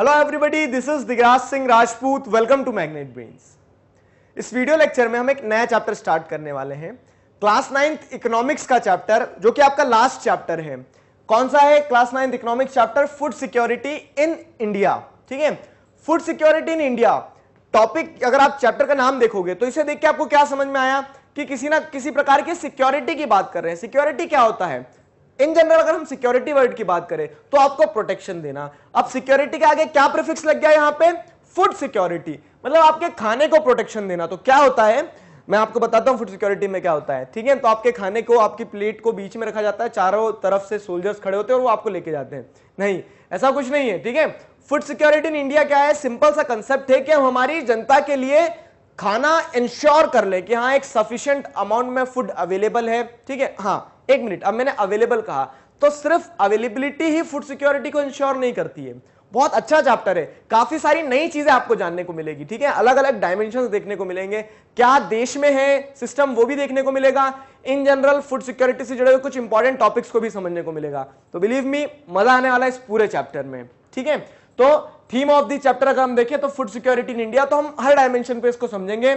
Hello everybody this is Digraj Singh Rajput welcome to magnet brains इस video lecture में हम एक नया चैप्टर स्टार्ट करने वाले हैं क्लास नाइन्थ इकोनॉमिक्स का चैप्टर जो कि आपका लास्ट चैप्टर है कौन सा है class ninth economics chapter food security in India ठीक है food security in India topic अगर आप चैप्टर का नाम देखोगे तो इसे देख के आपको क्या समझ में आया कि किसी ना किसी प्रकार की सिक्योरिटी की बात कर रहे हैं सिक्योरिटी क्या होता है इन जनरल अगर हम सिक्योरिटी वर्ड की बात करें तो आपको प्रोटेक्शन देना अब सिक्योरिटी के आगे क्या प्रिफिक्स लग गया यहां पे फूड सिक्योरिटी मतलब आपके खाने को प्रोटेक्शन देना तो क्या होता है मैं आपको बताता हूँ फूड सिक्योरिटी में क्या होता है ठीक है तो आपके खाने को आपकी प्लेट को बीच में रखा जाता है चारों तरफ से सोल्जर्स खड़े होते हैं और वो आपको लेके जाते हैं नहीं ऐसा कुछ नहीं है ठीक है फूड सिक्योरिटी इन इंडिया क्या है सिंपल सा कंसेप्ट है कि हम हमारी जनता के लिए खाना इंश्योर कर ले कि हाँ एक सफिशियंट अमाउंट में फूड अवेलेबल है ठीक है हाँ एक मिनट अब मैंने अवेलेबल कहा तो सिर्फ अवेलेबिलिटी ही फूड सिक्योरिटी को इंश्योर नहीं करती है बहुत अच्छा चैप्टर है काफी सारी नई चीजें आपको जानने को मिलेगी ठीक है अलग अलग डायमेंशन देखने को मिलेंगे क्या देश में है सिस्टम वो भी देखने को मिलेगा इन जनरल फूड सिक्योरिटी से जुड़े हुए कुछ इंपॉर्टेंट टॉपिक्स को भी समझने को मिलेगा तो बिलीव मी मजा आने वाला है इस पूरे चैप्टर में ठीक है तो थीम ऑफ दी चैप्टर अगर हम देखें तो फूड सिक्योरिटी इन इंडिया तो हम हर डायमेंशन पे इसको समझेंगे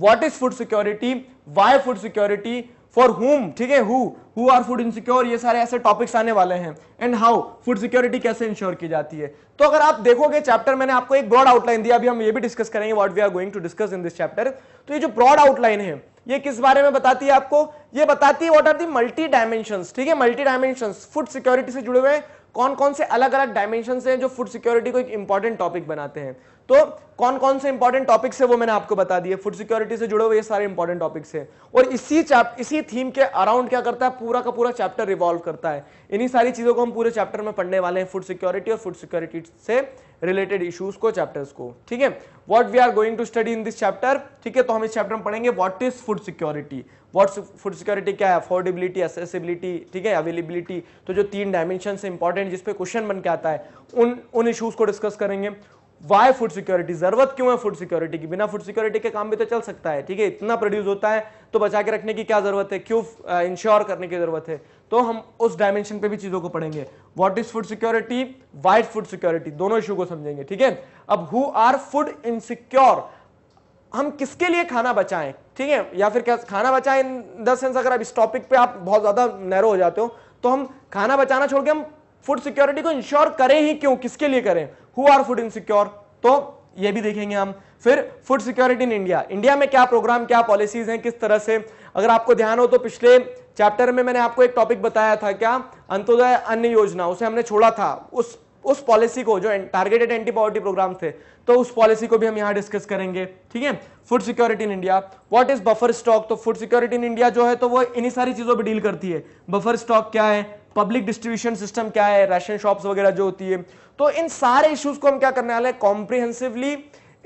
what is food security why food security for whom ठीक है who who are food insecure ये सारे ऐसे टॉपिक्स आने वाले हैं एंड हाउ फूड सिक्योरिटी कैसे इंश्योर की जाती है तो अगर आप देखोगे चैप्टर मैंने आपको एक ब्रॉड आउटलाइन दिया अभी हम ये भी डिस्कस करेंगे what we are going to discuss in this chapter तो ये जो ब्रॉड आउटलाइन है ये किस बारे में बताती है आपको ये बताती है what are the multi dimension ठीक है मल्टी डायमेंशन फूड सिक्योरिटी से जुड़े हुए कौन कौन से अलग अलग डायमेंशन हैं जो फूड सिक्योरिटी को एक इंपॉर्टेंट टॉपिक बनाते हैं तो कौन कौन से इंपॉर्टेंट टॉपिक्स है वो मैंने आपको बता दिए फूड सिक्योरिटी से जुड़े हुए ये सारे इंपॉर्टेंट टॉपिक्स है और इसी चैप इसी थीम के अराउंड क्या करता है पूरा का पूरा चैप्टर रिवॉल्व करता है इन्हीं सारी चीज़ों को हम पूरे चैप्टर में पढ़ने वाले हैं फूड सिक्योरिटी और फूड सिक्योरिटी से रिलेटेड इशूज को चैप्टर्स को ठीक है what we are going to study in this chapter ठीक है तो हम इस चैप्टर में पढ़ेंगे what is food security what food security क्या है अफोर्डेबिलिटी एसेसिबिलिटी ठीक है अवेलेबिलिटी तो जो तीन डायमेंशन इंपॉर्टेंट जिसपे क्वेश्चन बन के आता है उन उन इशूज को डिस्कस करेंगे वाई फूड सिक्योरिटी जरूरत क्यों है फूड सिक्योरिटी की बिना फूड सिक्योरिटी के काम भी तो चल सकता है ठीक है इतना प्रोड्यूस होता है तो बचा के रखने की क्या जरूरत है क्यों इंश्योर करने की जरूरत है तो हम उस डायमेंशन पे भी चीजों को पढ़ेंगे what is food security why food security दोनों इशू को समझेंगे ठीक है अब हु आर फूड इनसिक्योर हम किसके लिए खाना बचाएं ठीक है या फिर क्या खाना बचाएं इन द सेंस अगर आप इस टॉपिक पे आप बहुत ज्यादा नैरो हो जाते हो तो हम खाना बचाना छोड़ के हम फूड सिक्योरिटी को इंश्योर करें ही क्यों किसके लिए करें हु आर फूड इनसिक्योर तो ये भी देखेंगे हम फिर food security in India India में क्या प्रोग्राम क्या पॉलिसीज हैं किस तरह से अगर आपको ध्यान हो तो पिछले चैप्टर में मैंने आपको एक टॉपिक बताया था क्या अंत्योदय अन्न योजना उसे हमने छोड़ा था उस उस पॉलिसी को जो टारगेटेड एंटी प्रोग्राम थे तो उस पॉलिसी को भी हम यहाँ डिस्कस करेंगे ठीक है food security in India what is buffer stock तो फूड सिक्योरिटी इन इंडिया जो है तो वो इन्हीं सारी चीजों पर डील करती है बफर स्टॉक क्या है पब्लिक डिस्ट्रीब्यूशन सिस्टम क्या है राशन शॉप्स वगैरह जो होती है तो इन सारे इश्यूज को हम क्या करने वाले हैं कॉम्प्रिहेंसिवली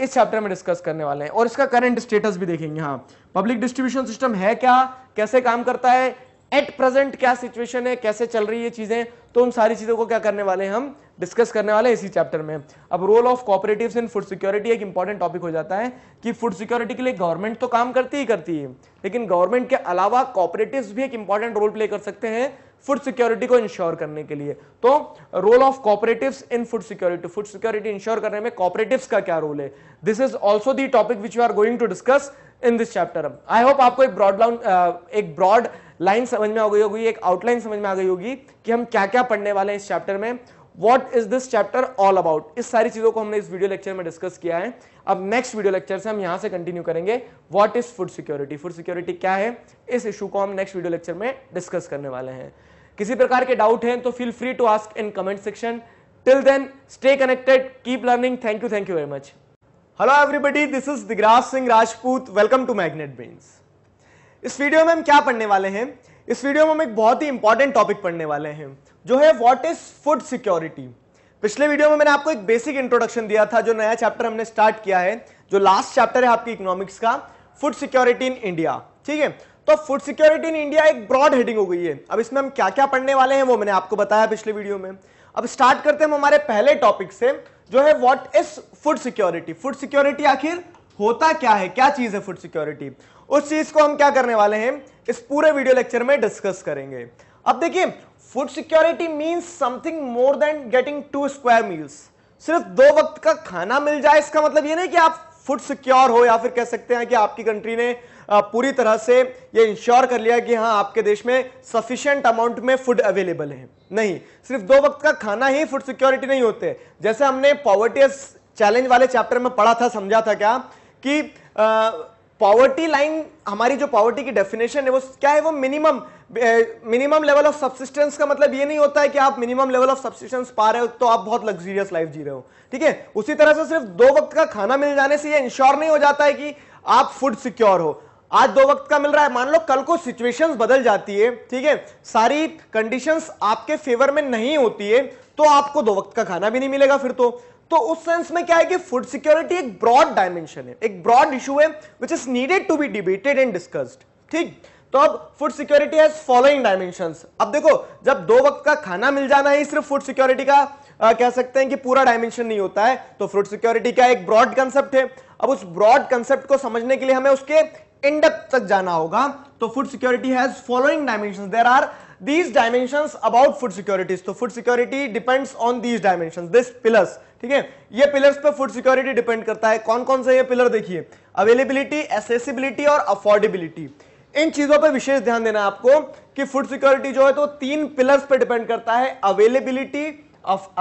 इस चैप्टर में डिस्कस करने वाले हैं और इसका करंट स्टेटस भी देखेंगे हाँ पब्लिक डिस्ट्रीब्यूशन सिस्टम है क्या कैसे काम करता है एट प्रेजेंट क्या सिचुएशन है कैसे चल रही है चीजें तो उन सारी चीजों को क्या करने वाले हैं हम डिस्कस करने वाले हैं इसी चैप्टर में अब role of cooperative in food security एक इंपॉर्टेंट टॉपिक हो जाता है कि फूड सिक्योरिटी के लिए गवर्नमेंट तो काम करती ही करती है लेकिन गवर्नमेंट के अलावा कॉपरेटिव भी एक इंपॉर्टेंट रोल प्ले कर सकते हैं फूड सिक्योरिटी को इंश्योर करने के लिए तो role of cooperative in food security food security ensure करने में कॉपरेटिव का क्या रोल है this is also the topic which you are going to discuss in this chapter I hope आपको एक ब्रॉड लाउन uh, एक ब्रॉड लाइन समझ में आ गई होगी एक आउटलाइन समझ में आ गई होगी कि हम क्या क्या पढ़ने वाले हैं इस चैप्टर में what is this chapter all about इस सारी चीजों को हमने इस वीडियो लेक्चर में डिस्कस किया है अब नेक्स्ट वीडियो लेक्चर से हम यहां से कंटिन्यू करेंगे what is food security food security क्या है इस इशू को हम नेक्स्ट वीडियो लेक्चर में डिस्कस करने वाले हैं किसी प्रकार के डाउट हैं तो feel free to ask in comment section till then stay connected keep learning thank you thank you very much hello everybody this is Digraj Singh Rajput welcome to magnet brains इस वीडियो में हम क्या पढ़ने वाले हैं इस वीडियो में हम एक बहुत ही इंपॉर्टेंट टॉपिक पढ़ने वाले हैं जो है व्हाट इज फूड सिक्योरिटी पिछले वीडियो में मैंने आपको एक बेसिक इंट्रोडक्शन दिया था जो नया चैप्टर हमने स्टार्ट किया है जो लास्ट चैप्टर है आपकी इकोनॉमिक्स का फूड सिक्योरिटी इन इंडिया ठीक है तो फूड सिक्योरिटी इन इंडिया एक ब्रॉड हेडिंग हो गई है अब इसमें हम क्या क्या पढ़ने वाले हैं वो मैंने आपको बताया पिछले वीडियो में अब स्टार्ट करते हैं हम हमारे पहले टॉपिक से जो है what is food security food security आखिर होता क्या है क्या चीज है फूड सिक्योरिटी उस चीज को हम क्या करने वाले हैं इस पूरे वीडियो लेक्चर में डिस्कस करेंगे अब देखिए food security means something more than getting two square meals सिर्फ दो वक्त का खाना मिल जाए इसका मतलब ये नहीं कि आप फूड सिक्योर हो या फिर कह सकते हैं कि आपकी कंट्री ने पूरी तरह से ये इंश्योर कर लिया कि हाँ आपके देश में सफिशियंट अमाउंट में फूड अवेलेबल है नहीं सिर्फ दो वक्त का खाना ही फूड सिक्योरिटी नहीं होते जैसे हमने पॉवर्टी चैलेंज वाले चैप्टर में पढ़ा था समझा था क्या कि पॉवर्टी लाइन हमारी जो पॉवर्टी की डेफिनेशन है वो क्या है वो minimum minimum level of subsistence का मतलब ये नहीं होता है कि आप मिनिमम लेवल ऑफ सब्सिस्टेंस पा रहे हो तो आप बहुत लग्जरियस लाइफ जी रहे हो ठीक है उसी तरह से सिर्फ दो वक्त का खाना मिल जाने से ये इंश्योर नहीं हो जाता है कि आप फूड सिक्योर हो आज दो वक्त का मिल रहा है मान लो कल को सिचुएशंस बदल जाती है ठीक है सारी कंडीशंस आपके फेवर में नहीं होती है तो आपको दो वक्त का खाना भी नहीं मिलेगा फिर तो तो उस सेंस में क्या है कि फूड सिक्योरिटी एक ब्रॉड डायमेंशन है एक ब्रॉड इशू है which is needed to be debated and discussed ठीक तो अब food security has following dimension अब देखो जब दो वक्त का खाना मिल जाना ही सिर्फ फूड सिक्योरिटी का आ, कह सकते हैं कि पूरा डायमेंशन नहीं होता है तो फूड सिक्योरिटी का एक ब्रॉड कंसेप्ट है अब उस ब्रॉड कंसेप्ट को समझने के लिए हमें उसके इनडेप्थ तक जाना होगा तो food security has following dimension there are these dimension about food securities तो food security depends on these dimension this pillars ठीक है ये पिलर्स पे फूड सिक्योरिटी डिपेंड करता है कौन कौन से ये पिलर देखिए अवेलेबिलिटी एसेसिबिलिटी और अफोर्डेबिलिटी इन चीजों पे विशेष ध्यान देना आपको कि फूड सिक्योरिटी जो है तो तीन पिलर्स पे डिपेंड करता है अवेलेबिलिटी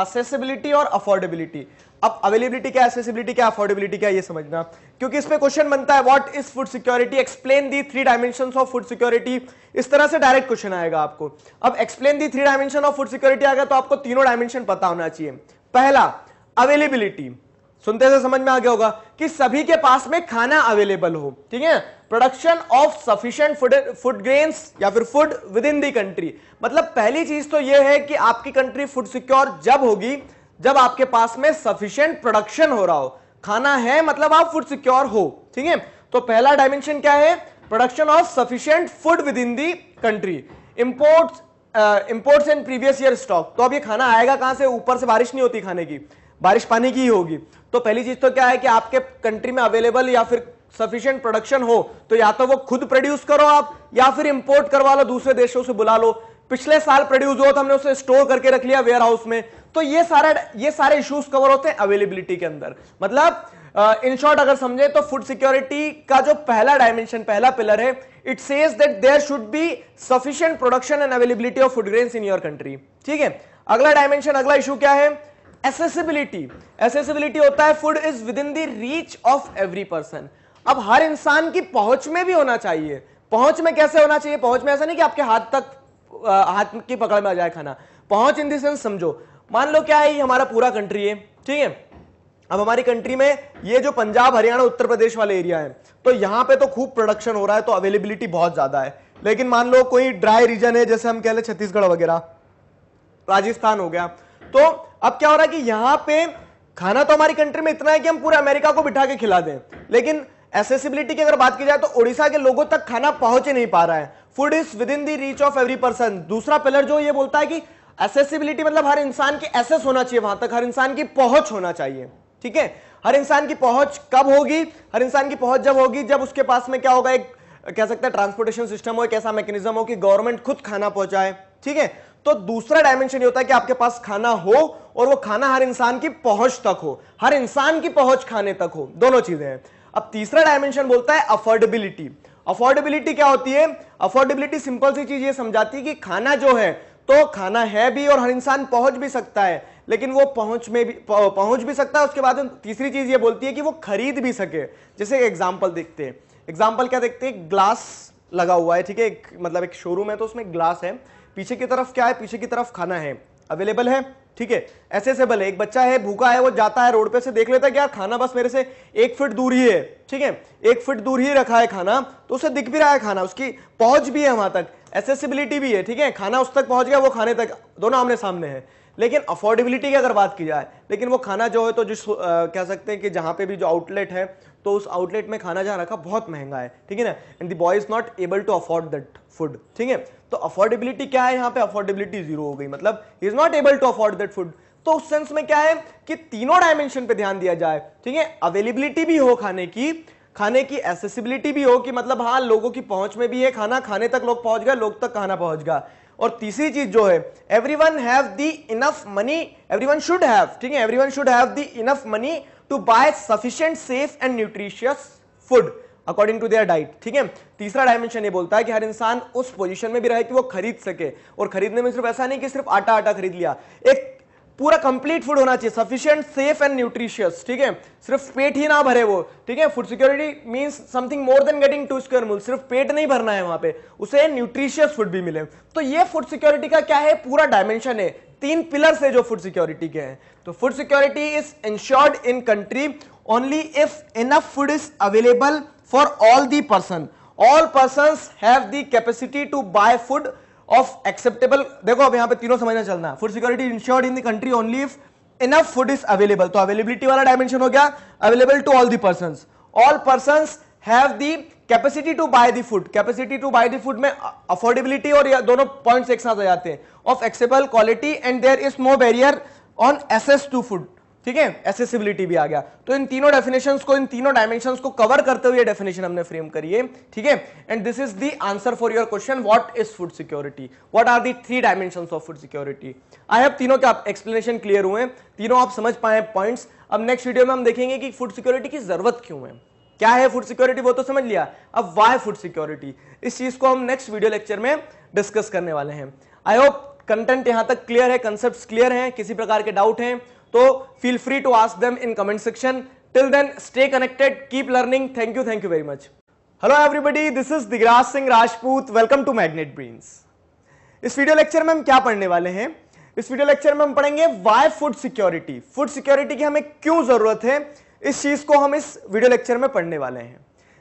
असेसिबिलिटी और अफोर्डेबिलिटी अब अवेलेबिलिटी क्या एक्सेसिबिलिटी क्या अफोर्डेबिलिटी क्या ये समझना क्योंकि इसमें क्वेश्चन बनता है what is food security explain the three dimension of food security इस तरह से डायरेक्ट क्वेश्चन आएगा आपको अब explain the three dimension of food security आ गया तो आपको तीनों डायमेंशन पता होना चाहिए पहला अवेलेबिलिटी सुनते से समझ में आ गया होगा कि सभी के पास में खाना अवेलेबल हो ठीक है production of sufficient food food grains या फिर food within the country मतलब पहली चीज तो यह है कि आपकी कंट्री फूड सिक्योर जब होगी जब आपके पास में सफिशियंट प्रोडक्शन हो रहा हो खाना है मतलब आप फूड सिक्योर हो ठीक है तो पहला डायमेंशन क्या है production of sufficient food within the country import import in previous year stock तो अब ये खाना आएगा कहां से ऊपर से बारिश नहीं होती खाने की बारिश पानी की ही होगी तो पहली चीज तो क्या है कि आपके कंट्री में अवेलेबल या फिर सफिशियंट प्रोडक्शन हो तो या तो वो खुद प्रोड्यूस करो आप या फिर इंपोर्ट करवा लो दूसरे देशों से बुला लो पिछले साल प्रोड्यूस हुआ था हमने उसे स्टोर करके रख लिया वेयर हाउस में तो ये सारा ये सारे इश्यूज कवर होते हैं अवेलेबिलिटी के अंदर मतलब इन शॉर्ट अगर समझे तो फूड सिक्योरिटी का जो पहला डायमेंशन पहला पिलर है it says that there should be sufficient production and availability of food grain in your country ठीक है अगला डायमेंशन अगला इशू क्या है एसेसिबिलिटी एसेसिबिलिटी होता है food is within the reach of every person अब हर इंसान की पहुंच में भी होना चाहिए पहुंच में कैसे होना चाहिए पहुंच में ऐसा नहीं कि आपके हाथ तक हाथ की पकड़ में आ जाए खाना पहुंच इन देंस समझो मान लो क्या है ये हमारा पूरा कंट्री है ठीक है अब हमारी कंट्री में ये जो पंजाब हरियाणा उत्तर प्रदेश वाले एरिया है तो यहां पे तो खूब प्रोडक्शन हो रहा है तो अवेलेबिलिटी बहुत ज्यादा है लेकिन मान लो कोई ड्राई रीजन है जैसे हम कह ले छत्तीसगढ़ वगैरह राजस्थान हो गया तो अब क्या हो रहा है कि यहाँ पे खाना तो हमारी कंट्री में इतना है कि हम पूरे अमेरिका को बिठा के खिला दें लेकिन एसेसिबिलिटी की अगर बात की जाए तो ओडिशा के लोगों तक खाना पहुंच ही नहीं पा रहा है food is within the reach of every person दूसरा पिलर जो ये बोलता है कि एसेसिबिलिटी मतलब हर इंसान की एसेस होना चाहिए वहां तक हर इंसान की पहुंच होना चाहिए ठीक है हर इंसान की पहुंच कब होगी हर इंसान की पहुंच जब होगी जब उसके पास में क्या होगा एक कह सकते हैं ट्रांसपोर्टेशन सिस्टम हो एक ऐसा मैकेनिज्म हो कि गवर्नमेंट खुद खाना पहुंचाए ठीक है तो दूसरा डायमेंशन ये होता है कि आपके पास खाना हो और वो खाना हर इंसान की पहुंच तक हो हर इंसान की पहुंच खाने तक हो दोनों चीजें हैं अब तीसरा डायमेंशन बोलता है अफोर्डेबिलिटी अफोर्डेबिलिटी क्या होती है अफोर्डेबिलिटी सिंपल सी चीज ये समझाती है कि खाना जो है तो खाना है भी और हर इंसान पहुंच भी सकता है लेकिन वो पहुंच में भी पहुंच भी सकता है उसके बाद तीसरी चीज ये बोलती है कि वो खरीद भी सके जैसे एग्जाम्पल देखते हैं एग्जाम्पल क्या देखते हैं ग्लास लगा हुआ है ठीक है मतलब एक शोरूम है तो उसमें ग्लास है पीछे की तरफ क्या है पीछे की तरफ खाना है अवेलेबल है ठीक है एसेसेबल है एक बच्चा है भूखा है वो जाता है रोड पे से देख लेता है कि यार खाना बस मेरे से एक फिट दूर ही है ठीक है एक फिट दूर ही रखा है खाना तो उसे दिख भी रहा है खाना उसकी पहुंच भी है वहां तक एसेसिबिलिटी भी है ठीक है खाना उस तक पहुंच गया वो खाने तक दोनों आमने सामने है लेकिन अफोर्डेबिलिटी की अगर बात की जाए लेकिन वो खाना जो है तो जिस कह सकते हैं कि जहां पे भी जो आउटलेट है तो उस आउटलेट में खाना जहां रखा बहुत महंगा है ठीक है ना and the boy is not able to afford that food ठीक है तो अफोर्डेबिलिटी क्या है यहाँ पे अफोर्डेबिलिटी जीरो हो गई मतलब is not able to afford that food तो उस सेंस में क्या है कि तीनों डायमेंशन पे ध्यान दिया जाए ठीक है अवेलेबिलिटी भी हो खाने की खाने की एसेसिबिलिटी भी हो कि मतलब हाँ लोगों की पहुंच में भी है खाना खाने तक लोग पहुंच गए लोग तक खाना पहुंच गया और तीसरी चीज जो है everyone have the enough money everyone should have ठीक है everyone should have the enough money to buy sufficient safe and nutritious food according to their diet ठीक है तीसरा डायमेंशन ये बोलता है कि हर इंसान उस पोजिशन में भी रहे कि वो खरीद सके और खरीदने में सिर्फ ऐसा नहीं कि सिर्फ आटा आटा खरीद लिया एक पूरा कंप्लीट फूड होना चाहिए सफिशियंट सेफ एंड न्यूट्रिशियस ठीक है सिर्फ पेट ही ना भरे वो ठीक है food security means something more than getting two square meals सिर्फ पेट नहीं भरना है वहां पे उसे न्यूट्रिशियस फूड भी मिले तो ये फूड सिक्योरिटी का क्या है पूरा डायमेंशन है तीन पिलर्स है जो फूड सिक्योरिटी के हैं तो food security is ensured in country only if enough food is available for all the person all person have the capacity to buy food of acceptable देखो अब यहां पे तीनों समझना चलना food security ensured in the country only if enough food is available तो availability वाला dimension हो गया available to all the person all person have the capacity to buy the food capacity to buy the food में affordability और दोनों point एक साथ आ जाते हैं of acceptable quality and there is no barrier on access to food ठीक है एसेसिबिलिटी भी आ गया तो इन तीनों डेफिनेशंस को इन तीनों डायमेंशंस को कवर करते हुए डेफिनेशन हमने फ्रेम करी है ठीक है and this is the answer for your question what is food security what are the three dimension of food security I have तीनों के एक्सप्लेनेशन क्लियर हुए तीनों आप समझ पाए पॉइंट्स अब नेक्स्ट वीडियो में हम देखेंगे कि फूड सिक्योरिटी की जरूरत क्यों है क्या है फूड सिक्योरिटी वो तो समझ लिया अब वाई फूड सिक्योरिटी इस चीज को हम नेक्स्ट वीडियो लेक्चर में डिस्कस करने वाले हैं आई होप कंटेंट यहां तक क्लियर है कंसेप्ट क्लियर है किसी प्रकार के डाउट हैं तो feel free to ask them in comment section till then stay connected keep learning thank you thank you very much hello everybody this is Digraj Singh Rajput welcome to Magnet Brains इस video lecture में हम क्या पढ़ने वाले हैं इस वीडियो लेक्चर में हम पढ़ेंगे why food security food security की हमें क्यों जरूरत है इस चीज को हम इस वीडियो लेक्चर में पढ़ने वाले हैं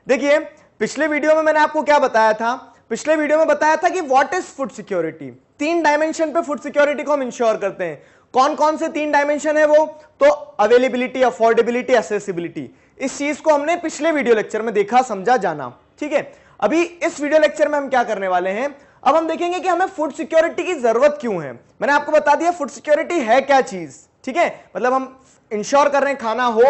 देखिए पिछले वीडियो में मैंने आपको क्या बताया था पिछले वीडियो में बताया था कि व्हाट इज फूड सिक्योरिटी तीन डायमेंशन पे फूड सिक्योरिटी को हम इंश्योर करते हैं कौन कौन से तीन डायमेंशन है वो तो अवेलेबिलिटी अफोर्डेबिलिटी एसेसिबिलिटी इस चीज को हमने पिछले वीडियो लेक्चर में देखा समझा जाना ठीक है अभी इस वीडियो लेक्चर में हम क्या करने वाले हैं अब हम देखेंगे कि हमें फूड सिक्योरिटी की जरूरत क्यों है मैंने आपको बता दिया फूड सिक्योरिटी है क्या चीज ठीक है मतलब हम इंश्योर कर रहे हैं खाना हो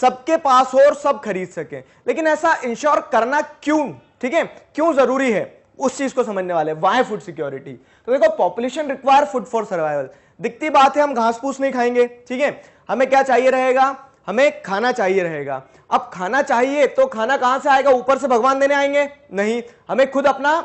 सबके पास हो और सब खरीद सके लेकिन ऐसा इंश्योर करना क्यों ठीक है क्यों जरूरी है उस चीज को समझने वाले वाई फूड सिक्योरिटी तो देखो population require food for survival दिखती बात है हम घास फूस नहीं खाएंगे ठीक है हमें क्या चाहिए रहेगा हमें खाना चाहिए रहेगा अब खाना चाहिए तो खाना कहां से आएगा ऊपर से भगवान देने आएंगे नहीं हमें खुद अपना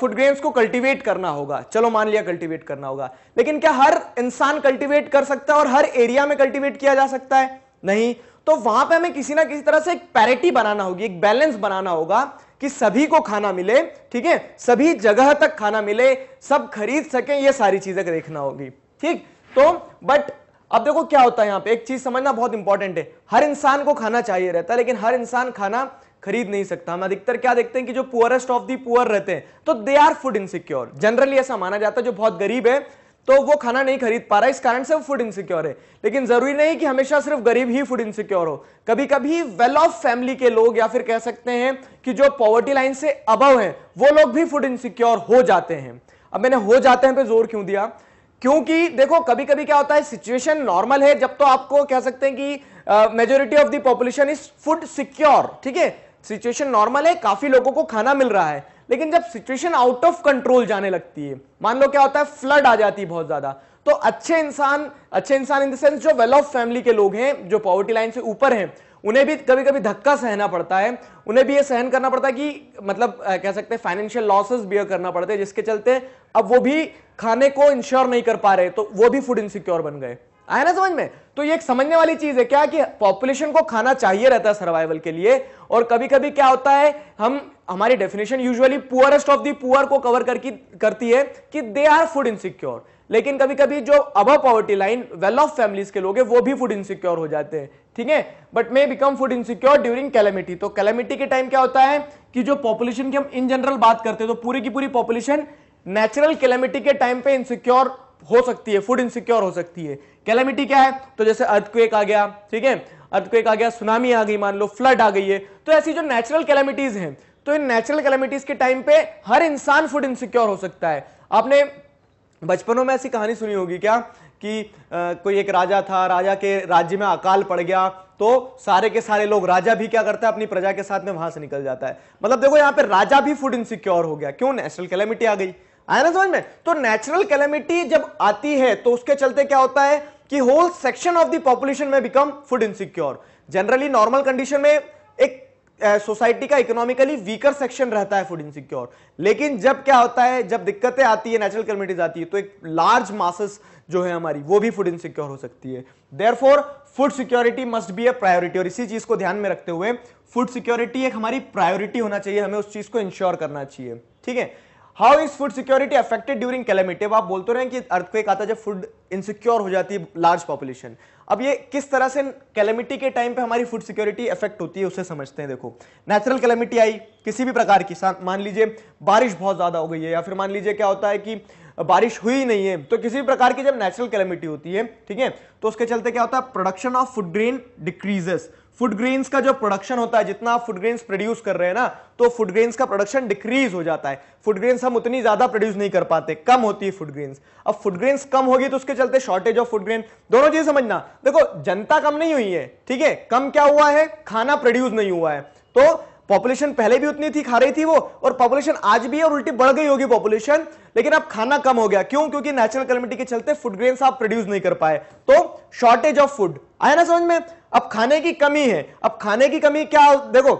फूड ग्रेन्स को कल्टीवेट करना होगा चलो मान लिया कल्टीवेट करना होगा लेकिन क्या हर इंसान कल्टीवेट कर सकता है और हर एरिया में कल्टीवेट किया जा सकता है नहीं तो वहां पे हमें किसी ना किसी तरह से एक पैरिटी बनाना होगी एक बैलेंस बनाना होगा कि सभी को खाना मिले ठीक है सभी जगह तक खाना मिले सब खरीद सके ये सारी चीजें देखना होगी ठीक तो बट अब देखो क्या होता है यहां पे एक चीज समझना बहुत इंपॉर्टेंट है हर इंसान को खाना चाहिए रहता है लेकिन हर इंसान खाना खरीद नहीं सकता हम अधिकतर क्या देखते हैं कि जो पुअरेस्ट ऑफ दी पुअर रहते हैं तो they are food insecure generally ऐसा माना जाता है जो बहुत गरीब है तो वो खाना नहीं खरीद पा रहा है इस कारण से वो फूड इनसिक्योर है लेकिन जरूरी नहीं कि हमेशा सिर्फ गरीब ही फूड इनसिक्योर हो कभी कभी वेल ऑफ फैमिली के लोग या फिर कह सकते हैं कि जो पॉवर्टी लाइन से अबव हैं वो लोग भी फूड इनसिक्योर हो जाते हैं अब मैंने हो जाते हैं पे जोर क्यों दिया क्योंकि देखो कभी कभी क्या होता है सिचुएशन नॉर्मल है जब तो आपको कह सकते हैं कि majority of the population is food secure ठीक है सिचुएशन नॉर्मल है काफी लोगों को खाना मिल रहा है लेकिन जब सिचुएशन आउट ऑफ कंट्रोल जाने लगती है मान लो क्या होता है फ्लड आ जाती है बहुत ज्यादा तो अच्छे इंसान अच्छे इंसान इन द सेंस जो वेल ऑफ फैमिली के लोग हैं जो पॉवर्टी लाइन से ऊपर हैं उन्हें भी कभी कभी धक्का सहना पड़ता है उन्हें भी ये सहन करना पड़ता है कि मतलब कह सकते हैं फाइनेंशियल लॉसेस बियर करना पड़ते हैं जिसके चलते अब वो भी खाने को इंश्योर नहीं कर पा रहे तो वो भी फूड इनसिक्योर बन गए आया ना समझ में तो ये एक समझने वाली चीज है क्या कि पॉपुलेशन को खाना चाहिए रहता है सर्वाइवल के लिए और कभी कभी क्या होता है हम हमारी definition usually poorest of the poor को कवर करके करती है कि दे आर फूड इनसिक्योर लेकिन कभी कभी जो अब poverty line well off families के लोग हैं वो भी फूड इनसिक्योर हो जाते हैं ठीक है but may become food insecure during calamity तो कैलेमिटी के टाइम क्या होता है कि जो पॉपुलेशन की हम इन जनरल बात करते हैं तो पूरी की पूरी पॉपुलेशन नेचुरल कैलेमिटी के टाइम पे इनसिक्योर हो सकती है फूड इनसिक्योर हो सकती है कैलेमिटी क्या है तो जैसे अर्थक्वेक आ गया ठीक है अर्थक्वेक आ गया सुनामी आ गई मान लो फ्लड आ गई है तो ऐसी जो नेचुरल कैलेमिटीज हैं तो इन नेचुरल कैलेमिटीज के टाइम पे हर इंसान फूड इनसिक्योर हो सकता है आपने बचपनों में ऐसी कहानी सुनी होगी क्या कि आ, कोई एक राजा था राजा के राज्य में अकाल पड़ गया तो सारे के सारे लोग राजा भी क्या करता है अपनी प्रजा के साथ में वहां से निकल जाता है मतलब देखो यहाँ पे राजा भी फूड इनसिक्योर हो गया क्यों नेशनल कैलेमिटी आ गई आया ना समझ में तो नेचुरल कैलेमिटी जब आती है तो उसके चलते क्या होता है कि whole section of the population में become food insecure generally normal condition में एक सोसाइटी का इकोनॉमिकली वीकर सेक्शन रहता है फूड इनसिक्योर लेकिन जब क्या होता है जब दिक्कतें आती है नेचुरल कम्युनिटीज आती है तो एक लार्ज मासस जो है हमारी वो भी फूड इनसिक्योर हो सकती है there food security must be a priority और इसी चीज को ध्यान में रखते हुए फूड सिक्योरिटी एक हमारी प्रायोरिटी होना चाहिए हमें उस चीज को इंश्योर करना चाहिए ठीक है how is food security affected during calamity अब आप बोलते रहे कि अर्थक्वेक आता है जब फूड इनसिक्योर हो जाती है लार्ज पॉपुलेशन अब ये किस तरह से कैलेमिटी के टाइम पे हमारी फूड सिक्योरिटी अफेक्ट होती है उसे समझते हैं देखो नेचुरल कैलेमिटी आई किसी भी प्रकार की मान लीजिए बारिश बहुत ज़्यादा हो गई है या फिर मान लीजिए क्या होता है कि बारिश हुई नहीं है तो किसी भी प्रकार की जब नेचुरल कैलेमिटी होती है ठीक है तो उसके चलते क्या होता है production of food grain decreases food grains का जो प्रोडक्शन होता है जितना आप फूड ग्रेन्स प्रोड्यूस कर रहे हैं ना तो फूड ग्रेन्स का प्रोडक्शन डिक्रीज हो जाता है फूड ग्रेन्स हम उतनी ज्यादा प्रोड्यूस नहीं कर पाते कम होती है फूड ग्रेन्स अब फूड ग्रेन्स कम होगी तो उसके चलते शॉर्टेज ऑफ फूड ग्रेन दोनों चीज समझना देखो जनता कम नहीं हुई है ठीक है कम क्या हुआ है खाना प्रोड्यूस नहीं हुआ है तो पॉपुलेशन पहले भी उतनी थी खा रही थी वो और पॉपुलेशन आज भी है और उल्टी बढ़ गई होगी पॉपुलेशन लेकिन अब खाना कम हो गया क्यों क्योंकि नेचुरल कलमिटी के चलते फूड ग्रेन्स आप प्रोड्यूस नहीं कर पाए तो शॉर्टेज ऑफ फूड आया ना समझ में अब खाने की कमी है अब खाने की कमी क्या देखो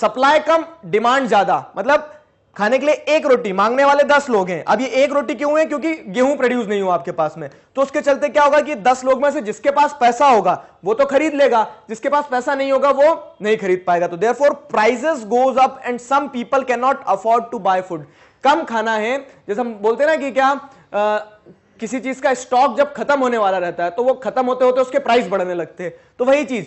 सप्लाई कम डिमांड ज्यादा मतलब खाने के लिए एक रोटी मांगने वाले दस लोग हैं अब ये एक रोटी क्यों है क्योंकि गेहूं प्रोड्यूस नहीं हुआ आपके पास में तो उसके चलते क्या होगा कि दस लोग में से जिसके पास पैसा होगा वो तो खरीद लेगा जिसके पास पैसा नहीं होगा वो नहीं खरीद पाएगा तो therefore prices goes up and some people can not afford to buy food कम खाना है जैसे हम बोलते ना कि क्या किसी चीज का स्टॉक जब खत्म होने वाला रहता है तो वो खत्म होते होते उसके प्राइस बढ़ने लगते हैं तो वही चीज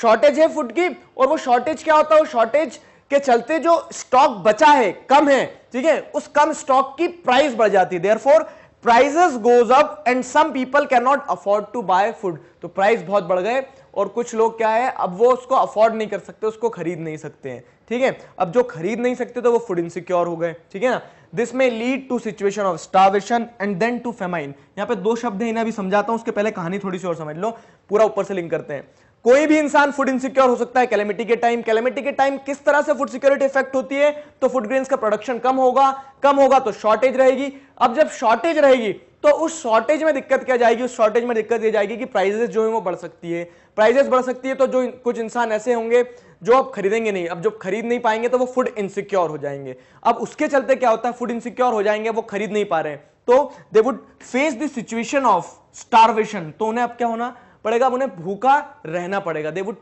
शॉर्टेज है फूड की और वो शॉर्टेज क्या होता है वो शॉर्टेज के चलते जो स्टॉक बचा है कम है ठीक है उस कम स्टॉक की प्राइस बढ़ जाती है therefore prices goes up and some people can not afford to buy food तो प्राइस बहुत बढ़ गए और कुछ लोग क्या है अब वो उसको अफोर्ड नहीं कर सकते उसको खरीद नहीं सकते हैं ठीक है अब जो खरीद नहीं सकते तो वो फूड इनसिक्योर हो गए ठीक है ना this may lead to situation of starvation and then to famine यहाँ पे दो शब्द है इन्हें अभी समझाता हूँ उसके पहले कहानी थोड़ी सी और समझ लो पूरा ऊपर से लिंक करते हैं कोई भी इंसान फूड इनसिक्योर हो सकता है कैलेमिटी के टाइम कैलेमिटी के टाइम किस तरह से फूड सिक्योरिटी इफेक्ट होती है तो फूड ग्रेन का प्रोडक्शन कम होगा कम होगा तो शॉर्टेज रहेगी अब जब शॉर्टेज रहेगी तो उस शॉर्टेज में दिक्कत क्या जाएगी उस शॉर्टेज में दिक्कत ये जाएगी कि प्राइजेस जो है वो बढ़ सकती है प्राइजेस बढ़ सकती है तो जो कुछ इंसान ऐसे होंगे जो अब खरीदेंगे नहीं अब जब खरीद नहीं पाएंगे तो वो फूड इनसिक्योर हो जाएंगे अब उसके चलते क्या होता है फूड इनसिक्योर हो जाएंगे वो खरीद नहीं पा रहे हैं तो they would face this situation of starvation तो उन्हें अब क्या होना पड़ेगा उन्हें भूखा रहना पड़ेगा they would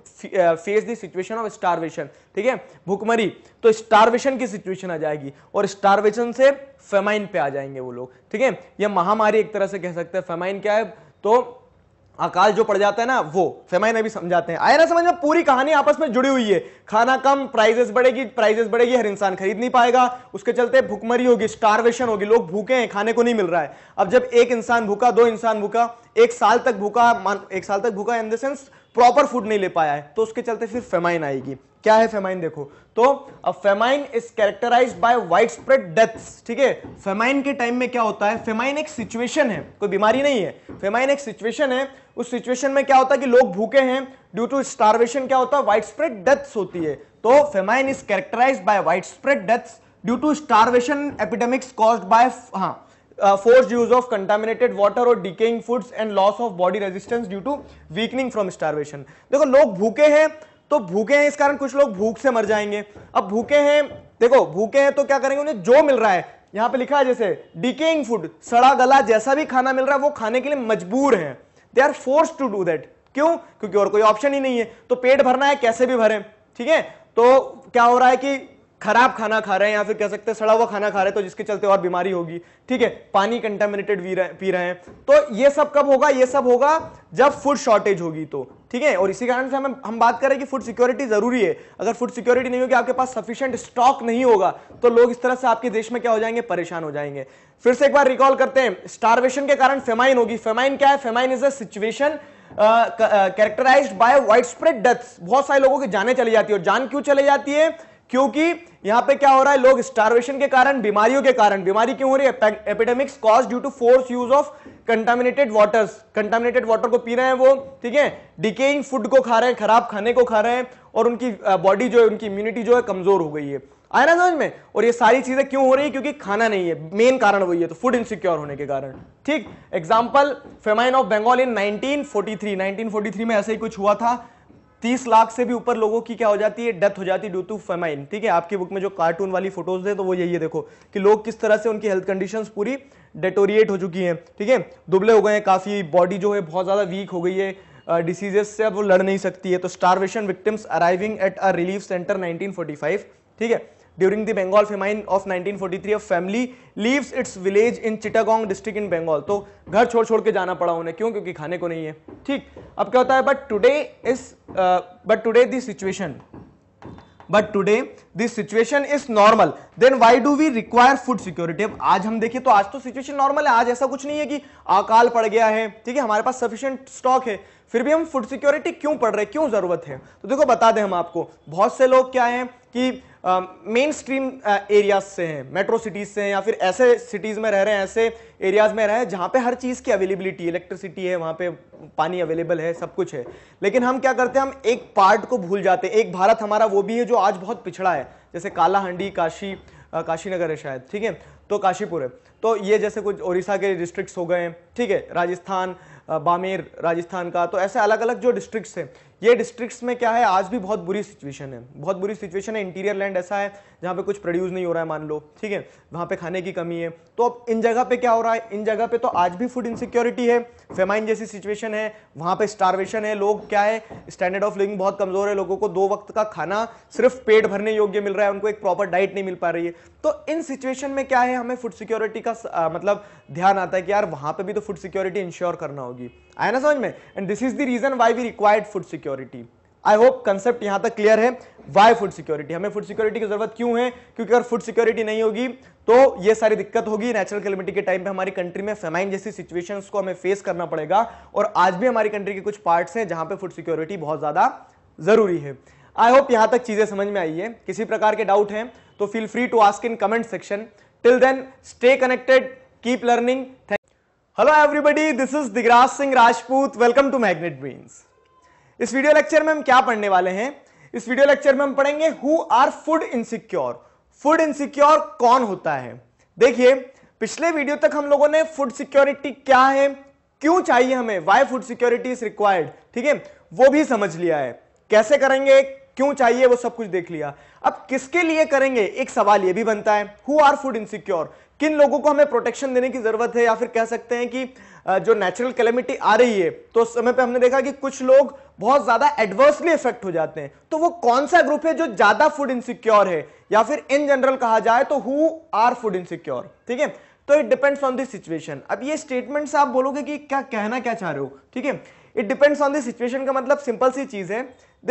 face the situation of starvation ठीक है भूखमरी तो स्टारवेशन की सिचुएशन आ जाएगी और स्टारवेशन से फेमाइन पे आ जाएंगे वो लोग ठीक है यह महामारी एक तरह से कह सकते हैं फेमाइन क्या है तो अकाल जो पड़ जाता है ना वो फेमाइन अभी समझाते हैं आया ना समझ में पूरी कहानी आपस में जुड़ी हुई है खाना कम प्राइजेस बढ़ेगी प्राइजेस बढ़ेगी हर इंसान खरीद नहीं पाएगा उसके चलते भुखमरी होगी स्टारवेशन होगी लोग भूखे हैं खाने को नहीं मिल रहा है अब जब एक इंसान भूखा दो इंसान भूखा एक साल तक भूखा एक साल तक भूखा in the sense proper food नहीं ले पाया है तो उसके चलते फिर फेमाइन आएगी क्या है फेमाइन देखो तो famine is characterize by wide spread death ठीक है फेमाइन के टाइम में क्या होता है फेमाइन एक सिचुएशन है कोई बीमारी नहीं है फेमाइन एक सिचुएशन है उस सिचुएशन में क्या होता है कि लोग भूखे हैं ड्यू टू स्टार्वेशन क्या होता है वाइड स्प्रेड डेथ्स होती है तो famine is characterize by wide spread deaths due to starvation epidemics cause by हाँ force use of contaminated water और decaying foods and loss of body resistance due to weakening from starvation देखो लोग भूखे हैं तो भूखे हैं इस कारण कुछ लोग भूख से मर जाएंगे अब भूखे हैं देखो भूखे हैं तो क्या करेंगे उन्हें जो मिल रहा है यहां पे लिखा है जैसे डिकेइंग फूड सड़ा गला जैसा भी खाना मिल रहा है वो खाने के लिए मजबूर हैं they are force to do that क्यों क्योंकि और कोई ऑप्शन ही नहीं है तो पेट भरना है कैसे भी भरें ठीक है तो क्या हो रहा है कि खराब खाना खा रहे हैं या फिर कह सकते हैं सड़ा हुआ खाना खा रहे हैं तो जिसके चलते और बीमारी होगी ठीक है पानी कंटेमिनेटेड पी रहे हैं तो ये सब कब होगा ये सब होगा जब फूड शॉर्टेज होगी तो ठीक है और इसी कारण से हम हम बात करें कि फूड सिक्योरिटी जरूरी है अगर फूड सिक्योरिटी नहीं होगी आपके पास सफिशियंट स्टॉक नहीं होगा तो लोग इस तरह से आपके देश में क्या हो जाएंगे परेशान हो जाएंगे फिर से एक बार रिकॉल करते हैं स्टारवेशन के कारण फेमाइन होगी फेमाइन क्या है famine is a situation characterized by wide spread deaths बहुत सारे लोगों की जाने चली जाती है और जान क्यों चली जाती है क्योंकि यहां पे क्या हो रहा है लोग स्टार्वेशन के कारण बीमारियों के कारण बीमारी क्यों हो रही है epidemics cause due to force use of contaminated waters contaminated water को पी रहे हैं वो ठीक है डिकेइंग फूड को खा रहे हैं खराब खाने को खा रहे हैं और उनकी बॉडी जो है उनकी इम्यूनिटी जो है कमजोर हो गई है आया ना समझ में और ये सारी चीजें क्यों हो रही है क्योंकि खाना नहीं है मेन कारण वही है तो फूड इनसिक्योर होने के कारण ठीक example famine of Bengal in 1943 1943 में ऐसे ही कुछ हुआ था तीस लाख से भी ऊपर लोगों की क्या हो जाती है डेथ हो जाती है ड्यू टू फेमाइन ठीक है आपकी बुक में जो कार्टून वाली फोटोज है तो वो यही है देखो कि लोग किस तरह से उनकी हेल्थ कंडीशन पूरी डेटोरिएट हो चुकी है ठीक है दुबले हो गए हैं काफ़ी बॉडी जो है बहुत ज़्यादा वीक हो गई है डिसीजेस से अब वो लड़ नहीं सकती है तो starvation victims arriving at a relief centre 1945 ठीक है during the Bengal famine of 1943 a family leaves its village in Chittagong district in Bengal तो घर छोड़ छोड़ के जाना पड़ा उन्हें क्यों क्योंकि खाने को नहीं है ठीक अब क्या होता है but today is but today the situation but today this situation is normal then why do we require food security आज हम देखिए तो आज तो सिचुएशन नॉर्मल है आज ऐसा कुछ नहीं है कि अकाल पड़ गया है ठीक है हमारे पास सफिशियंट स्टॉक है फिर भी हम फूड सिक्योरिटी क्यों पड़ रहे हैं क्यों जरूरत है तो देखो बता दें हम आपको बहुत से लोग क्या है कि मेन स्ट्रीम एरियाज से हैं मेट्रो सिटीज़ से हैं या फिर ऐसे सिटीज़ में रह रहे हैं ऐसे एरियाज़ में रह रहे हैं जहाँ पे हर चीज़ की अवेलेबिलिटी है इलेक्ट्रिसिटी है वहाँ पे पानी अवेलेबल है सब कुछ है लेकिन हम क्या करते हैं हम एक पार्ट को भूल जाते हैं एक भारत हमारा वो भी है जो आज बहुत पिछड़ा है जैसे काला हंडी काशी काशीनगर है शायद ठीक है तो काशीपुर है तो ये जैसे कुछ ओडिशा के डिस्ट्रिक्ट हो गए ठीक है राजस्थान बामेर राजस्थान का तो ऐसे अलग अलग जो डिस्ट्रिक्ट्स हैं ये डिस्ट्रिक्ट्स में क्या है आज भी बहुत बुरी सिचुएशन है बहुत बुरी सिचुएशन है इंटीरियर लैंड ऐसा है जहाँ पे कुछ प्रोड्यूस नहीं हो रहा है मान लो ठीक है वहाँ पे खाने की कमी है तो अब इन जगह पे क्या हो रहा है इन जगह पे तो आज भी फूड इनसिक्योरिटी है फेमाइन जैसी सिचुएशन है वहाँ पे स्टारवेशन है लोग क्या है स्टैंडर्ड ऑफ लिविंग बहुत कमजोर है लोगों को दो वक्त का खाना सिर्फ पेट भरने योग्य मिल रहा है उनको एक प्रॉपर डाइट नहीं मिल पा रही है तो इन सिचुएशन में क्या है हमें फूड सिक्योरिटी का मतलब ध्यान आता है कि यार वहाँ पर भी तो फूड सिक्योरिटी इंश्योर करना होगी आया ना समझ में and this is the reason why we required food security I hope concept यहां तक क्लियर है वाई फूड सिक्योरिटी हमें फूड सिक्योरिटी की जरूरत क्यों है क्योंकि अगर फूड सिक्योरिटी नहीं होगी तो ये सारी दिक्कत होगी नेचुरल कैलमिटी के टाइम पे हमारी कंट्री में फेमाइन जैसी सिचुएशंस को हमें फेस करना पड़ेगा और आज भी हमारी कंट्री के कुछ पार्ट्स हैं जहां पे फूड सिक्योरिटी बहुत ज़्यादा ज़रूरी है आई होप यहां तक चीज़ें समझ में आई है किसी प्रकार के डाउट हैं तो feel free to ask in comment section till then stay connected keep learning thank hello everybody this is Digraj Singh Rajput welcome to magnet brains इस वीडियो लेक्चर में हम क्या पढ़ने वाले हैं इस वीडियो लेक्चर में हम पढ़ेंगे who are food insecure food insecure कौन होता है देखिए पिछले वीडियो तक हम लोगों ने फूड सिक्योरिटी क्या है क्यों चाहिए हमें why food security is required ठीक है वो भी समझ लिया है कैसे करेंगे क्यों चाहिए वो सब कुछ देख लिया अब किसके लिए करेंगे एक सवाल ये भी बनता है हु आर फूड इनसिक्योर किन लोगों को हमें प्रोटेक्शन देने की जरूरत है या फिर कह सकते हैं कि जो नेचुरल कैलेमिटी आ रही है तो उस समय पे हमने देखा कि कुछ लोग बहुत ज्यादा एडवर्सली इफेक्ट हो जाते हैं तो वो कौन सा ग्रुप है जो ज्यादा फूड इनसिक्योर है या फिर इन जनरल कहा जाए तो हु आर फूड इनसिक्योर ठीक है तो it depends on this situation अब ये स्टेटमेंट आप बोलोगे कि क्या कहना क्या चाह रहे हो ठीक है it depends on this situation का मतलब सिंपल सी चीज है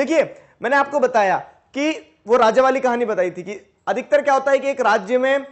देखिए मैंने आपको बताया कि वो राजा वाली कहानी बताई थी कि अधिकतर क्या होता है कि एक राज्य में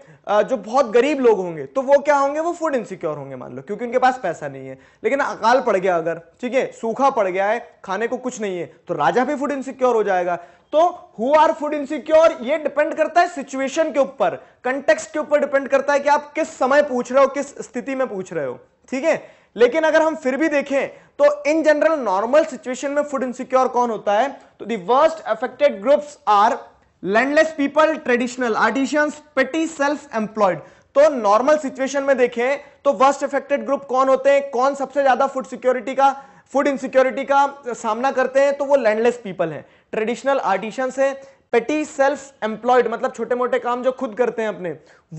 जो बहुत गरीब लोग होंगे तो वो क्या होंगे वो फूड इनसिक्योर होंगे मान लो क्योंकि उनके पास पैसा नहीं है लेकिन अकाल पड़ गया अगर ठीक है सूखा पड़ गया है खाने को कुछ नहीं है तो राजा भी फूड इनसिक्योर हो जाएगा तो हु आर फूड इनसिक्योर ये डिपेंड करता है सिचुएशन के ऊपर कंटेक्स के ऊपर डिपेंड करता है कि आप किस समय पूछ रहे हो किस स्थिति में पूछ रहे हो ठीक है लेकिन अगर हम फिर भी देखें तो इन जनरल नॉर्मल सिचुएशन में फूड इनसिक्योर कौन होता है तो the worst affected groups are landless people traditional artisans petty self employed तो नॉर्मल सिचुएशन में देखें तो वर्स्ट इफेक्टेड ग्रुप कौन होते हैं कौन सबसे ज्यादा फूड सिक्योरिटी का फूड इनसिक्योरिटी का सामना करते हैं तो वो लैंडलेस पीपल हैं ट्रेडिशनल आर्टिशंस हैं पेटी सेल्फ एम्प्लॉयड मतलब छोटे मोटे काम जो खुद करते हैं अपने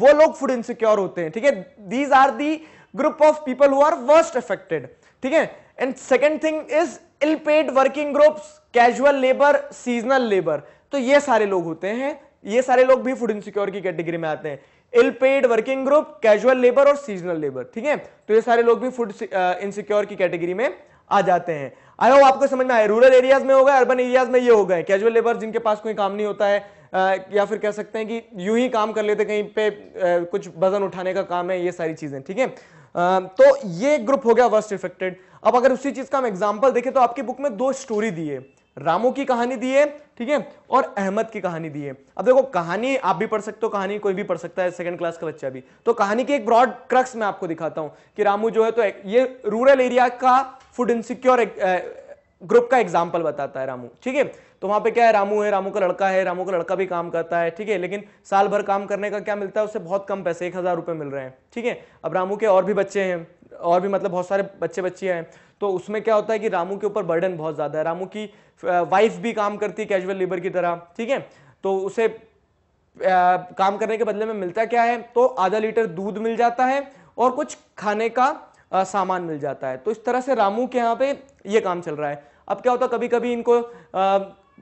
वो लोग फूड इनसिक्योर होते हैं ठीक है these are the group of people who are worst affected ठीक है and second thing is ill paid working group casual labour seasonal labour तो ये सारे लोग होते हैं ये सारे लोग भी फूड इनसिक्योर की कैटेगरी में आते हैं ill paid working group casual labour और सीजनल लेबर ठीक है तो ये सारे लोग भी फूड इनसिक्योर uh, की कैटेगरी में आ जाते हैं आई होप आपको समझ में आए रूरल एरियाज में होगा अर्बन एरियाज में ये हो गए कैजुअल लेबर जिनके पास कोई काम नहीं होता है uh, या फिर कह सकते हैं कि यूं ही काम कर लेते कहीं पे uh, कुछ वजन उठाने का काम है ये सारी चीजें ठीक है तो ये ग्रुप हो गया वर्स्ट इफेक्टेड अब अगर उसी चीज का हम एग्जाम्पल देखें तो आपकी बुक में दो स्टोरी दी है रामू की कहानी दी है ठीक है और अहमद की कहानी दी है अब देखो कहानी आप भी पढ़ सकते हो कहानी कोई भी पढ़ सकता है सेकंड क्लास का बच्चा भी तो कहानी की एक ब्रॉड क्रक्स मैं आपको दिखाता हूं कि रामू जो है तो ये रूरल एरिया का फूड इनसिक्योर ग्रुप का एग्जाम्पल बताता है रामू ठीक है तो वहां पे क्या है रामू है रामू का लड़का है रामू का लड़का भी काम करता है ठीक है लेकिन साल भर काम करने का क्या मिलता है उसे बहुत कम पैसे एक हजार रुपए मिल रहे हैं ठीक है अब रामू के और भी बच्चे हैं और भी मतलब बहुत सारे बच्चे बच्चियां हैं तो उसमें क्या होता है कि रामू के ऊपर बर्डन बहुत ज़्यादा है रामू की वाइफ भी काम करती है कैजुअल लेबर की तरह ठीक है तो उसे काम करने के बदले में मिलता क्या है तो आधा लीटर दूध मिल जाता है और कुछ खाने का सामान मिल जाता है तो इस तरह से रामू के यहाँ पे ये काम चल रहा है अब क्या होता है कभी कभी इनको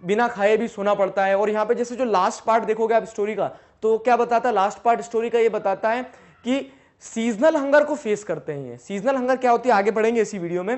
बिना खाए भी सोना पड़ता है और यहाँ पे जैसे जो लास्ट पार्ट देखोगे आप स्टोरी का तो क्या बताता है लास्ट पार्ट स्टोरी का ये बताता है कि सीजनल हंगर को फेस करते हैं सीजनल हंगर क्या होती है आगे बढ़ेंगे इसी वीडियो में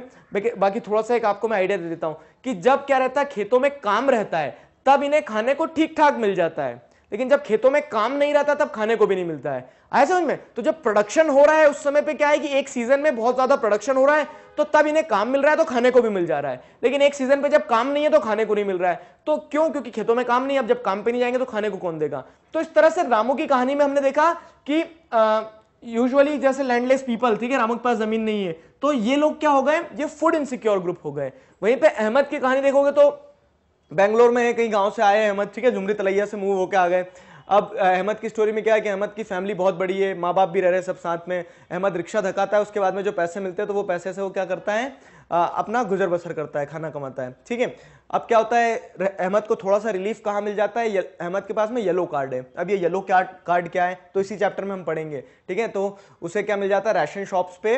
बाकी थोड़ा सा एक आपको मैं आइडिया दे देता हूं कि जब क्या रहता है खेतों में काम रहता है तब इन्हें खाने को ठीक ठाक मिल जाता है लेकिन जब खेतों में काम नहीं रहता तब खाने को भी नहीं मिलता है आया समझ में तो जब प्रोडक्शन हो रहा है उस समय पे क्या है कि एक सीजन में बहुत ज्यादा प्रोडक्शन हो रहा है तो तब इन्हें काम मिल रहा है तो खाने को भी मिल जा रहा है लेकिन एक सीजन पे जब काम नहीं है तो खाने को नहीं मिल रहा है तो क्यों क्योंकि खेतों में काम नहीं है अब जब काम पे नहीं जाएंगे तो खाने को कौन देगा तो इस तरह से रामू की कहानी में हमने देखा कि आ, यूजली जैसे लैंडलेस पीपल ठीक है रामक पास जमीन नहीं है तो ये लोग क्या हो गए ये फूड इनसिक्योर ग्रुप हो गए वहीं पे अहमद की कहानी देखोगे तो बेंगलोर में है कहीं गांव से आए अहमद ठीक है झुमरी तलैया से मूव होकर आ गए अब अहमद की स्टोरी में क्या है कि अहमद की फैमिली बहुत बड़ी है माँ बाप भी रह रहे सब साथ में अहमद रिक्शा धकाता है उसके बाद में जो पैसे मिलते हैं तो वो पैसे से वो क्या करता है अपना गुजर बसर करता है खाना कमाता है ठीक है अब क्या होता है अहमद को थोड़ा सा रिलीफ कहाँ मिल जाता है अहमद के पास में येलो कार्ड है अब ये येलो कार्ड कार्ड क्या है तो इसी चैप्टर में हम पढ़ेंगे ठीक है तो उसे क्या मिल जाता है राशन शॉप्स पे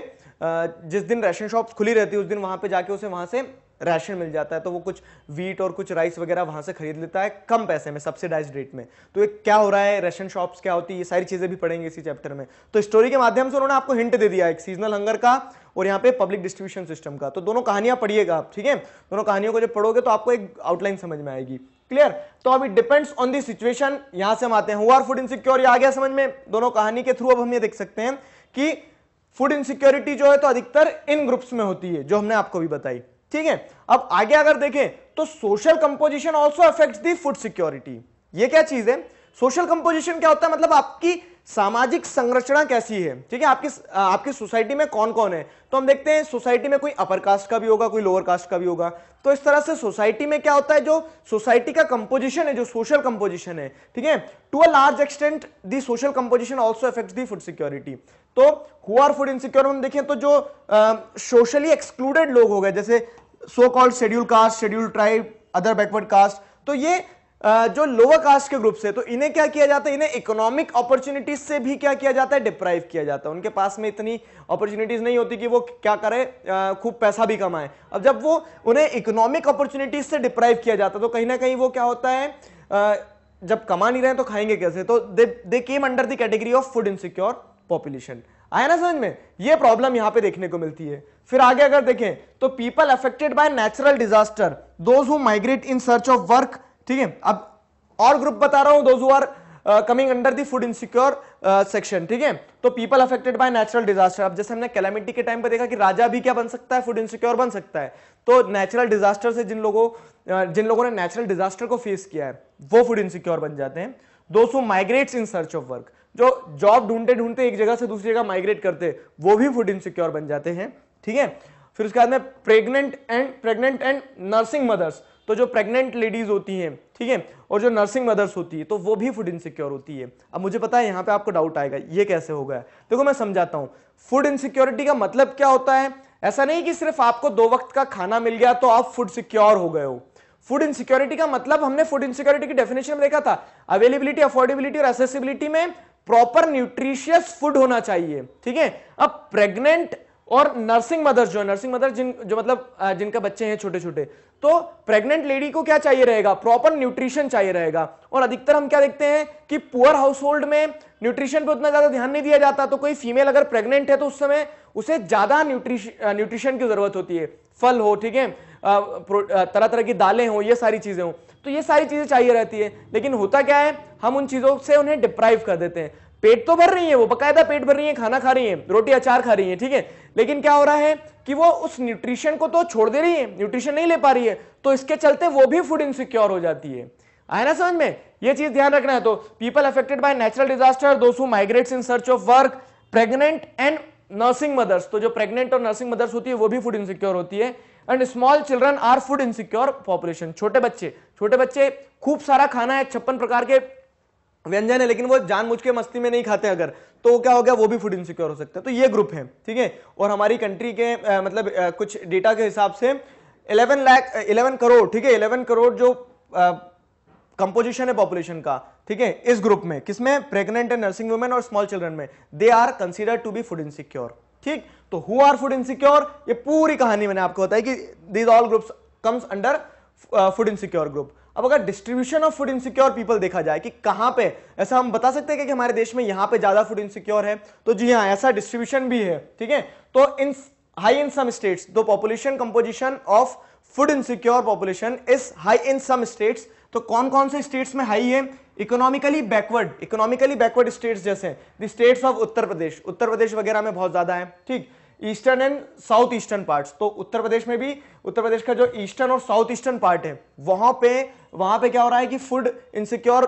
जिस दिन राशन शॉप्स खुली रहती है उस दिन वहाँ पे जाके उसे वहाँ से राशन मिल जाता है तो वो कुछ वीट और कुछ राइस वगैरह वहां से खरीद लेता है कम पैसे में सब्सिडाइज रेट में तो एक क्या हो रहा है राशन शॉप्स क्या होती है ये सारी चीज़ें भी पढ़ेंगे इसी चैप्टर में तो स्टोरी के माध्यम से उन्होंने आपको हिंट दे दिया एक सीजनल हंगर का और यहाँ पे पब्लिक डिस्ट्रीब्यूशन सिस्टम का तो दोनों कहानियां पढ़िएगा आप ठीक है दोनों कहानियों को जब पढ़ोगे तो आपको एक आउटलाइन समझ में आएगी क्लियर तो अभी डिपेंड्स ऑन दी सिचुएशन यहां से हम आते हैं फूड इन फूड इनसिक्योर आ गया समझ में दोनों कहानी के थ्रू अब हम ये देख सकते हैं कि फूड इनसिक्योरिटी जो है तो अधिकतर इन ग्रुप्स में होती है जो हमने आपको भी बताई ठीक है अब आगे अगर देखें तो social composition also affect the food security ये क्या चीज है सोशल कंपोजिशन क्या होता है मतलब आपकी सामाजिक संरचना कैसी है ठीक है आपकी आपकी सोसाइटी में कौन कौन है तो हम देखते हैं सोसाइटी में कोई अपर कास्ट का भी होगा कोई लोअर कास्ट का भी होगा तो इस तरह से सोसाइटी में क्या होता है जो सोसाइटी का कंपोजिशन है जो सोशल कंपोजिशन है ठीक है to a large extent the social composition also effect the food security तो हु आर फूड इनसिक्योर हम देखें तो जो सोशली एक्सक्लूडेड लोग हो गए जैसे so called schedule caste schedule tribe other backward caste तो ये जो लोअर कास्ट के ग्रुप है तो इन्हें क्या किया जाता है इन्हें इकोनॉमिक अपॉर्चुनिटीज से भी क्या किया जाता है डिप्राइव किया जाता है उनके पास में इतनी अपॉर्चुनिटीज नहीं होती कि वो क्या करे खूब पैसा भी कमाए अब जब वो उन्हें इकोनॉमिक अपॉर्चुनिटीज से डिप्राइव किया जाता है तो कहीं ना कहीं वो क्या होता है आ, जब कमा नहीं रहे तो खाएंगे कैसे तो they they came under the category of food insecure population आया ना समझ में ये प्रॉब्लम यहां पे देखने को मिलती है फिर आगे अगर देखें तो people affected by natural disaster those who migrate in search of work ठीक है अब और ग्रुप बता रहा हूं those are coming under the food insecure section ठीक है तो people affected by natural disaster अब जैसे हमने कैलामिटी के टाइम पर देखा कि राजा भी क्या बन सकता है फूड इनसिक्योर बन सकता है तो नेचुरल डिजास्टर से जिन लोगों uh, जिन लोगों ने नेचुरल डिजास्टर को फेस किया है वो फूड इनसिक्योर बन जाते हैं दोस्त migrates in search of work जो जॉब ढूंढते ढूंढते एक जगह से दूसरी जगह माइग्रेट करते वो भी फूड इनसिक्योर बन जाते हैं ठीक है फिर उसके बाद में pregnant and pregnant and nursing mothers तो जो प्रेग्नेंट लेडीज होती हैं ठीक है और जो नर्सिंग मदर्स होती है तो वो भी फूड इनसिक्योर होती है अब मुझे पता है यहाँ पे आपको डाउट आएगा ये कैसे होगा देखो मैं समझाता हूँ फूड इनसिक्योरिटी का मतलब क्या होता है ऐसा नहीं कि सिर्फ आपको दो वक्त का खाना मिल गया तो आप फूड सिक्योर हो गए हो फूड इनसिक्योरिटी का मतलब हमने फूड इनसिक्योरिटी की डेफिनेशन में देखा था अवेलेबिलिटी अफोर्डेबिलिटी और एसेसिबिलिटी में प्रॉपर न्यूट्रिशियस फूड होना चाहिए ठीक है अब प्रेग्नेंट और नर्सिंग मदर्स जो है नर्सिंग मदर जिन जो मतलब जिनका बच्चे हैं छोटे छोटे तो प्रेग्नेंट लेडी को क्या चाहिए रहेगा प्रॉपर न्यूट्रिशन चाहिए रहेगा और अधिकतर हम क्या देखते हैं कि पुअर हाउस होल्ड में न्यूट्रिशन पे उतना ज्यादा ध्यान नहीं दिया जाता तो कोई फीमेल अगर प्रेग्नेंट है तो उस समय उसे ज्यादा न्यूट्रिशन न्यूट्रिशन की जरूरत होती है फल हो ठीक है तरह तरह की दालें हों ये सारी चीजें हो तो ये सारी चीजें चाहिए रहती है लेकिन होता क्या है हम उन चीजों से उन्हें डिप्राइव कर देते हैं पेट तो भर रही है वो बकायदा पेट भर रही है खाना खा रही है रोटी अचार खा रही है ठीक है लेकिन क्या हो रहा है कि वो उस न्यूट्रिशन को तो छोड़ दे रही है न्यूट्रिशन नहीं ले पा रही है तो इसके चलते वो भी फूड इनसिक्योर हो जाती है आया ना समझ में ये चीज ध्यान रखना है तो people affected by natural disaster those migrates in search of work pregnant and nursing mothers तो जो प्रेग्नेंट और नर्सिंग मदर्स होती है वो भी फूड इनसिक्योर होती है and small children are food insecure population छोटे बच्चे छोटे बच्चे खूब सारा खाना है छप्पन प्रकार के व्यंजन है लेकिन वो जानबूझ के मस्ती में नहीं खाते अगर तो क्या हो गया वो भी फूड इनसिक्योर हो सकता है तो ये ग्रुप है ठीक है और हमारी कंट्री के आ, मतलब आ, कुछ डेटा के हिसाब से 11 लाख 11 करोड़ ठीक है 11 करोड़ जो कंपोजिशन है पॉपुलेशन का ठीक है इस ग्रुप में किसमें प्रेग्नेंट एंड नर्सिंग वुमेन और स्मॉल चिल्ड्रन में they are consider to be food insecure ठीक तो हु आर फूड इनसिक्योर ये पूरी कहानी मैंने आपको बताई कि these all groups comes under food insecure group अब अगर distribution of food insecure people देखा जाए कि कहां पे ऐसा हम बता सकते हैं कि हमारे देश में यहां पे ज्यादा फूड इनसिक्योर है तो जी हाँ ऐसा डिस्ट्रीब्यूशन भी है ठीक है तो in high in some states though population composition of food insecure population is high in some states तो, तो कौन कौन से स्टेट्स में हाई है economically backward economically backward states जैसे the states of Uttar Pradesh Uttar Pradesh वगैरह में बहुत ज्यादा है ठीक eastern and south eastern parts तो उत्तर प्रदेश में भी उत्तर प्रदेश का जो ईस्टर्न और साउथ ईस्टर्न पार्ट है वहां पे वहां पे क्या हो रहा है कि फूड इनसिक्योर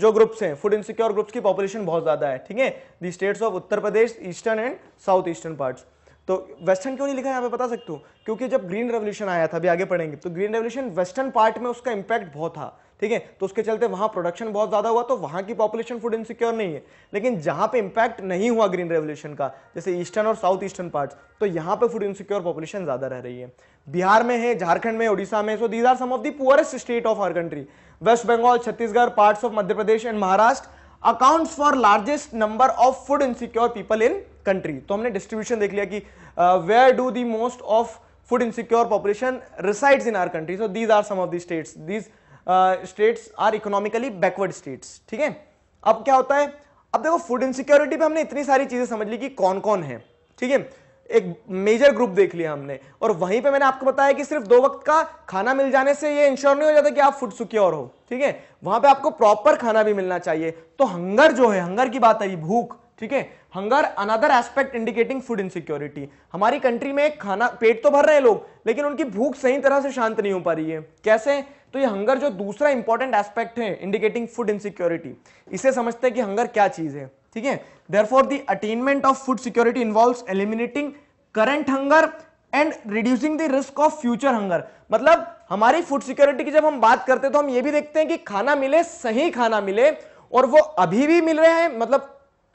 जो ग्रुप्स हैं फूड इनसिक्योर ग्रुप्स की पॉपुलेशन बहुत ज्यादा है ठीक है the states of Uttar Pradesh eastern and south eastern parts तो वेस्टर्न क्यों नहीं लिखा यहां पर बता सकते हो क्योंकि जब ग्रीन रेवल्यूशन आया था अभी आगे पढ़ेंगे तो ग्रीन रेवल्यूशन वेस्टर्न पार्ट में उसका इंपैक्ट बहुत था ठीक है तो उसके चलते वहां प्रोडक्शन बहुत ज़्यादा हुआ तो वहां की पॉपुलेशन फूड इनसिक्योर नहीं है लेकिन जहां पे इंपैक्ट नहीं हुआ ग्रीन रेवोल्यूशन का जैसे ईस्टर्न और साउथ ईस्टर्न पार्ट्स तो यहां पे फूड इनसिक्योर पॉपुलेशन ज़्यादा रह रही है बिहार में है झारखंड में उड़ीसा में so these are some of the poorest state of our country West Bengal Chhattisgarh parts of Madhya Pradesh and Maharashtra accounts for largest number of food insecure people in country तो हमने डिस्ट्रीब्यूशन देख लिया कि where do the most of food insecure population resides in our country so these are some of the states these states are economically backward states ठीक है अब क्या होता है अब देखो फूड इनसिक्योरिटी पे हमने इतनी सारी चीज़ें समझ ली कि कौन कौन है ठीक है एक मेजर ग्रुप देख लिया हमने और वहीं पे मैंने आपको बताया कि सिर्फ दो वक्त का खाना मिल जाने से ये इंश्योर नहीं हो जाता कि आप फूड सिक्योर हो ठीक है वहां पे आपको प्रॉपर खाना भी मिलना चाहिए तो हंगर जो है हंगर की बात आई भूख ठीक है hunger another aspect indicating food insecurity हमारी कंट्री में खाना पेट तो भर रहे हैं लोग लेकिन उनकी भूख सही तरह से शांत नहीं हो पा रही है कैसे तो ये हंगर जो दूसरा इंपॉर्टेंट एस्पेक्ट है इंडिकेटिंग फूड इनसिक्योरिटी इसे समझते हैं कि हंगर क्या चीज है ठीक है there for the attainment of food security involve eliminating current hunger and reducing the risk of future hunger मतलब हमारी फूड सिक्योरिटी की जब हम बात करते हैं तो हम ये भी देखते हैं कि खाना मिले सही खाना मिले और वो अभी भी मिल रहे हैं मतलब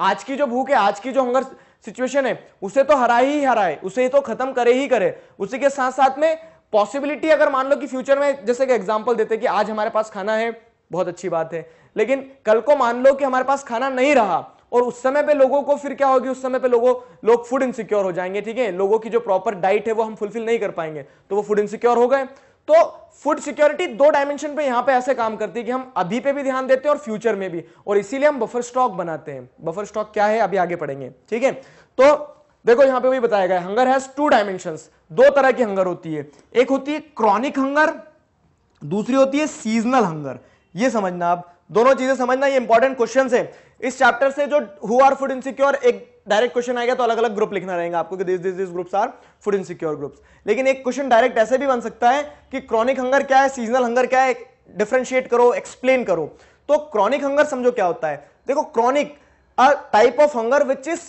आज की जो भूख है आज की जो हंगर सिचुएशन है उसे तो हरा ही हराए उसे ही तो खत्म करे ही करे उसी के साथ साथ में पॉसिबिलिटी अगर मान लो कि फ्यूचर में जैसे कि एग्जाम्पल देते कि आज हमारे पास खाना है बहुत अच्छी बात है लेकिन कल को मान लो कि हमारे पास खाना नहीं रहा और उस समय पे लोगों को फिर क्या होगी उस समय पे लोगों लोग फूड इनसिक्योर हो जाएंगे ठीक है लोगों की जो प्रॉपर डाइट है वो हम फुलफिल नहीं कर पाएंगे तो वो फूड इनसिक्योर हो गए तो फूड सिक्योरिटी दो डायमेंशन पे यहाँ पे ऐसे काम करती है कि हम अभी पे भी ध्यान देते हैं और फ्यूचर में भी और इसीलिए हम बफर स्टॉक बनाते हैं बफर स्टॉक क्या है अभी आगे पढ़ेंगे ठीक है तो देखो यहां पे भी बताया गया हंगर हैज टू डायमेंशन दो तरह की हंगर होती है एक होती है क्रॉनिक हंगर दूसरी होती है सीजनल हंगर ये समझना आप दोनों चीजें समझना ये इंपॉर्टेंट क्वेश्चन है इस चैप्टर से जो हु आर फूड इनसिक्योर एक डायरेक्ट क्वेश्चन आएगा तो अलग अलग ग्रुप लिखना रहेगा आपको कि this this this groups are food insecure groups लेकिन एक क्वेश्चन डायरेक्ट ऐसे भी बन सकता है कि क्रॉनिक हंगर क्या है सीजनल हंगर क्या है डिफ्रेंशिएट करो एक्सप्लेन करो तो क्रॉनिक हंगर समझो क्या होता है देखो chronic a type of hunger which is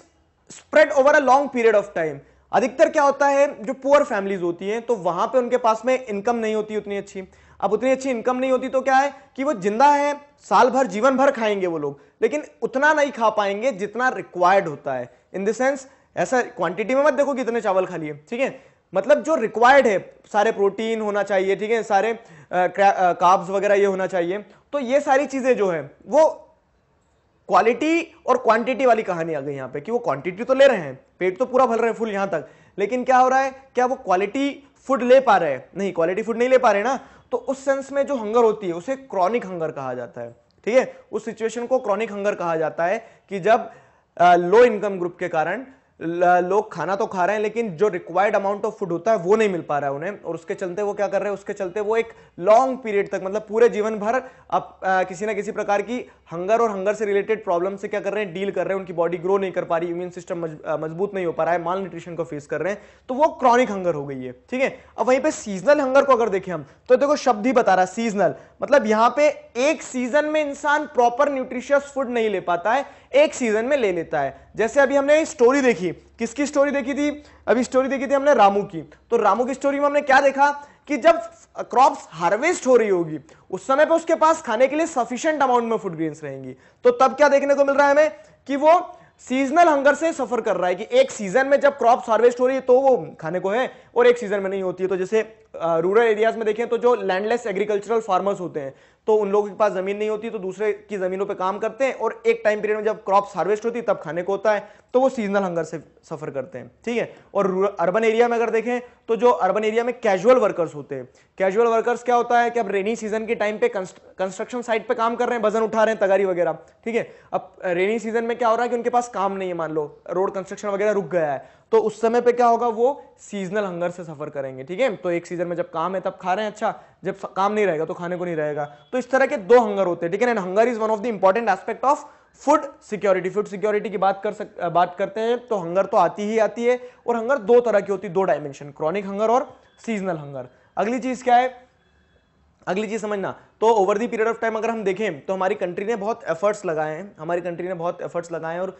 spread over a long period of time अधिकतर क्या होता है जो पुअर फैमिलीज होती हैं तो वहां पे उनके पास में इनकम नहीं होती उतनी अच्छी अब उतनी अच्छी इनकम नहीं होती तो क्या है कि वो जिंदा है साल भर जीवन भर खाएंगे वो लोग लेकिन उतना नहीं खा पाएंगे जितना रिक्वायर्ड होता है इन द सेंस ऐसा क्वांटिटी में मत देखो कितने चावल खा लिए ठीक है मतलब जो रिक्वायर्ड है सारे प्रोटीन होना चाहिए ठीक है सारे काब्स वगैरह ये होना चाहिए तो ये सारी चीज़ें जो है वो क्वालिटी और क्वांटिटी वाली कहानी आ गई यहाँ पे कि वो क्वांटिटी तो ले रहे हैं पेट तो पूरा भर रहे हैं फुल यहाँ तक लेकिन क्या हो रहा है क्या वो क्वालिटी फूड ले पा रहे हैं नहीं क्वालिटी फूड नहीं ले पा रहे ना तो उस सेंस में जो हंगर होती है उसे क्रॉनिक हंगर कहा जाता है ठीक है उस सिचुएशन को क्रॉनिक हंगर कहा जाता है कि जब लो इनकम ग्रुप के कारण लोग खाना तो खा रहे हैं लेकिन जो रिक्वायर्ड अमाउंट ऑफ फूड होता है वो नहीं मिल पा रहा है उन्हें और उसके चलते वो क्या कर रहे हैं उसके चलते वो एक लॉन्ग पीरियड तक मतलब पूरे जीवन भर अब किसी ना किसी प्रकार की हंगर और हंगर से रिलेटेड प्रॉब्लम से क्या कर रहे हैं डील कर रहे हैं उनकी बॉडी ग्रो नहीं कर पा रही इम्यून सिस्टम मजबूत नहीं हो पा रहा है माल न्यूट्रिशन को फेस कर रहे हैं तो वो क्रॉनिक हंगर हो गई है ठीक है अब वहीं पर सीजनल हंगर को अगर देखें हम तो देखो शब्द ही बता रहा है सीजनल मतलब यहाँ पे एक सीजन में इंसान प्रॉपर न्यूट्रिशियस फूड नहीं ले पाता है एक सीजन में ले लेता है जैसे अभी हमने स्टोरी देखी किसकी स्टोरी देखी थी अभी स्टोरी देखी थी हमने रामू की तो रामू की स्टोरी में हमने क्या देखा कि जब क्रॉप्स हार्वेस्ट हो रही होगी उस समय पे उसके पास खाने के लिए सफिशियंट अमाउंट में फूड ग्रेन्स रहेंगी तो तब क्या देखने को मिल रहा है हमें कि वो सीजनल हंगर से सफर कर रहा है कि एक सीजन में जब क्रॉप हार्वेस्ट हो रही है तो वो खाने को है और एक सीजन में नहीं होती है तो जैसे रूरल एरियाज में देखें तो जो लैंडलेस एग्रीकल्चरल फार्मर्स होते हैं तो उन लोगों के पास जमीन नहीं होती तो दूसरे की जमीनों पे काम करते हैं और एक टाइम पीरियड में जब क्रॉप हार्वेस्ट होती तब खाने को होता है तो वो सीजनल हंगर से सफर करते हैं ठीक है और अर्बन एरिया में अगर देखें तो जो अर्बन एरिया में कैजुअल वर्कर्स होते हैं कैजुअल वर्कर्स क्या होता है कि अब रेनी सीजन के टाइम पे कंस्ट्रक्शन साइट पर काम कर रहे हैं वजन उठा रहे हैं तगारी वगैरह ठीक है अब रेनी सीजन में क्या हो रहा है कि उनके पास काम नहीं है मान लो रोड कंस्ट्रक्शन वगैरह रुक गया है तो उस समय पे क्या होगा वो सीजनल हंगर से सफर करेंगे ठीक है तो एक सीजन में जब काम है तब खा रहे हैं अच्छा जब काम नहीं रहेगा तो खाने को नहीं रहेगा तो इस तरह के दो हंगर होते हैं ठीक है and hunger is one of the important aspect of food security food security की बात कर सक बात करते हैं तो हंगर तो आती ही आती है और हंगर दो तरह की होती है दो डायमेंशन क्रॉनिक हंगर और सीजनल हंगर अगली चीज क्या है अगली चीज समझना तो over the period of time अगर हम देखें तो हमारी कंट्री ने बहुत एफर्ट्स लगाए हैं हमारी कंट्री ने बहुत एफर्ट्स लगाए हैं और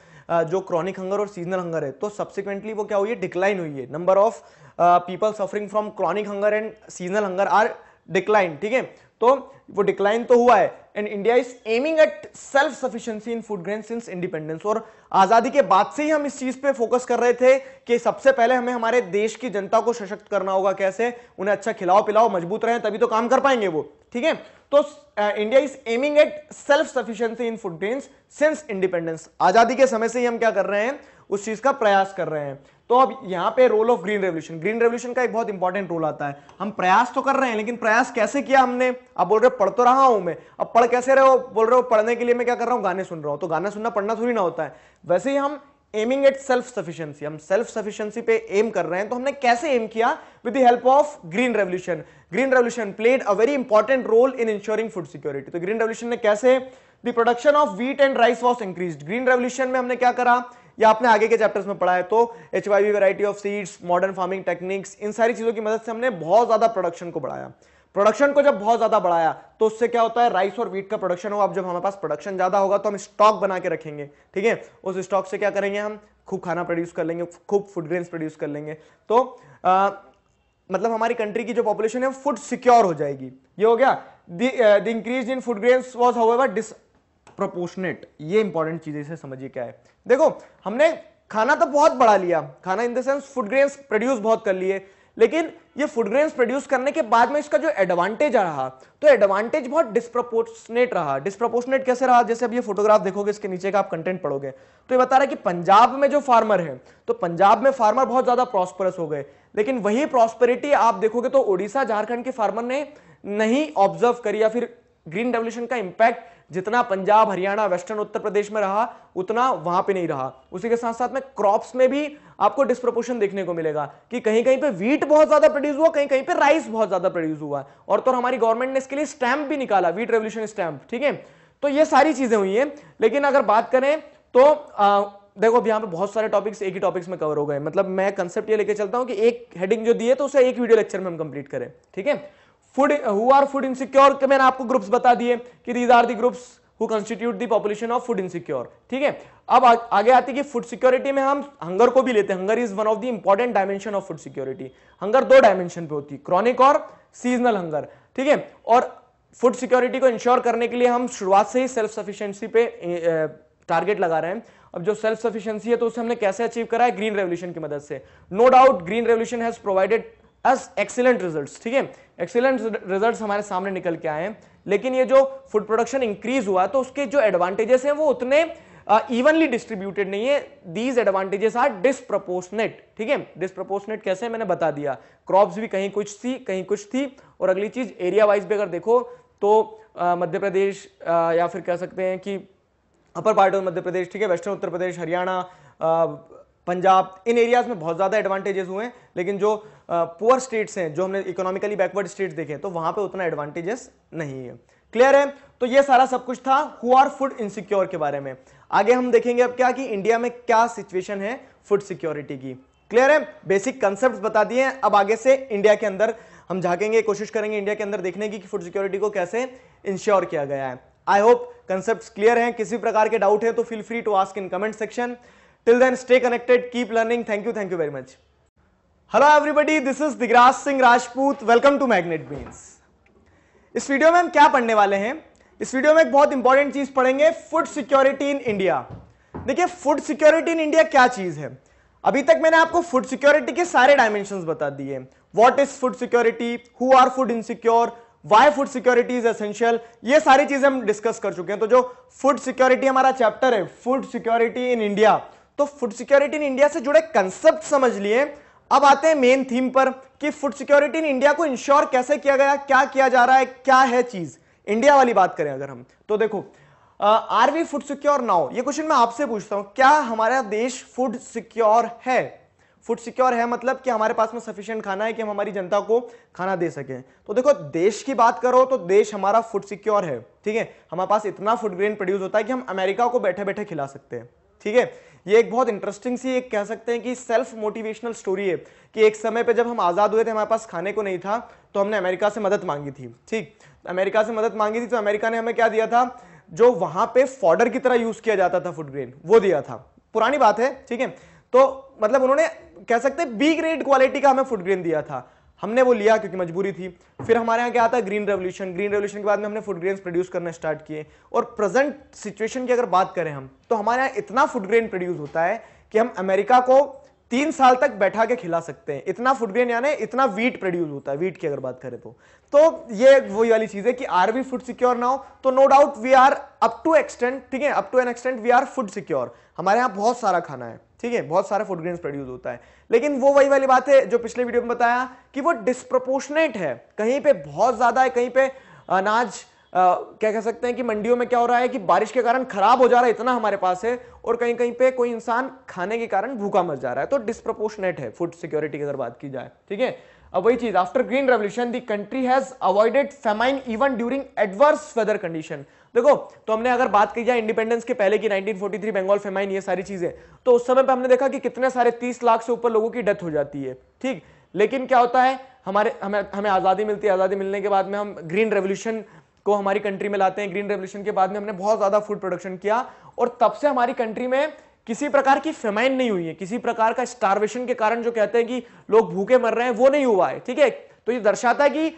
जो क्रॉनिक हंगर और सीजनल हंगर है तो सब्सिक्वेंटली वो क्या हुई है डिक्लाइन हुई है number of people suffering from chronic hunger and seasonal hunger are decline ठीक है तो वो डिक्लाइन तो हुआ है and India is aiming at self sufficiency in food grain since independence और आजादी के बाद से ही हम इस चीज पे फोकस कर रहे थे कि सबसे पहले हमें हमारे देश की जनता को सशक्त करना होगा कैसे उन्हें अच्छा खिलाओ पिलाओ मजबूत रहे तभी तो काम कर पाएंगे वो ठीक है तो India is aiming at self sufficiency in food grain since independence आजादी के समय से ही हम क्या कर रहे हैं उस चीज का प्रयास कर रहे हैं तो अब यहाँ पे role of green revolution green revolution का एक बहुत इंपॉर्टेंट रोल आता है हम प्रयास तो कर रहे हैं लेकिन प्रयास कैसे किया हमने अब बोल रहे हो पढ़ तो रहा हूं मैं अब पढ़ कैसे रहे हो बोल रहे हो पढ़ने के लिए मैं क्या कर रहा हूं गाने सुन रहा हूं तो गाना सुनना पढ़ना थोड़ी ना होता है वैसे ही हम एमिंग एट सेल्फ सफिशियंसी हम सेल्फ सफिशियंसी पे एम कर रहे हैं तो हमने कैसे एम किया with help of green revolution green revolution played a very important role in ensuring food security तो ग्रीन रेवल्यूशन ने कैसे production of wheat and rice was increase green revolution में हमने क्या करा या आपने आगे के चैप्टर्स में पढ़ा है तो H Y variety of seeds modern farming techniques इन सारी चीज़ों की मदद से हमने बहुत ज़्यादा प्रोडक्शन को बढ़ाया प्रोडक्शन को जब बहुत ज्यादा बढ़ाया तो उससे क्या होता है राइस और वीट का प्रोडक्शन हो अब जब हमारे पास प्रोडक्शन ज्यादा होगा तो हम स्टॉक बना के रखेंगे ठीक है उस स्टॉक से क्या करेंगे हम खूब खाना प्रोड्यूस कर लेंगे खूब फूड ग्रेन्स प्रोड्यूस कर लेंगे तो आ, मतलब हमारी कंट्री की जो पॉपुलेशन है फूड सिक्योर हो जाएगी ये हो गया the increase in food grains was ever proportionate ये इंपॉर्टेंट चीज इसे समझिए क्या है देखो हमने खाना तो बहुत बढ़ा लिया खाना in the sense food grains produce बहुत कर लिए लेकिन ये फूड ग्रेन्स प्रोड्यूस करने के बाद में इसका जो एडवांटेज आ रहा तो एडवांटेज बहुत डिस्प्रोपोर्शनेट रहा डिस्प्रोपोर्शनेट कैसे रहा जैसे अब ये फोटोग्राफ देखोगे इसके नीचे का आप कंटेंट पढ़ोगे तो ये बता रहा है कि पंजाब में जो फार्मर है तो पंजाब में फार्मर बहुत ज्यादा प्रॉस्परस हो गए लेकिन वही प्रॉस्पेरिटी आप देखोगे तो उड़ीसा झारखंड के फार्मर ने नहीं ऑब्जर्व करी या फिर ग्रीन रेवल्यूशन का इंपैक्ट जितना पंजाब हरियाणा वेस्टर्न उत्तर प्रदेश में रहा उतना वहां पे नहीं रहा उसी के साथ साथ में क्रॉप्स में भी आपको डिस्प्रोपोर्शन देखने को मिलेगा कि कहीं कहीं पे वीट बहुत ज्यादा प्रोड्यूस हुआ कहीं कहीं पे राइस बहुत ज्यादा प्रोड्यूस हुआ और तो हमारी गवर्नमेंट ने इसके लिए स्टैंप भी निकाला वीट रेवल्यूशन स्टैंप ठीक है तो ये सारी चीजें हुई है लेकिन अगर बात करें तो आ, देखो अब यहाँ पे बहुत सारे टॉपिक्स एक ही टॉपिक्स में कवर हो गए मतलब मैं कंसेप्ट ये लेके चलता हूँ कि एक हेडिंग जो दी है तो उसे एक वीडियो लेक्चर में हम कंप्लीट करें ठीक है food who are food insecure के मैंने आपको ग्रुप्स बता दिए कि these are the groups who constitute the population of food insecure ठीक है अब आ, आगे आती है कि फूड सिक्योरिटी में हम हंगर को भी लेते हैं hunger is one of the important dimension of food security hunger दो डायमेंशन पे होती है क्रॉनिक और सीजनल हंगर ठीक है और फूड सिक्योरिटी को इंश्योर करने के लिए हम शुरुआत से ही सेल्फ सफिशियंसी पे टारगेट लगा रहे हैं अब जो सेल्फ सफिशियंसी है तो उसे हमने कैसे अचीव करा है ग्रीन रेवल्यूशन की मदद से no doubt green revolution has provided as excellent result ठीक है एक्सीलेंट रिजल्ट हमारे सामने निकल के आए हैं लेकिन ये जो फूड प्रोडक्शन इंक्रीज हुआ तो उसके जो एडवांटेजेस हैं वो उतने इवनली uh, डिस्ट्रीब्यूटेड नहीं है दीज एडवांटेजेस आर डिस्प्रपोर्शनेट ठीक है डिस्प्रपोर्सनेट कैसे मैंने बता दिया क्रॉप्स भी कहीं कुछ थी कहीं कुछ थी और अगली चीज एरिया वाइज भी अगर देखो तो uh, मध्य प्रदेश uh, या फिर कह सकते हैं कि upper part of Madhya Pradesh ठीक है वेस्टर्न उत्तर प्रदेश हरियाणा पंजाब इन एरियाज में बहुत ज़्यादा एडवांटेजेस हुए हैं लेकिन जो पुअर स्टेट्स हैं जो हमने इकोनॉमिकली बैकवर्ड स्टेट्स देखे तो वहां पे उतना एडवांटेजेस नहीं है क्लियर है तो ये सारा सब कुछ था हु आर फूड इनसिक्योर के बारे में आगे हम देखेंगे अब क्या कि इंडिया में क्या सिचुएशन है फूड सिक्योरिटी की क्लियर है बेसिक कंसेप्ट बता दिए अब आगे से इंडिया के अंदर हम झाकेंगे कोशिश करेंगे इंडिया के अंदर देखने की फूड सिक्योरिटी को कैसे इंश्योर किया गया है आई होप कंसेप्ट क्लियर है किसी प्रकार के डाउट है तो feel free to ask in comment section Till then, stay connected, keep learning. Thank you, thank you very much. Hello everybody this is Digraj Singh Rajput welcome to Magnet Brains इस video में हम क्या पढ़ने वाले हैं इस वीडियो में एक बहुत इंपॉर्टेंट चीज पढ़ेंगे फूड सिक्योरिटी इन इंडिया देखिए फूड सिक्योरिटी इन इंडिया क्या चीज है अभी तक मैंने आपको फूड सिक्योरिटी के सारे डायमेंशन बता दिए what is food security who are food insecure why food security is essential ये सारी चीजें हम डिस्कस कर चुके हैं तो जो फूड सिक्योरिटी हमारा चैप्टर है फूड सिक्योरिटी इन इंडिया तो फूड सिक्योरिटी इन इंडिया से जुड़े कंसेप्ट समझ लिए अब आते हैं मेन थीम पर कि फूड सिक्योरिटी इन इंडिया को इंश्योर कैसे किया गया क्या किया जा रहा है क्या है चीज इंडिया वाली बात करें अगर हम तो देखो are we food secure now ये क्वेश्चन मैं आपसे पूछता हूं क्या हमारा देश फूड सिक्योर है फूड सिक्योर है मतलब कि हमारे पास में सफिशियंट खाना है कि हम हमारी जनता को खाना दे सकें तो देखो देश की बात करो तो देश हमारा फूड सिक्योर है ठीक है हमारे पास इतना फूड ग्रेन प्रोड्यूस होता है कि हम अमेरिका को बैठे बैठे खिला सकते हैं ठीक है ये एक बहुत इंटरेस्टिंग सी एक कह सकते हैं कि सेल्फ मोटिवेशनल स्टोरी है कि एक समय पे जब हम आज़ाद हुए थे हमारे पास खाने को नहीं था तो हमने अमेरिका से मदद मांगी थी ठीक अमेरिका से मदद मांगी थी तो अमेरिका ने हमें क्या दिया था जो वहां पे फॉर्डर की तरह यूज़ किया जाता था फूड ग्रेन वो दिया था पुरानी बात है ठीक है तो मतलब उन्होंने कह सकते हैं बी ग्रेड क्वालिटी का हमें फूड ग्रेन दिया था हमने वो लिया क्योंकि मजबूरी थी फिर हमारे यहाँ क्या आता है ग्रीन रेवोल्यूशन ग्रीन रेवोल्यूशन के बाद में हमने फूड ग्रेन प्रोड्यूस करना स्टार्ट किए और प्रेजेंट सिचुएशन की अगर बात करें हम तो हमारे यहाँ इतना फूड ग्रेन प्रोड्यूस होता है कि हम अमेरिका को तीन साल तक बैठा के खिला सकते हैं इतना फूड ग्रेन यानी इतना वीट प्रोड्यूस होता है वीट की अगर बात करें तो तो ये वही वाली चीज है कि आर वी फूड सिक्योर ना हो तो no doubt we are up to extent ठीक है up to an extent we are food secure हमारे यहाँ बहुत सारा खाना है ठीक है बहुत सारा फूड ग्रेन प्रोड्यूस होता है लेकिन वो वही वाली बात है जो पिछले वीडियो में बताया कि वो डिस्प्रोपोर्शनेट है कहीं पे बहुत ज्यादा है कहीं पे अनाज क्या कह सकते हैं कि मंडियों में क्या हो रहा है कि बारिश के कारण खराब हो जा रहा है इतना हमारे पास है और कहीं कहीं पे कोई इंसान खाने के कारण भूखा मर जा रहा है तो डिस्प्रोपोर्शनेट है फूड सिक्योरिटी की अगर बात की जाए ठीक है अब वही चीज after green revolution the country has avoided famine even during adverse weather condition देखो तो हमने अगर बात की जाए इंडिपेंडेंस के पहले की 1943 बंगाल फेमाइन ये सारी चीजें तो उस समय पे हमने देखा कि कितने सारे 30 लाख से ऊपर लोगों की डेथ हो जाती है ठीक लेकिन क्या होता है हमारे हमें हमें आज़ादी मिलती है आज़ादी मिलने के बाद में हम ग्रीन रेवोल्यूशन को हमारी कंट्री में लाते हैं ग्रीन रेवोल्यूशन के बाद में हमने बहुत ज़्यादा फूड प्रोडक्शन किया और तब से हमारी कंट्री में किसी प्रकार की फेमाइन नहीं हुई है किसी प्रकार का स्टारवेशन के कारण जो कहते हैं कि लोग भूखे मर रहे हैं वो नहीं हुआ है ठीक है तो ये दर्शाता है कि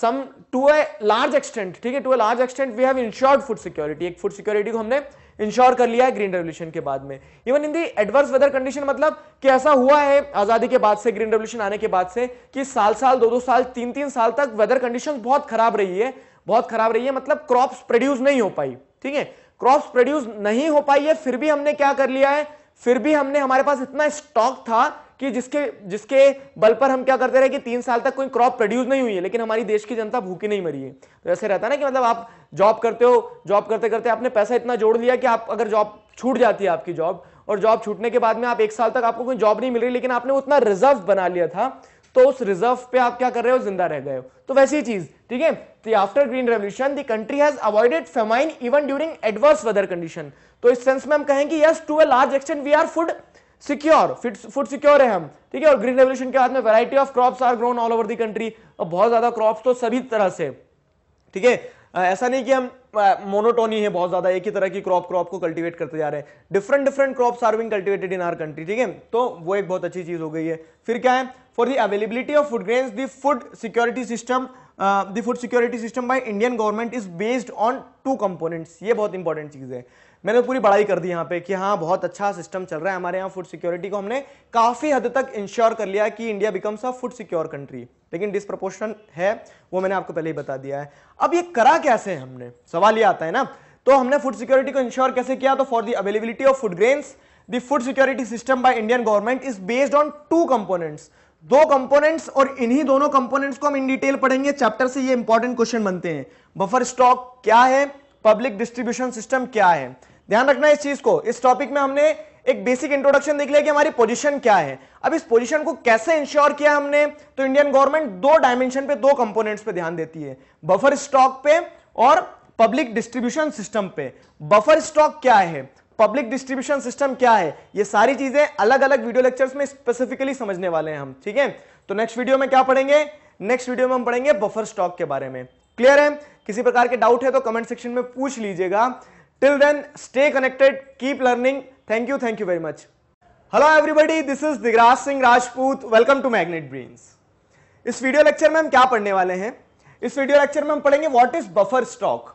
some to a large extent ठीक है to a large extent we have ensured food security एक फूड सिक्योरिटी को हमने इंश्योर कर लिया है ग्रीन रेवल्यूशन के बाद में even in the adverse weather condition मतलब कि ऐसा हुआ है आजादी के बाद से ग्रीन रेवल्यूशन आने के बाद से कि साल साल दो दो साल तीन तीन साल तक वेदर कंडीशन बहुत खराब रही है बहुत खराब रही है मतलब क्रॉप प्रोड्यूस नहीं हो पाई ठीक है क्रॉप प्रोड्यूस नहीं हो पाई है फिर भी हमने क्या कर लिया है फिर भी हमने हमारे पास इतना स्टॉक था कि जिसके जिसके बल पर हम क्या करते रहे कि तीन साल तक कोई क्रॉप प्रोड्यूस नहीं हुई है लेकिन हमारी देश की जनता भूखी नहीं मरी है तो ऐसे रहता है ना कि मतलब आप जॉब करते हो जॉब करते करते आपने पैसा इतना जोड़ लिया कि आप अगर जॉब छूट जाती है आपकी जॉब और जॉब छूटने के बाद में आप एक साल तक आपको कोई जॉब नहीं मिल रही लेकिन आपने उतना रिजर्व बना लिया था तो उस रिजर्व पे आप क्या कर रहे हो जिंदा रह गए हो तो वैसी चीज ठीक है तो after green revolution the country has avoided famine even during adverse weather condition तो इस सेंस में हम कहेंगे yes to a large extent we are food secure food secure है हम ठीक है और ग्रीन रेवल्यूशन के बाद में variety of crops are grown all over the country और बहुत ज्यादा क्रॉप्स तो सभी तरह से ठीक है ऐसा नहीं कि हम मोनोटोनी है बहुत ज्यादा एक ही तरह की क्रॉप क्रॉप को कल्टीवेट करते जा रहे हैं different different crops are being cultivated in our country ठीक है तो वो एक बहुत अच्छी चीज हो गई है फिर क्या है for the availability of food grains the food security system the food security system by Indian government is based on two components ये बहुत इंपॉर्टेंट चीज है मैंने पूरी बड़ाई कर दी यहाँ पे कि हाँ बहुत अच्छा सिस्टम चल रहा है हमारे यहाँ फूड सिक्योरिटी को हमने काफ़ी हद तक इंश्योर कर लिया कि India becomes a food secure country लेकिन डिस्प्रपोर्शन है वो मैंने आपको पहले ही बता दिया है अब ये करा कैसे है हमने सवाल ये आता है ना तो हमने फूड सिक्योरिटी को इंश्योर कैसे किया तो for the availability of food grains the food security system by Indian government is based on two components दो कंपोनेंट्स और इन्हीं दोनों कंपोनेंट्स को हम इन डिटेल पढ़ेंगे चैप्टर से ये इंपॉर्टेंट क्वेश्चन बनते हैं बफर स्टॉक क्या है पब्लिक डिस्ट्रीब्यूशन सिस्टम क्या है ध्यान रखना इस चीज को इस टॉपिक में हमने एक बेसिक इंट्रोडक्शन देख लिया कि हमारी पोजीशन क्या है अब इस पोजीशन को कैसे इंश्योर किया हमने तो इंडियन गवर्नमेंट दो डायमेंशन पे दो कंपोनेंट्स पे ध्यान देती है बफर स्टॉक पे और पब्लिक डिस्ट्रीब्यूशन सिस्टम पे बफर स्टॉक क्या है पब्लिक डिस्ट्रीब्यूशन सिस्टम क्या है ये सारी चीजें अलग अलग वीडियो लेक्चर्स में स्पेसिफिकली समझने वाले हैं हम ठीक है तो नेक्स्ट वीडियो में क्या पढ़ेंगे नेक्स्ट वीडियो में हम पढ़ेंगे बफर स्टॉक के बारे में क्लियर है किसी प्रकार के डाउट है तो कमेंट सेक्शन में पूछ लीजिएगा till then stay connected keep learning thank you thank you very much hello everybody this is Digraj Singh Rajput welcome to magnet brains इस वीडियो लेक्चर में हम क्या पढ़ने वाले हैं इस वीडियो लेक्चर में हम पढ़ेंगे व्हाट इज बफर स्टॉक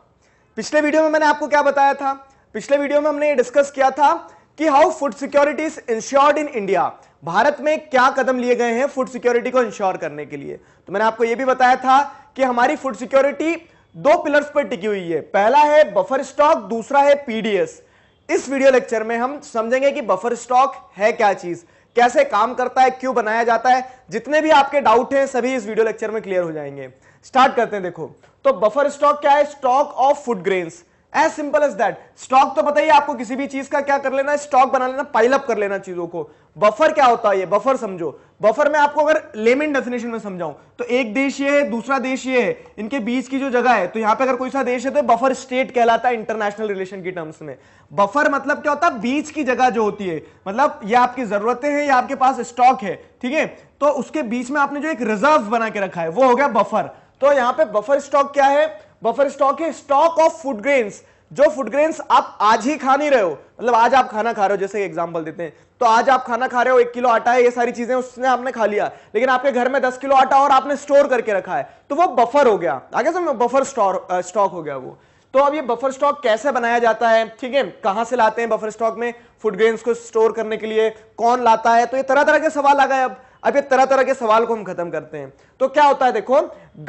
पिछले वीडियो में मैंने आपको क्या बताया था पिछले वीडियो में हमने ये डिस्कस किया था कि how food security is ensured in India Bharat में क्या कदम लिए गए हैं फूड सिक्योरिटी को इंश्योर करने के लिए तो मैंने आपको यह भी बताया था कि हमारी फूड सिक्योरिटी दो पिलर्स पर टिकी हुई है पहला है बफर स्टॉक दूसरा है पीडीएस इस वीडियो लेक्चर में हम समझेंगे कि बफर स्टॉक है क्या चीज कैसे काम करता है क्यों बनाया जाता है जितने भी आपके डाउट हैं सभी इस वीडियो लेक्चर में क्लियर हो जाएंगे स्टार्ट करते हैं देखो तो बफर स्टॉक क्या है stock of food grains as simple as that stock तो पता ही आपको किसी भी चीज का क्या कर लेना स्टॉक बना लेना पाइलअप कर लेना चीजों को बफर क्या होता है ये बफर समझो बफर में आपको अगर लेमिन डेफिनेशन में समझाऊं तो एक देश ये है दूसरा देश ये है इनके बीच की जो जगह है तो यहां पे अगर कोई सा देश है तो बफर स्टेट कहलाता है इंटरनेशनल रिलेशन की टर्म्स में बफर मतलब क्या होता है बीच की जगह जो होती है मतलब ये आपकी जरूरतें हैं या आपके पास स्टॉक है ठीक है तो उसके बीच में आपने जो एक रिजर्व बना के रखा है वो हो गया बफर तो यहाँ पे बफर स्टॉक क्या है बफर स्टॉक है स्टॉक ऑफ फूड ग्रेन्स जो फूड ग्रेन्स आप आज ही खा नहीं रहे हो मतलब आज आप खाना खा रहे हो जैसे एग्जाम्पल देते हैं तो आज आप खाना खा रहे हो एक किलो आटा है ये सारी चीजें उसने आपने खा लिया लेकिन आपके घर में दस किलो आटा और आपने स्टोर करके रखा है तो वो बफर हो गया आगे समझ बफर स्टॉक हो गया वो तो अब ये बफर स्टॉक कैसे बनाया जाता है ठीक है कहां से लाते हैं बफर स्टॉक में फूड ग्रेन्स को स्टोर करने के लिए कौन लाता है तो ये तरह तरह के सवाल आ गए अब अब ये तरह तरह के सवाल को हम खत्म करते हैं तो क्या होता है देखो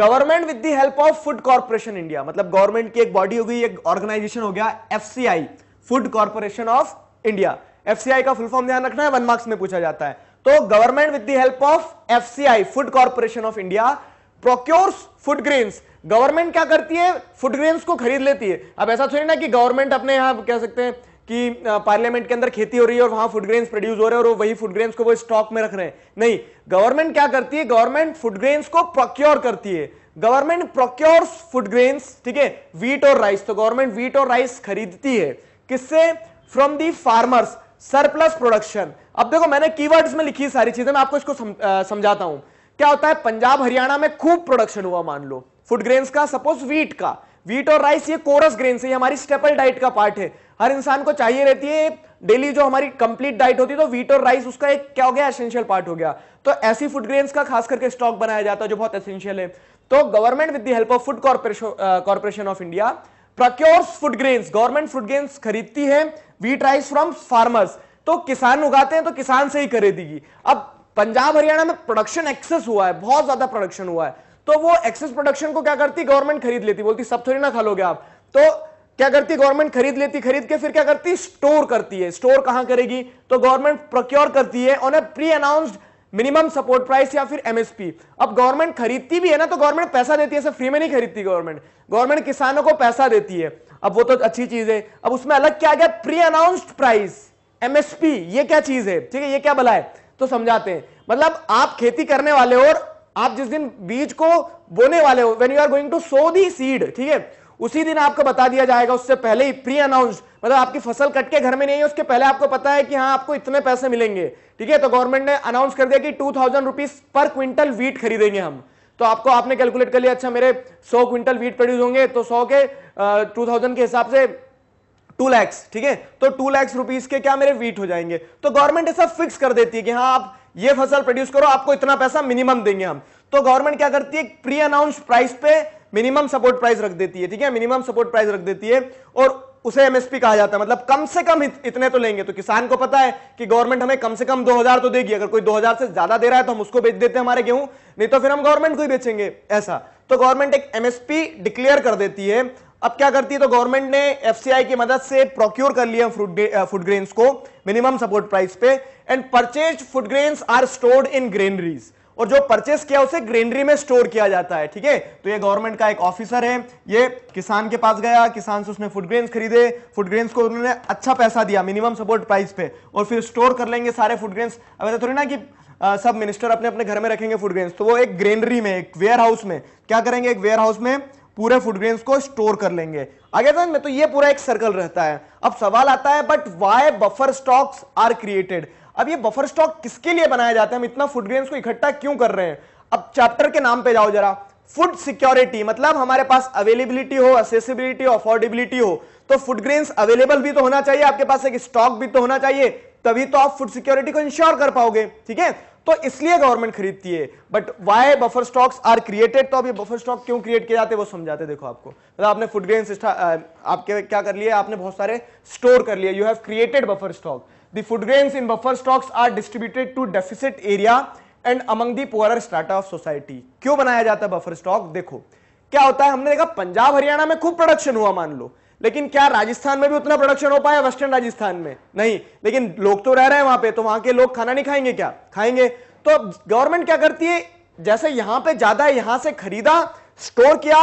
government with the help of Food corporation India मतलब गवर्नमेंट की एक बॉडी हो गई एक ऑर्गेनाइजेशन हो गया FCI Food corporation of India FCI का फुल फॉर्म ध्यान रखना है वन मार्क्स में पूछा जाता है तो government with the help of FCI Food corporation of India procures food grains government क्या करती है फूड ग्रेन्स को खरीद लेती है अब ऐसा थोड़ी ना कि गवर्नमेंट अपने यहां कह सकते हैं कि पार्लियामेंट के अंदर खेती हो रही है और वहां फूड ग्रेन प्रोड्यूस हो रहे हैं और वही फूड ग्रेन को वो स्टॉक में रख रहे हैं नहीं गवर्नमेंट क्या करती है गवर्नमेंट फूड ग्रेन्स को प्रोक्योर करती है गवर्नमेंट प्रोक्योर फूड ग्रेन ठीक है वीट और राइस तो गवर्नमेंट वीट और राइस खरीदती है किससे from the farmers surplus production अब देखो मैंने कीवर्ड्स में लिखी सारी चीजें मैं आपको इसको सम, समझाता हूं क्या होता है पंजाब हरियाणा में खूब प्रोडक्शन हुआ मान लो फूड ग्रेन्स का सपोज वीट का वीट और राइस ये कोरस ग्रेन से हमारी स्टेपल डाइट का पार्ट है हर इंसान को चाहिए रहती है डेली जो हमारी कंप्लीट डाइट होती है तो वीट और राइस उसका एक क्या हो गया एसेंशियल पार्ट हो गया तो ऐसी फूड ग्रेन्स का खास करके स्टॉक बनाया जाता है जो बहुत एसेंशियल है तो government with the help of Food corporation of India procures food grains government food grains खरीदती है वीट राइस फ्रॉम फार्मर्स तो किसान उगाते हैं तो किसान से ही खरीदेगी अब पंजाब हरियाणा में प्रोडक्शन एक्सेस हुआ है बहुत ज्यादा प्रोडक्शन हुआ है तो वो एक्सेस प्रोडक्शन को क्या करती गवर्नमेंट खरीद लेती बोलती सब थोड़ी ना खा लोगे आप तो क्या करती है गवर्नमेंट खरीद लेती खरीद के फिर क्या करती स्टोर करती है स्टोर कहां करेगी तो गवर्नमेंट प्रोक्योर करती है on a pre announced minimum support price या फिर एमएसपी अब गवर्नमेंट खरीदती भी है ना तो गवर्नमेंट पैसा देती है ऐसे फ्री में नहीं खरीदती गवर्नमेंट गवर्नमेंट किसानों को पैसा देती है अब वो तो अच्छी चीज है अब उसमें अलग क्या गया प्री अनाउंस्ड प्राइस एमएसपी ये क्या चीज है ठीक है ये क्या बला है तो समझाते हैं मतलब आप खेती करने वाले हो और आप जिस दिन बीज को बोने वाले हो when you are going to sow the seed ठीक है उसी दिन आपको बता दिया जाएगा उससे पहले ही प्री अनाउंस मतलब आपकी फसल कट के घर में नहीं है उसके पहले आपको पता है कि हाँ आपको इतने पैसे मिलेंगे ठीक है तो गवर्नमेंट ने अनाउंस कर दिया कि two thousand rupees per quintal wheat खरीदेंगे हम तो आपको आपने कैलकुलेट कर लिया अच्छा मेरे सौ क्विंटल वीट प्रोड्यूस होंगे तो सौ के टू थाउजेंड के हिसाब से टू लैक्स ठीक है तो टू लैक्स रुपीज के क्या मेरे वीट हो जाएंगे तो गवर्नमेंट ऐसा फिक्स कर देती है कि हाँ आप ये फसल प्रोड्यूस करो आपको इतना पैसा मिनिमम देंगे हम तो गवर्नमेंट क्या करती है प्री अनाउंस प्राइस पे मिनिमम सपोर्ट प्राइस रख देती है ठीक है मिनिमम सपोर्ट प्राइस रख देती है और उसे एमएसपी कहा जाता है मतलब कम से कम इतने तो लेंगे तो किसान को पता है कि गवर्नमेंट हमें कम से कम 2000 तो देगी अगर कोई 2000 से ज्यादा दे रहा है तो हम उसको बेच देते हैं हमारे गेहूं नहीं तो फिर हम गवर्नमेंट को ही बेचेंगे ऐसा तो गवर्नमेंट एक एमएसपी डिक्लेयर कर देती है अब क्या करती है तो गवर्नमेंट ने एफ की मदद से प्रोक्योर कर लिया फूड फूड ग्रेन्स को मिनिमम सपोर्ट प्राइस पे and purchase food grains are stored in granaries और जो परचेस किया उसे ग्रेनरी में स्टोर किया जाता है ठीक है तो ये गवर्नमेंट का एक ऑफिसर है ये किसान के पास गया किसान से उसने फूड ग्रेन्स खरीदे फूड ग्रेन्स को उन्होंने अच्छा पैसा दिया मिनिमम सपोर्ट प्राइस पे और फिर स्टोर कर लेंगे सारे फूड ग्रेन्स अब ऐसा थोड़ी ना कि आ, सब मिनिस्टर अपने अपने घर में रखेंगे फूड ग्रेन्स तो वो एक ग्रेनरी में एक वेयर हाउस में क्या करेंगे एक वेयर हाउस में पूरे फूड ग्रेन्स को स्टोर कर लेंगे आगे में तो ये पूरा एक सर्कल रहता है अब सवाल आता है but why buffer stocks are created अब ये बफर स्टॉक किसके लिए बनाया जाता है हम इतना फूड ग्रेन को इकट्ठा क्यों कर रहे हैं अब चैप्टर के नाम पे जाओ जरा फूड सिक्योरिटी मतलब हमारे पास अवेलेबिलिटी हो असेसिबिलिटी हो अफोर्डेबिलिटी हो तो फूड ग्रेन अवेलेबल भी तो होना चाहिए आपके पास एक स्टॉक भी तो होना चाहिए तभी तो आप फूड सिक्योरिटी को इंश्योर कर पाओगे ठीक है तो इसलिए गवर्नमेंट खरीदती है but why buffer stocks are created तो अब ये बफर स्टॉक क्यों क्रिएट किए जाते हैं वो समझाते देखो आपको मतलब आपने फूड ग्रेन आपके क्या कर लिए आपने बहुत सारे स्टोर कर लिए you have created buffer stock the food grains in buffer stocks are distributed to deficit area and among the poor strata of society क्यों बनाया जाता है बफर स्टॉक देखो क्या होता है हमने देखा पंजाब हरियाणा में खूब प्रोडक्शन हुआ मान लो लेकिन क्या राजस्थान में भी उतना प्रोडक्शन हो पाया वेस्टर्न राजस्थान में नहीं लेकिन लोग तो रह रहे हैं वहां पे तो वहां के लोग खाना नहीं खाएंगे क्या खाएंगे तो गवर्नमेंट क्या करती है जैसे यहां पे ज्यादा है यहां से खरीदा स्टोर किया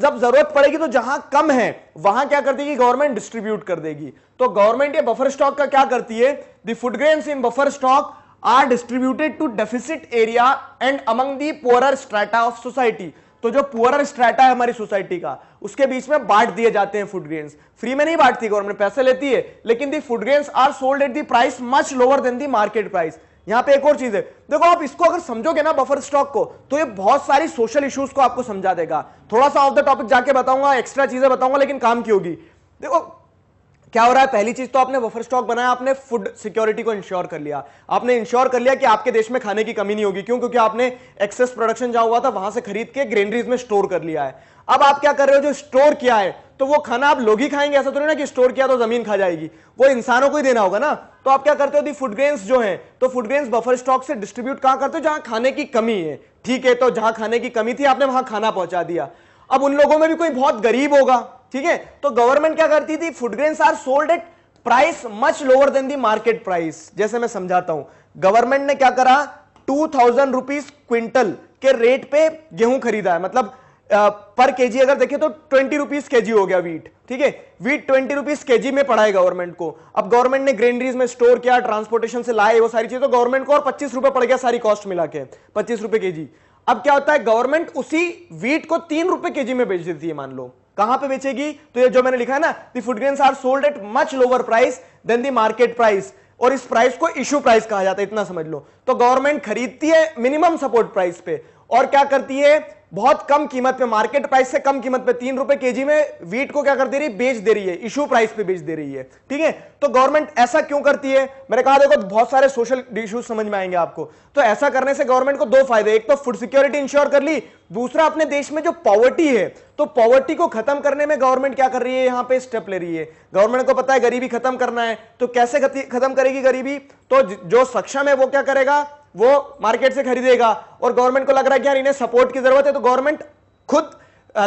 जब जरूरत पड़ेगी तो जहां कम है वहां क्या कर देगी गवर्नमेंट डिस्ट्रीब्यूट कर देगी तो गवर्नमेंट ये बफर स्टॉक का क्या करती है the food foodgrains in buffer stock are distributed to deficit area and among the poorer strata of society तो जो पुअर स्ट्रेटा है हमारी सोसाइटी का उसके बीच में बांट दिए जाते हैं फूड ग्रेन्स फ्री में नहीं बांटती गवर्नमेंट पैसे लेती है लेकिन the food grains are sold at the price much lower than the market price यहां पे एक और चीज है देखो आप इसको अगर समझोगे ना बफर स्टॉक को तो ये बहुत सारी सोशल इश्यूज को आपको समझा देगा थोड़ा सा ऑफ द टॉपिक जाके बताऊंगा एक्स्ट्रा चीजें बताऊंगा लेकिन काम की होगी देखो क्या हो रहा है पहली चीज तो आपने बफर स्टॉक बनाया आपने फूड सिक्योरिटी को इंश्योर कर लिया आपने इंश्योर कर लिया कि आपके देश में खाने की कमी नहीं होगी क्यों क्योंकि आपने एक्सेस प्रोडक्शन जहां हुआ था वहां से खरीद के ग्रेनरीज में स्टोर कर लिया है अब आप क्या कर रहे हो जो स्टोर किया है तो वो खाना आप लोग ही खाएंगे ऐसा तो नहीं ना कि स्टोर किया तो जमीन खा जाएगी वो इंसानों को ही देना होगा ना तो आप क्या करते हो दी फूड ग्रेन्स जो है तो फूड ग्रेन्स बफर स्टॉक से डिस्ट्रीब्यूट कहां करते हो जहां खाने की कमी है ठीक है तो जहां खाने की कमी थी आपने वहां खाना पहुंचा दिया अब उन लोगों में भी कोई बहुत गरीब होगा ठीक है तो गवर्नमेंट क्या करती थी food are sold at price much lower than the market price जैसे मैं समझाता हूं गवर्नमेंट ने क्या करा टू थाउजेंड रुपीज क्विंटल के रेट पे गेहूं खरीदा है मतलब पर केजी अगर देखे तो ट्वेंटी रुपीज के हो गया वीट ठीक है वीट ट्वेंटी रुपीज के में पड़ा है गवर्नमेंट को अब गवर्नमेंट ने ग्रेनरीज में स्टोर किया ट्रांसपोर्टेशन से लाए वो सारी चीज तो गवर्नमेंट को और पच्चीस रुपए पड़ गया सारी कॉस्ट मिला के पच्चीस रुपए के अब क्या होता है गवर्नमेंट उसी वीट को तीन रुपए के में बेच देती है मान लो कहां पे बेचेगी तो ये जो मैंने लिखा है ना the food are sold at much lower price than the market price और इस प्राइस को इश्यू प्राइस कहा जाता है इतना समझ लो तो गवर्नमेंट खरीदती है मिनिमम सपोर्ट प्राइस पे और क्या करती है बहुत कम कीमत पे मार्केट प्राइस से कम कीमत पे तीन रुपए जी में वीट को क्या कर दे रही है बेच दे रही है इशू प्राइस पे बेच दे रही है ठीक है तो गवर्नमेंट ऐसा क्यों करती है मैंने कहा देखो बहुत सारे सोशल इश्यूज समझ में आएंगे आपको तो ऐसा करने से गवर्नमेंट को दो फायदे एक तो फूड सिक्योरिटी इंश्योर कर ली दूसरा अपने देश में जो पॉवर्टी है तो पॉवर्टी को खत्म करने में गवर्नमेंट क्या कर रही है यहां पे स्टेप ले रही है गवर्नमेंट को पता है गरीबी खत्म करना है तो कैसे खत्म करेगी गरीबी तो जो सक्षम है वो क्या करेगा वो मार्केट से खरीदेगा और गवर्नमेंट को लग रहा है कि यार इन्हें सपोर्ट की जरूरत है तो गवर्नमेंट खुद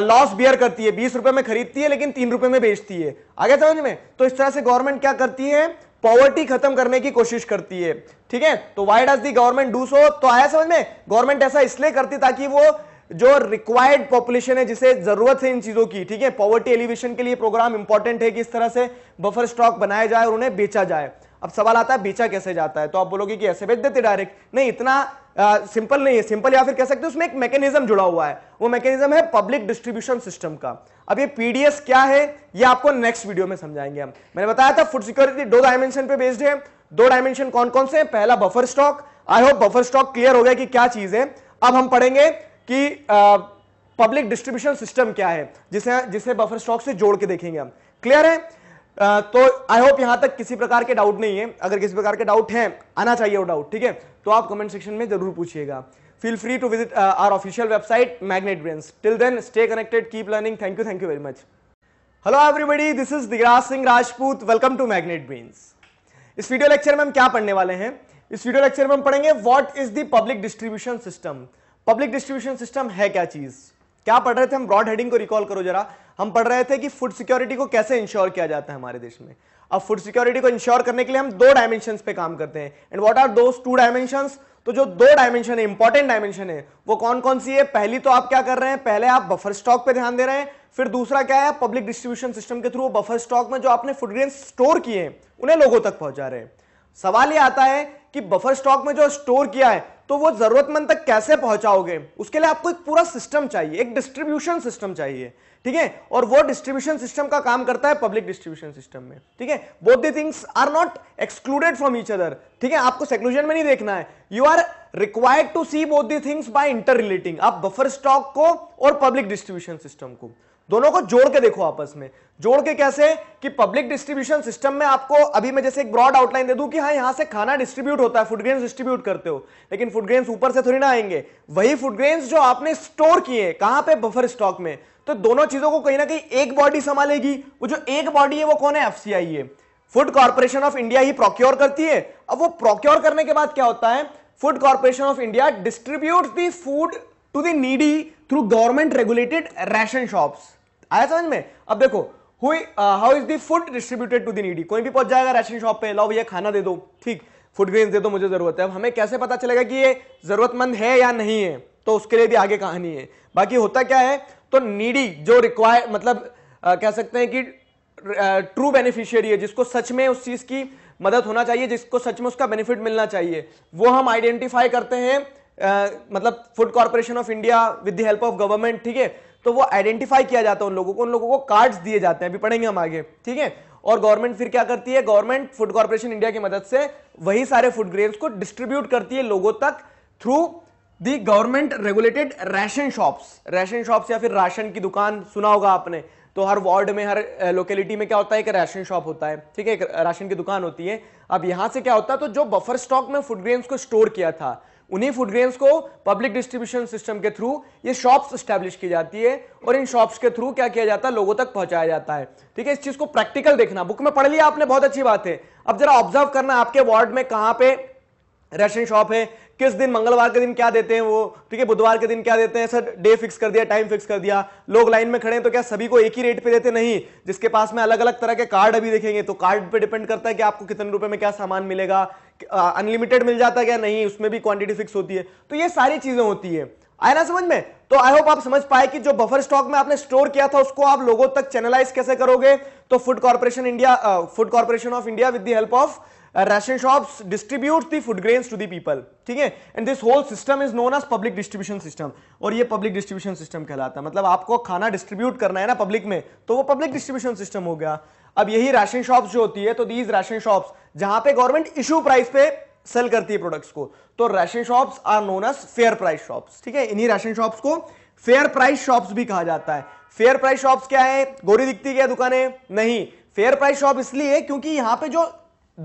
लॉस बियर करती है बीस रुपए में खरीदती है लेकिन तीन रुपए में बेचती है आगे समझ में तो इस तरह से गवर्नमेंट क्या करती है पॉवर्टी खत्म करने की कोशिश करती है ठीक है तो why does the government do so तो आया समझ में गवर्नमेंट ऐसा इसलिए करती ताकि वो जो रिक्वायर्ड पॉपुलेशन है जिसे जरूरत है इन चीजों की ठीक है पॉवर्टी एलिवेशन के लिए प्रोग्राम इंपॉर्टेंट है कि इस तरह से बफर स्टॉक बनाया जाए और उन्हें बेचा जाए अब सवाल आता है बेचा कैसे जाता है तो आप बोलोगे कि ऐसे बेच देते डायरेक्ट नहीं इतना आ, सिंपल नहीं है सिंपल या फिर कह सकते उसमें एक मैकेनिज्म जुड़ा हुआ है वो मैकेनिज्म है पब्लिक डिस्ट्रीब्यूशन सिस्टम का अब ये पीडीएस क्या है ये आपको नेक्स्ट वीडियो में समझाएंगे हम मैंने बताया था फूड सिक्योरिटी दो डायमेंशन पे बेस्ड है दो डायमेंशन कौन कौन से हैं पहला buffer stock I hope buffer stock clear हो गया कि क्या चीज है अब हम पढ़ेंगे कि पब्लिक डिस्ट्रीब्यूशन सिस्टम क्या है जिसे जिसे बफर स्टॉक से जोड़ के देखेंगे हम क्लियर है तो आई होप यहां तक किसी प्रकार के डाउट नहीं है अगर किसी प्रकार के डाउट हैं आना चाहिए वो डाउट ठीक है तो आप कमेंट सेक्शन में जरूर पूछिएगा feel free to visit our official website Magnet Brains till then stay connected keep learning thank you thank you very much hello everybody this is Digraj Singh Rajput welcome to magnet brains इस video lecture में हम क्या पढ़ने वाले हैं इस video lecture में हम पढ़ेंगे what is the public distribution system public distribution system है क्या चीज़ क्या पढ़ रहे थे हम ब्रॉड हेडिंग को रिकॉल करो जरा हम पढ़ रहे थे कि फूड सिक्योरिटी को कैसे इंश्योर किया जाता है हमारे देश में अब फूड सिक्योरिटी को इंश्योर करने के लिए हम दो डायमेंशन पे काम करते हैं एंड वॉट आर दो टू डायमेंशन तो जो दो डायमेंशन है इंपॉर्टेंट डायमेंशन है वो कौन कौन सी है पहली तो आप क्या कर रहे हैं पहले आप बफर स्टॉक पे ध्यान दे रहे हैं फिर दूसरा क्या है पब्लिक डिस्ट्रीब्यूशन सिस्टम के थ्रू बफर स्टॉक में जो आपने फूड ग्रेन स्टोर किए हैं उन्हें लोगों तक पहुंचा रहे हैं सवाल ये आता है कि बफर स्टॉक में जो स्टोर किया है तो वो जरूरतमंद तक कैसे पहुंचाओगे उसके लिए आपको एक पूरा सिस्टम चाहिए एक डिस्ट्रीब्यूशन सिस्टम चाहिए ठीक है और वो डिस्ट्रीब्यूशन सिस्टम का काम करता है पब्लिक डिस्ट्रीब्यूशन सिस्टम में ठीक है both the things are not excluded from each other ठीक है आपको सेक्लूजन में नहीं देखना है you are required to see both the things by inter relating आप बफर स्टॉक को और पब्लिक डिस्ट्रीब्यूशन सिस्टम को दोनों को जोड़ के देखो आपस में जोड़ के कैसे कि पब्लिक डिस्ट्रीब्यूशन सिस्टम में आपको अभी मैं जैसे एक ब्रॉड आउटलाइन दे दूं कि हाँ यहां से खाना डिस्ट्रीब्यूट होता है फूड ग्रेन डिस्ट्रीब्यूट करते हो लेकिन फूड ग्रेन ऊपर से थोड़ी ना आएंगे वही फूड ग्रेन जो आपने स्टोर किए कहां पे बफर स्टॉक में तो दोनों चीजों को कहीं ना कहीं एक बॉडी संभालेगी वो जो एक बॉडी है वो कौन है एफसीआई e है फूड कॉर्पोरेशन ऑफ इंडिया ही प्रोक्योर करती है अब वो प्रोक्योर करने के बाद क्या होता है Food corporation of India distribute the food to the needy through government regulated ration shops आया समझ में अब देखो हुई how is food distributed to the needy कोई भी पहुंच जाएगा राशन शॉप पे लाओ भैया खाना दे दो ठीक फूड ग्रेन दे दो मुझे जरूरत है अब हमें कैसे पता चलेगा कि ये जरूरतमंद है या नहीं है तो उसके लिए भी आगे कहानी है बाकी होता क्या है तो नीडी जो रिक्वायर मतलब आ, uh, कह सकते हैं कि ट्रू uh, बेनिफिशियरी है जिसको सच में उस चीज की मदद होना चाहिए जिसको सच में उसका बेनिफिट मिलना चाहिए वो हम आइडेंटिफाई करते हैं मतलब food corporation of India with the help of government ठीक है तो वो आइडेंटिफाई किया जाता है उन लोगों को उन लोगों को कार्ड्स दिए जाते हैं अभी पढ़ेंगे हम आगे ठीक है और गवर्नमेंट फिर क्या करती है गवर्नमेंट फूड कॉर्पोरेशन इंडिया की मदद से वही सारे फूड ग्रेन्स को डिस्ट्रीब्यूट करती है लोगों तक through the government regulated ration shops ration shops या फिर राशन की दुकान सुना होगा आपने तो हर वार्ड में हर लोकेलिटी में क्या होता है एक राशन शॉप होता है ठीक है एक राशन की दुकान होती है अब यहां से क्या होता है तो जो बफर स्टॉक में फूड ग्रेन्स को स्टोर किया था उन्हीं फूड ग्रेन्स को पब्लिक डिस्ट्रीब्यूशन सिस्टम के थ्रू ये शॉप्स स्टैब्लिश की जाती है और इन शॉप्स के थ्रू क्या किया जाता है लोगों तक पहुंचाया जाता है ठीक है इस चीज को प्रैक्टिकल देखना बुक में पढ़ लिया आपने बहुत अच्छी बात है अब जरा ऑब्जर्व करना आपके वार्ड में कहां पे राशन शॉप है किस दिन मंगलवार के दिन क्या देते हैं वो ठीक है बुधवार के दिन क्या देते हैं सर डे फिक्स कर दिया टाइम फिक्स कर दिया लोग लाइन में खड़े हैं तो क्या सभी को एक ही रेट पे देते नहीं जिसके पास में अलग अलग तरह के कार्ड अभी देखेंगे तो कार्ड पे डिपेंड करता है कि आपको कितने रुपए में क्या सामान मिलेगा अनलिमिटेड मिल जाता क्या नहीं उसमें भी क्वांटिटी फिक्स होती है तो ये सारी चीजें होती है आया ना समझ में तो आई होप आप समझ पाए कि जो बफर स्टॉक में आपने स्टोर किया था उसको आप लोगों तक चैनलाइज कैसे करोगे तो food corporation India food corporation of India with the help of ration shop distribute the food grain to the people ठीक है and this whole system is known as public distribution system और ये public distribution system कहलाता है मतलब आपको खाना distribute करना है ना पब्लिक में तो वो पब्लिक डिस्ट्रीब्यूशन सिस्टम हो गया अब यही राशन शॉप्स जो होती है तो दीज राशन शॉप्स जहां पे गवर्नमेंट इशू प्राइस पे सेल करती है प्रोडक्ट्स को तो ration shops are known as fair price shops ठीक है इन्हीं राशन शॉप्स को फेयर प्राइस शॉप्स भी कहा जाता है फेयर प्राइस शॉप्स क्या है गोरी दिखती क्या दुकानें नहीं फेयर प्राइस शॉप इसलिए क्योंकि यहां पे जो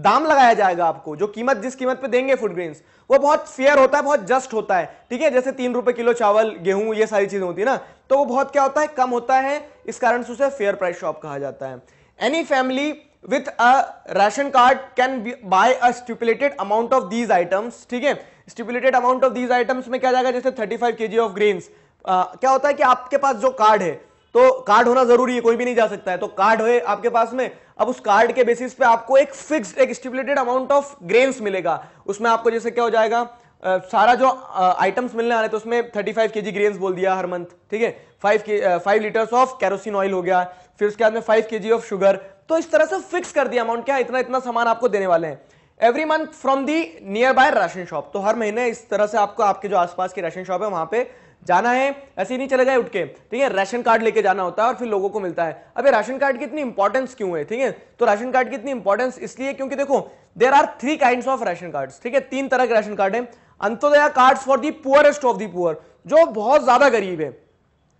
दाम लगाया जाएगा आपको जो कीमत जिस कीमत पे देंगे फूड ग्रीन वो बहुत फेयर होता है बहुत जस्ट होता है ठीक है जैसे तीन रुपए किलो चावल गेहूं ये सारी चीजें होती है ना तो वो बहुत क्या होता है कम होता है इस कारण से उसे फेयर प्राइस शॉप कहा जाता है any family with a ration card can buy a stipulated amount of these items ठीक है stipulated amount of these items में क्या जाएगा जैसे 35 के जी ऑफ ग्रीन क्या होता है कि आपके पास जो कार्ड है तो कार्ड होना जरूरी है कोई भी नहीं जा सकता है तो कार्ड है आपके पास में अब उस कार्ड के बेसिस पे आपको एक फिक्स्ड एक स्टिपुलेटेड अमाउंट ऑफ ग्रेन्स मिलेगा उसमें आपको जैसे क्या हो जाएगा सारा जो आइटम्स मिलने मिलने वाले थे उसमें 35 फाइव के जी ग्रेन्स बोल दिया हर मंथ ठीक है फाइव के five litres of kerosene oil हो गया फिर उसके बाद में फाइव के जी ऑफ शुगर तो इस तरह से फिक्स कर दिया अमाउंट क्या इतना इतना सामान आपको देने वाले हैं every month from the nearby ration shop तो हर महीने इस तरह से आपको आपके जो आसपास की राशन शॉप है वहां पे जाना है ऐसे ही नहीं चले जाए उठ के ठीक है राशन कार्ड लेके जाना होता है और फिर लोगों को मिलता है अबे राशन कार्ड की इतनी इंपॉर्टेंस क्यों है ठीक है तो राशन कार्ड की इतनी इंपॉर्टेंस इसलिए क्योंकि देखो there are three kind of ration card ठीक है तीन तरह के राशन कार्ड है Antyodaya card for the poorest of the poor जो बहुत ज्यादा गरीब है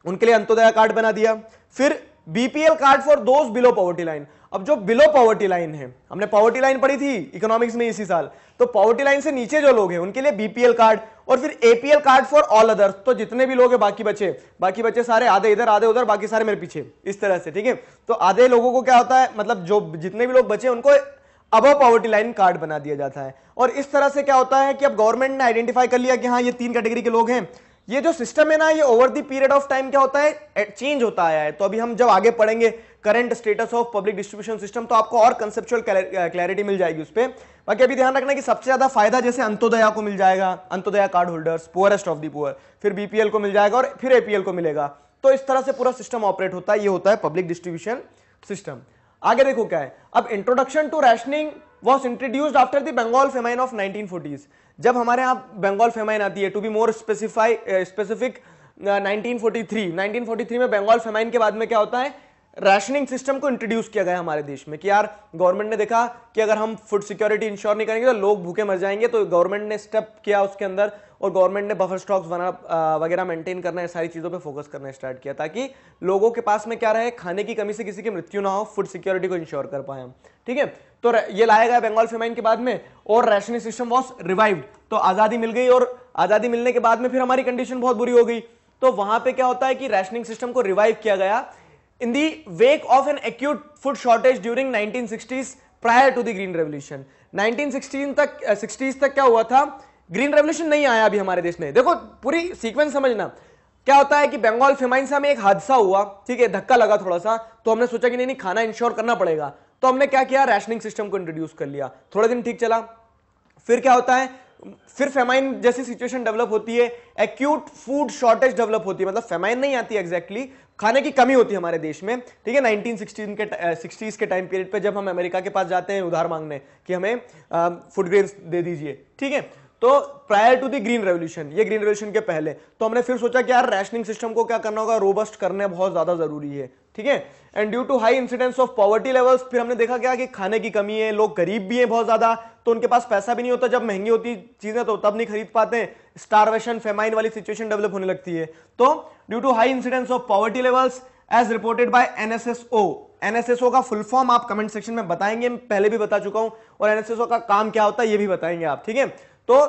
उनके लिए अंतोदया कार्ड बना दिया फिर BPL card for those below poverty line अब जो बिलो पॉवर्टी लाइन है हमने पॉवर्टी लाइन पढ़ी थी इकोनॉमिक्स में इसी साल तो पॉवर्टी लाइन से नीचे जो लोग हैं उनके लिए बीपीएल कार्ड और फिर APL card for all others तो जितने भी लोग हैं बाकी बचे बाकी बचे सारे आधे इधर आधे उधर बाकी सारे मेरे पीछे इस तरह से ठीक है तो आधे लोगों को क्या होता है मतलब जो जितने भी लोग बचे उनको अब पॉवर्टी लाइन कार्ड बना दिया जाता है और इस तरह से क्या होता है कि अब गवर्नमेंट ने आइडेंटिफाई कर लिया कि हाँ ये तीन कैटेगरी के लोग हैं ये जो सिस्टम है ना ये over the period of time क्या होता है चेंज होता आया है तो अभी हम जब आगे पढ़ेंगे current status of public distribution system तो आपको और कंसेप्चुअल क्लैरिटी मिल जाएगी उस पर बाकी अभी ध्यान रखना कि सबसे ज्यादा फायदा जैसे अंतोदया को मिल जाएगा Antyodaya card holders poorest of the poor फिर बीपीएल को मिल जाएगा और फिर एपीएल को मिलेगा तो इस तरह से पूरा सिस्टम ऑपरेट होता है ये होता है पब्लिक डिस्ट्रीब्यूशन सिस्टम आगे देखो क्या है अब introduction to rationing was introduced after the Bengal famine of forties जब हमारे यहाँ बंगाल फेमाइन आती है to be more specify specific 1943 1943 में बंगाल फेमाइन के बाद में क्या होता है रैशनिंग सिस्टम को इंट्रोड्यूस किया गया हमारे देश में कि यार गवर्नमेंट ने देखा कि अगर हम फूड सिक्योरिटी इंश्योर नहीं करेंगे तो लोग भूखे मर जाएंगे तो गवर्नमेंट ने स्टेप किया उसके अंदर और गवर्नमेंट ने बफर स्टॉक्स बना वगैरह मेंटेन करना है सारी चीज़ों पे फोकस करना स्टार्ट किया ताकि लोगों के पास में क्या रहे खाने की कमी से किसी की मृत्यु ना हो फूड सिक्योरिटी को इंश्योर कर पाए हम ठीक है तो ये लाया गया बंगाल फेमाइन के बाद में और रैशनिंग सिस्टम वॉज रिवाइव्ड तो आज़ादी मिल गई और आज़ादी मिलने के बाद में फिर हमारी कंडीशन बहुत बुरी हो गई तो वहां पे क्या होता है कि रैशनिंग सिस्टम को रिवाइव किया गया in the wake of an acute food shortage during 1960s prior to the green revolution 1916 तक uh, 60s तक क्या हुआ था ग्रीन रेवल्यूशन नहीं आया अभी हमारे देश में देखो पूरी सीक्वेंस समझना क्या होता है कि बंगाल फेमाइन में एक हादसा हुआ ठीक है धक्का लगा थोड़ा सा तो हमने सोचा कि नहीं नहीं खाना इंश्योर करना पड़ेगा तो हमने क्या किया रैशनिंग सिस्टम को इंट्रोड्यूस कर लिया थोड़े दिन ठीक चला फिर क्या होता है फिर फेमाइन जैसी सिचुएशन डेवलप होती है एक्यूट फूड शॉर्टेज डेवलप होती है मतलब फेमाइन नहीं आती एक्जैक्टली exactly, खाने की कमी होती है हमारे देश में ठीक है 1916 के सिक्सटीज के टाइम पीरियड पे जब हम अमेरिका के पास जाते हैं उधार मांगने कि हमें फूड ग्रेन दे दीजिए ठीक है तो prior to the green revolution ये ग्रीन रेवल्यूशन के पहले तो हमने फिर सोचा कि यार रैशनिंग सिस्टम को क्या करना होगा रोबस्ट करने बहुत ज्यादा जरूरी है ठीक है and due to high incidence of poverty levels फिर हमने देखा क्या कि खाने की कमी है लोग गरीब भी हैं बहुत ज्यादा तो उनके पास पैसा भी नहीं होता जब महंगी होती चीजें तो तब नहीं खरीद पाते स्टारवेशन फेमाइन वाली सिचुएशन डेवलप होने लगती है तो due to high incidence of poverty levels as reported by NSSO NSSO का फुल फॉर्म आप कमेंट सेक्शन में बताएंगे पहले भी बता चुका हूं और एनएसएसओ का काम क्या होता है ये भी बताएंगे आप ठीक है तो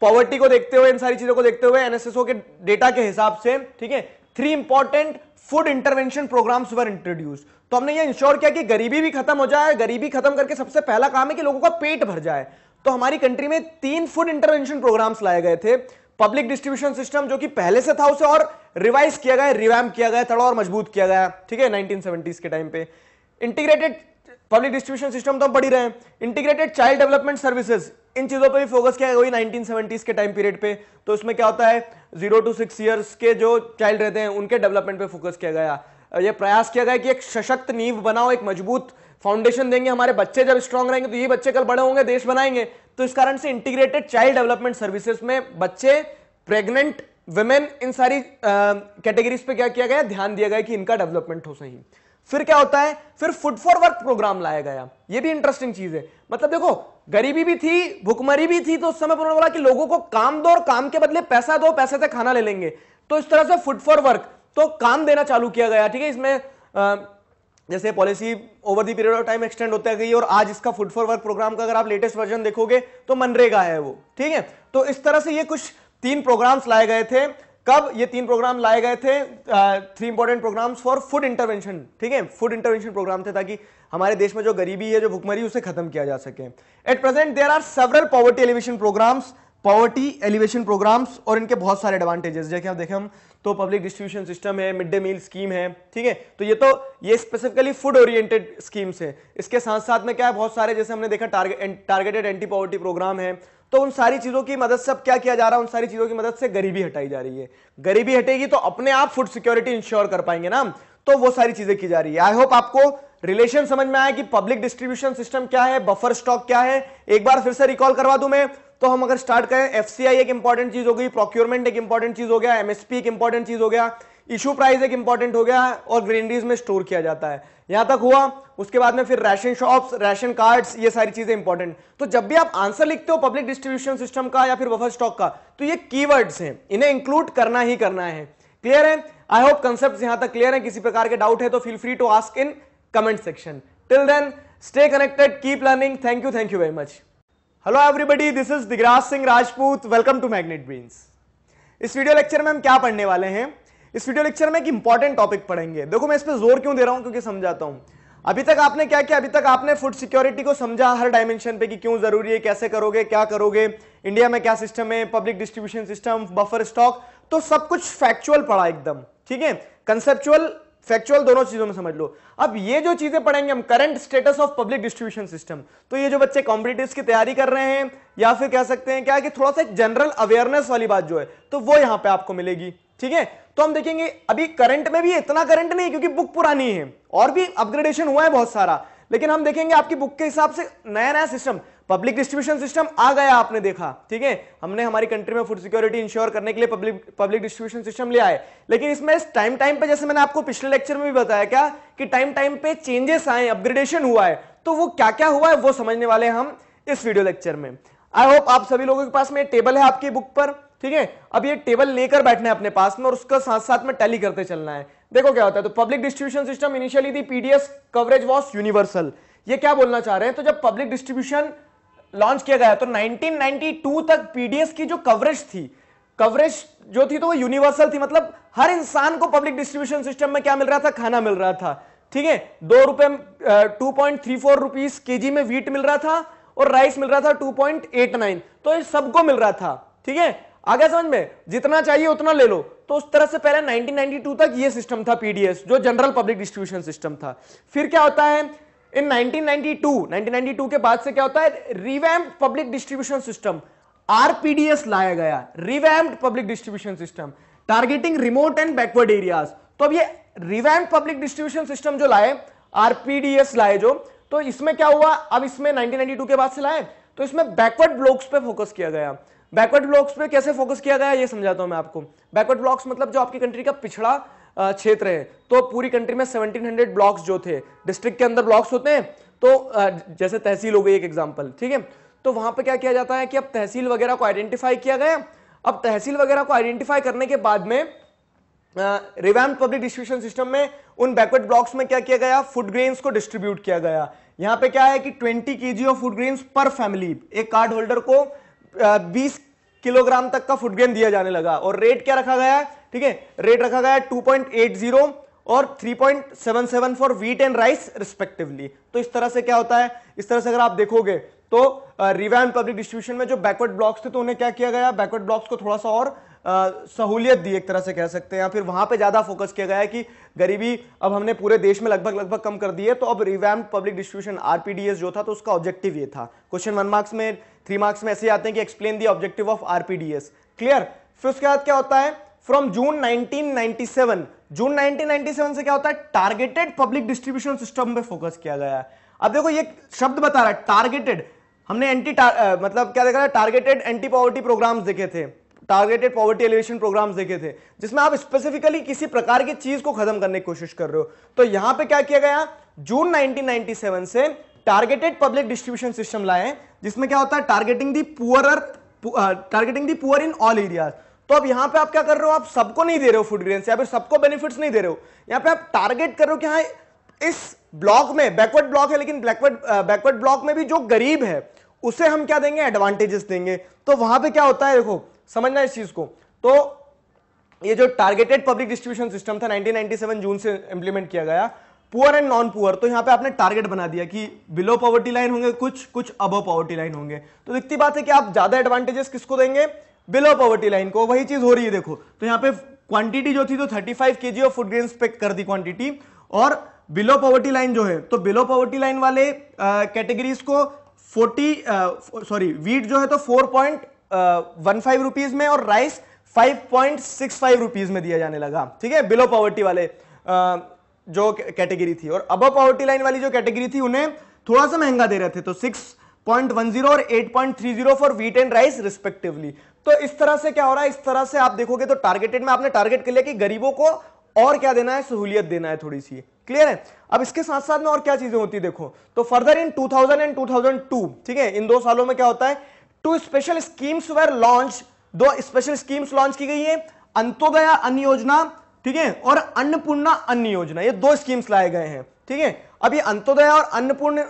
पॉवर्टी को देखते हुए इन सारी चीजों को देखते हुए एनएसएसओ के डेटा के हिसाब से ठीक है three important food intervention programmes were introduce तो हमने ये इंश्योर किया कि गरीबी भी खत्म हो जाए गरीबी खत्म करके सबसे पहला काम है कि लोगों का पेट भर जाए तो हमारी कंट्री में तीन फूड इंटरवेंशन प्रोग्राम्स लाए गए थे पब्लिक डिस्ट्रीब्यूशन सिस्टम जो कि पहले से था उसे और रिवाइज किया गया रिवैम किया गया थोड़ा और मजबूत किया गया ठीक है 1970s के टाइम पे इंटीग्रेटेड पब्लिक डिस्ट्रीब्यूशन सिस्टम तो हम पढ़ी रहे हैं इंटीग्रेटेड चाइल्ड डेवलपमेंट सर्विसेज इन चीजों पे भी फोकस किया गया 1970s के टाइम पीरियड पे तो इसमें क्या होता है जीरो टू सिक्स ईयर्स के जो चाइल्ड रहते हैं उनके डेवलपमेंट पे फोकस किया गया यह प्रयास किया गया कि एक सशक्त नींव बनाओ एक मजबूत फाउंडेशन देंगे हमारे बच्चे जब स्ट्रांग रहेंगे तो ये बच्चे कल बड़े होंगे देश बनाएंगे तो इस कारण से इंटीग्रेटेड चाइल्ड डेवलपमेंट सर्विसेज में बच्चे प्रेग्नेंट वेमेन इन सारी कैटेगरीज पे क्या किया गया ध्यान दिया गया कि इनका डेवलपमेंट हो सही फिर क्या होता है फिर फूड फॉर वर्क प्रोग्राम लाया गया ये भी इंटरेस्टिंग चीज है मतलब देखो गरीबी भी थी भुखमरी भी थी तो उस समय उन्होंने बोला कि लोगों को काम दो और काम के बदले पैसा दो पैसे से खाना ले लेंगे तो इस तरह से फूड फॉर वर्क तो काम देना चालू किया गया ठीक है इसमें आ, जैसे policy over the period of time extend होता गई और आज इसका फूड फॉर वर्क प्रोग्राम का अगर आप लेटेस्ट वर्जन देखोगे तो मनरेगा है वो ठीक है तो इस तरह से ये कुछ तीन प्रोग्राम्स लाए गए थे कब ये तीन प्रोग्राम लाए गए थे three important programmes for food intervention ठीक है फूड इंटरवेंशन प्रोग्राम थे ताकि हमारे देश में जो गरीबी है जो भुखमरी उसे खत्म किया जा सके at present there are several poverty alleviation programmes poverty alleviation programmes और इनके बहुत सारे एडवांटेजेस जैसे आप देखें हम तो पब्लिक डिस्ट्रीब्यूशन सिस्टम है मिड डे मील स्कीम है ठीक है तो ये तो ये स्पेसिफिकली फूड ओरिएंटेड स्कीम्स है इसके साथ साथ में क्या है बहुत सारे जैसे हमने देखा टारगेटेड एंटी पॉवर्टी प्रोग्राम है तो उन सारी चीज़ों की मदद से अब क्या किया जा रहा है उन सारी चीज़ों की मदद से गरीबी हटाई जा रही है गरीबी हटेगी तो अपने आप फूड सिक्योरिटी इंश्योर कर पाएंगे ना तो वो सारी चीज़ें की जा रही है आई होप आपको रिलेशन समझ में आया कि पब्लिक डिस्ट्रीब्यूशन सिस्टम क्या है बफर स्टॉक क्या है एक बार फिर से रिकॉल करवा दू मैं तो हम अगर स्टार्ट करें एफसीआई एक इंपॉर्टेंट चीज हो गई प्रोक्योरमेंट एक इंपॉर्टेंट चीज हो गया एमएसपी एक इंपॉर्टेंट चीज हो गया इशू प्राइस एक इंपॉर्टेंट हो गया और ग्रीनरीज में स्टोर किया जाता है यहां तक हुआ उसके बाद में फिर राशन शॉप्स राशन कार्ड्स ये सारी चीजें इंपॉर्टेंट तो जब भी आप आंसर लिखते हो पब्लिक डिस्ट्रीब्यूशन सिस्टम का या फिर वफर स्टॉक का तो ये कीवर्ड्स हैं इन्हें इंक्लूड करना ही करना है क्लियर है आई होप कंसेप्ट यहां तक क्लियर है किसी प्रकार के डाउट है तो feel free to ask in comment section till then stay connected keep learning thank you thank you very much hello everybody this is Digraj Singh Rajput welcome to Magnet Brains इस video lecture में हम क्या पढ़ने वाले हैं इस वीडियो लेक्चर में एक इंपॉर्टेंट टॉपिक पढ़ेंगे देखो मैं इस पर जोर क्यों दे रहा हूँ क्योंकि समझाता हूँ अभी तक आपने क्या किया अभी तक आपने फूड सिक्योरिटी को समझा हर डायमेंशन पे कि क्यों जरूरी है कैसे करोगे क्या करोगे इंडिया में क्या सिस्टम है public distribution system buffer stock तो सब कुछ फैक्चुअल पढ़ा एकदम ठीक है कंसेप्चुअल फैक्चुअल दोनों चीजों में समझ लो अब ये जो चीजें पढ़ेंगे हम current status of public distribution system तो ये जो बच्चे कॉम्पिटेटिव की तैयारी कर रहे हैं या फिर कह सकते हैं क्या कि थोड़ा सा एक जनरल अवेयरनेस वाली बात जो है तो वो यहां पे आपको मिलेगी ठीक है तो हम देखेंगे अभी करंट में भी इतना करंट नहीं क्योंकि बुक पुरानी है और भी अपग्रेडेशन हुआ है बहुत सारा लेकिन हम देखेंगे आपकी बुक के हिसाब से नया नया सिस्टम पब्लिक डिस्ट्रीब्यूशन सिस्टम आ गया आपने देखा ठीक है हमने हमारी कंट्री में फूड सिक्योरिटी इंश्योर करने के लिए पब्लिक पब्लिक डिस्ट्रीब्यूशन सिस्टम लिया है लेकिन इसमें इस टाइम टाइम पे जैसे मैंने आपको पिछले लेक्चर में भी बताया क्या कि टाइम टाइम पे चेंजेस आए अपग्रेडेशन हुआ है तो वो क्या क्या हुआ है वो समझने वाले हम इस वीडियो लेक्चर में आई होप आप सभी लोगों के पास में टेबल है आपकी बुक पर ठीक है अब ये टेबल लेकर बैठना है अपने पास में और उसका साथ साथ में टैली करते चलना है देखो क्या होता है तो public distribution system initially the PDS coverage was universal ये क्या बोलना चाह रहे हैं तो जब पब्लिक डिस्ट्रीब्यूशन लॉन्च किया गया तो 1992 तक पीडीएस की जो कवरेज थी कवरेज जो थी तो वो यूनिवर्सल थी मतलब हर इंसान को पब्लिक डिस्ट्रीब्यूशन सिस्टम में क्या मिल रहा था खाना मिल रहा था ठीक है दो रुपए two point three four rupees KG में वीट मिल रहा था और राइस मिल रहा था टू पॉइंट एट नाइन तो ये सबको मिल रहा था ठीक है आ गया समझ में जितना चाहिए उतना ले लो तो उस तरह से पहले 1992 तक ये सिस्टम था पीडीएस जो जनरल पब्लिक डिस्ट्रीब्यूशन सिस्टम था फिर क्या होता है इन 1992 1992 के बाद से क्या होता है revamp public distribution system RPDS लाया गया revamped public distribution system targeting remote and backward areas तो अब ये रिवैम्प पब्लिक डिस्ट्रीब्यूशन सिस्टम जो लाए आरपीडीएस लाए जो तो इसमें क्या हुआ अब इसमें 1992 के बाद से लाए तो इसमें बैकवर्ड ब्लॉक्स पे फोकस किया गया बैकवर्ड ब्लॉक्स पे कैसे फोकस किया गया ये समझाता हूं मैं आपको बैकवर्ड ब्लॉक्स मतलब जो आपकी कंट्री का पिछड़ा क्षेत्र है तो पूरी कंट्री में 1700 ब्लॉक्स जो थे डिस्ट्रिक्ट के अंदर ब्लॉक्स होते हैं तो जैसे तहसील हो गई एक एग्जाम्पल ठीक है तो वहां पर क्या किया जाता है कि अब तहसील वगैरह को आइडेंटिफाई किया गया अब तहसील वगैरह को आइडेंटिफाई करने के बाद में रिवैम पब्लिक डिस्ट्रीब्यूशन सिस्टम में उन बैकवर्ड ब्लॉक्स में क्या किया गया फूड ग्रेन्स को डिस्ट्रीब्यूट किया गया यहां पे क्या है कि 20 KG of food grains per family एक कार्ड होल्डर को बीस किलोग्राम तक का फुट गेन दिया जाने लगा और रेट क्या रखा गया है ठीक है रेट रखा गया है 2.80 और 3.77 for wheat and rice respectively तो इस तरह से क्या होता है इस तरह से अगर आप देखोगे तो रिवैन पब्लिक डिस्ट्रीब्यूशन में जो बैकवर्ड ब्लॉक्स थे तो उन्हें क्या किया गया बैकवर्ड ब्लॉक्स को थोड़ा सा और सहूलियत दी एक तरह से कह सकते हैं या फिर वहां पे ज़्यादा फोकस किया गया है कि गरीबी अब हमने पूरे देश में लगभग लगभग कम कर दी है तो अब रिवैम पब्लिक डिस्ट्रीब्यूशन आरपीडीएस जो था तो उसका ऑब्जेक्टिव ये था क्वेश्चन वन मार्क्स में थ्री मार्क्स में ऐसे आते हैं कि explain the objective of RPDS clear फिर उसके बाद क्या होता है from June nineteen June nineteen से क्या होता है टारगेटेड पब्लिक डिस्ट्रीब्यूशन सिस्टम पर फोकस किया गया है अब देखो ये शब्द बता रहा है टारगेटेड हमने एंटी मतलब क्या देखा टारगेटेड एंटी पॉवर्टी प्रोग्राम्स देखे थे टारगेटेड पॉवर्टी एलिवेशन प्रोग्राम्स देखे थे जिसमें आप स्पेसिफिकली किसी प्रकार की चीज को खत्म करने की कोशिश कर रहे हो तो यहां पे क्या किया गया जून 1997 से टारगेटेड पब्लिक डिस्ट्रीब्यूशन सिस्टम लाए जिसमें क्या होता है targeting the poorer targeting the poor in all areas तो अब यहां पे आप क्या कर रहे हो आप सबको नहीं दे रहे हो फूड ग्रेन या फिर सबको बेनिफिट्स नहीं दे रहे हो यहां पे आप टारगेट कर रहे हो कि हाँ इस ब्लॉक में बैकवर्ड ब्लॉक है लेकिन ब्लैकवर्ड बैकवर्ड ब्लॉक में भी जो गरीब है उसे हम क्या देंगे एडवांटेजेस देंगे तो वहां पे क्या होता है देखो समझना इस चीज को तो ये जो टारगेटेड पब्लिक डिस्ट्रीब्यूशन सिस्टम था 1997 जून से इंप्लीमेंट किया गया पुअर एंड नॉन पुअर तो यहाँ पे आपने टारगेट बना दिया कि बिलो पॉवर्टी लाइन होंगे कुछ कुछ अबो पॉवर्टी लाइन होंगे तो दिखती बात है कि आप ज्यादा एडवांटेजेस किसको देंगे बिलो पॉवर्टी लाइन को वही चीज हो रही है देखो तो यहां पे क्वांटिटी जो थी तो 35 फाइव के जी ऑफ फूड ग्रेन पे कर दी क्वांटिटी और बिलो पॉवर्टी लाइन जो है तो बिलो पॉवर्टी लाइन वाले कैटेगरीज को 40 सॉरी वीट जो है तो पॉइंट वन फाइव रुपीज में और rice five point six five rupees में दिया जाने लगा ठीक है बिलो पॉवर्टी वाले आ, जो कैटेगरी थी और अब पॉवर्टी लाइन वाली जो कैटेगरी थी उन्हें थोड़ा सा महंगा दे रहे थे तो सिक्स और 8.30 for wheat and rice respectively तो इस तरह से क्या हो रहा है इस तरह से आप देखोगे तो टारगेटेड में आपने टारगेट कर लिया कि गरीबों को और क्या देना है सहूलियत देना है थोड़ी सी क्लियर है अब इसके साथ साथ में और क्या चीजें होती है देखो तो further in thousand and two ठीक है इन दो सालों में क्या होता है two special schemes were launch दो स्पेशल स्कीम्स लॉन्च की गई है अंतोदया अन्न योजना ठीक है और अन्नपूर्णा अन्न योजना ये दो स्कीम्स लाए गए हैं ठीक है अब अंतोदया और अन्नपूर्ण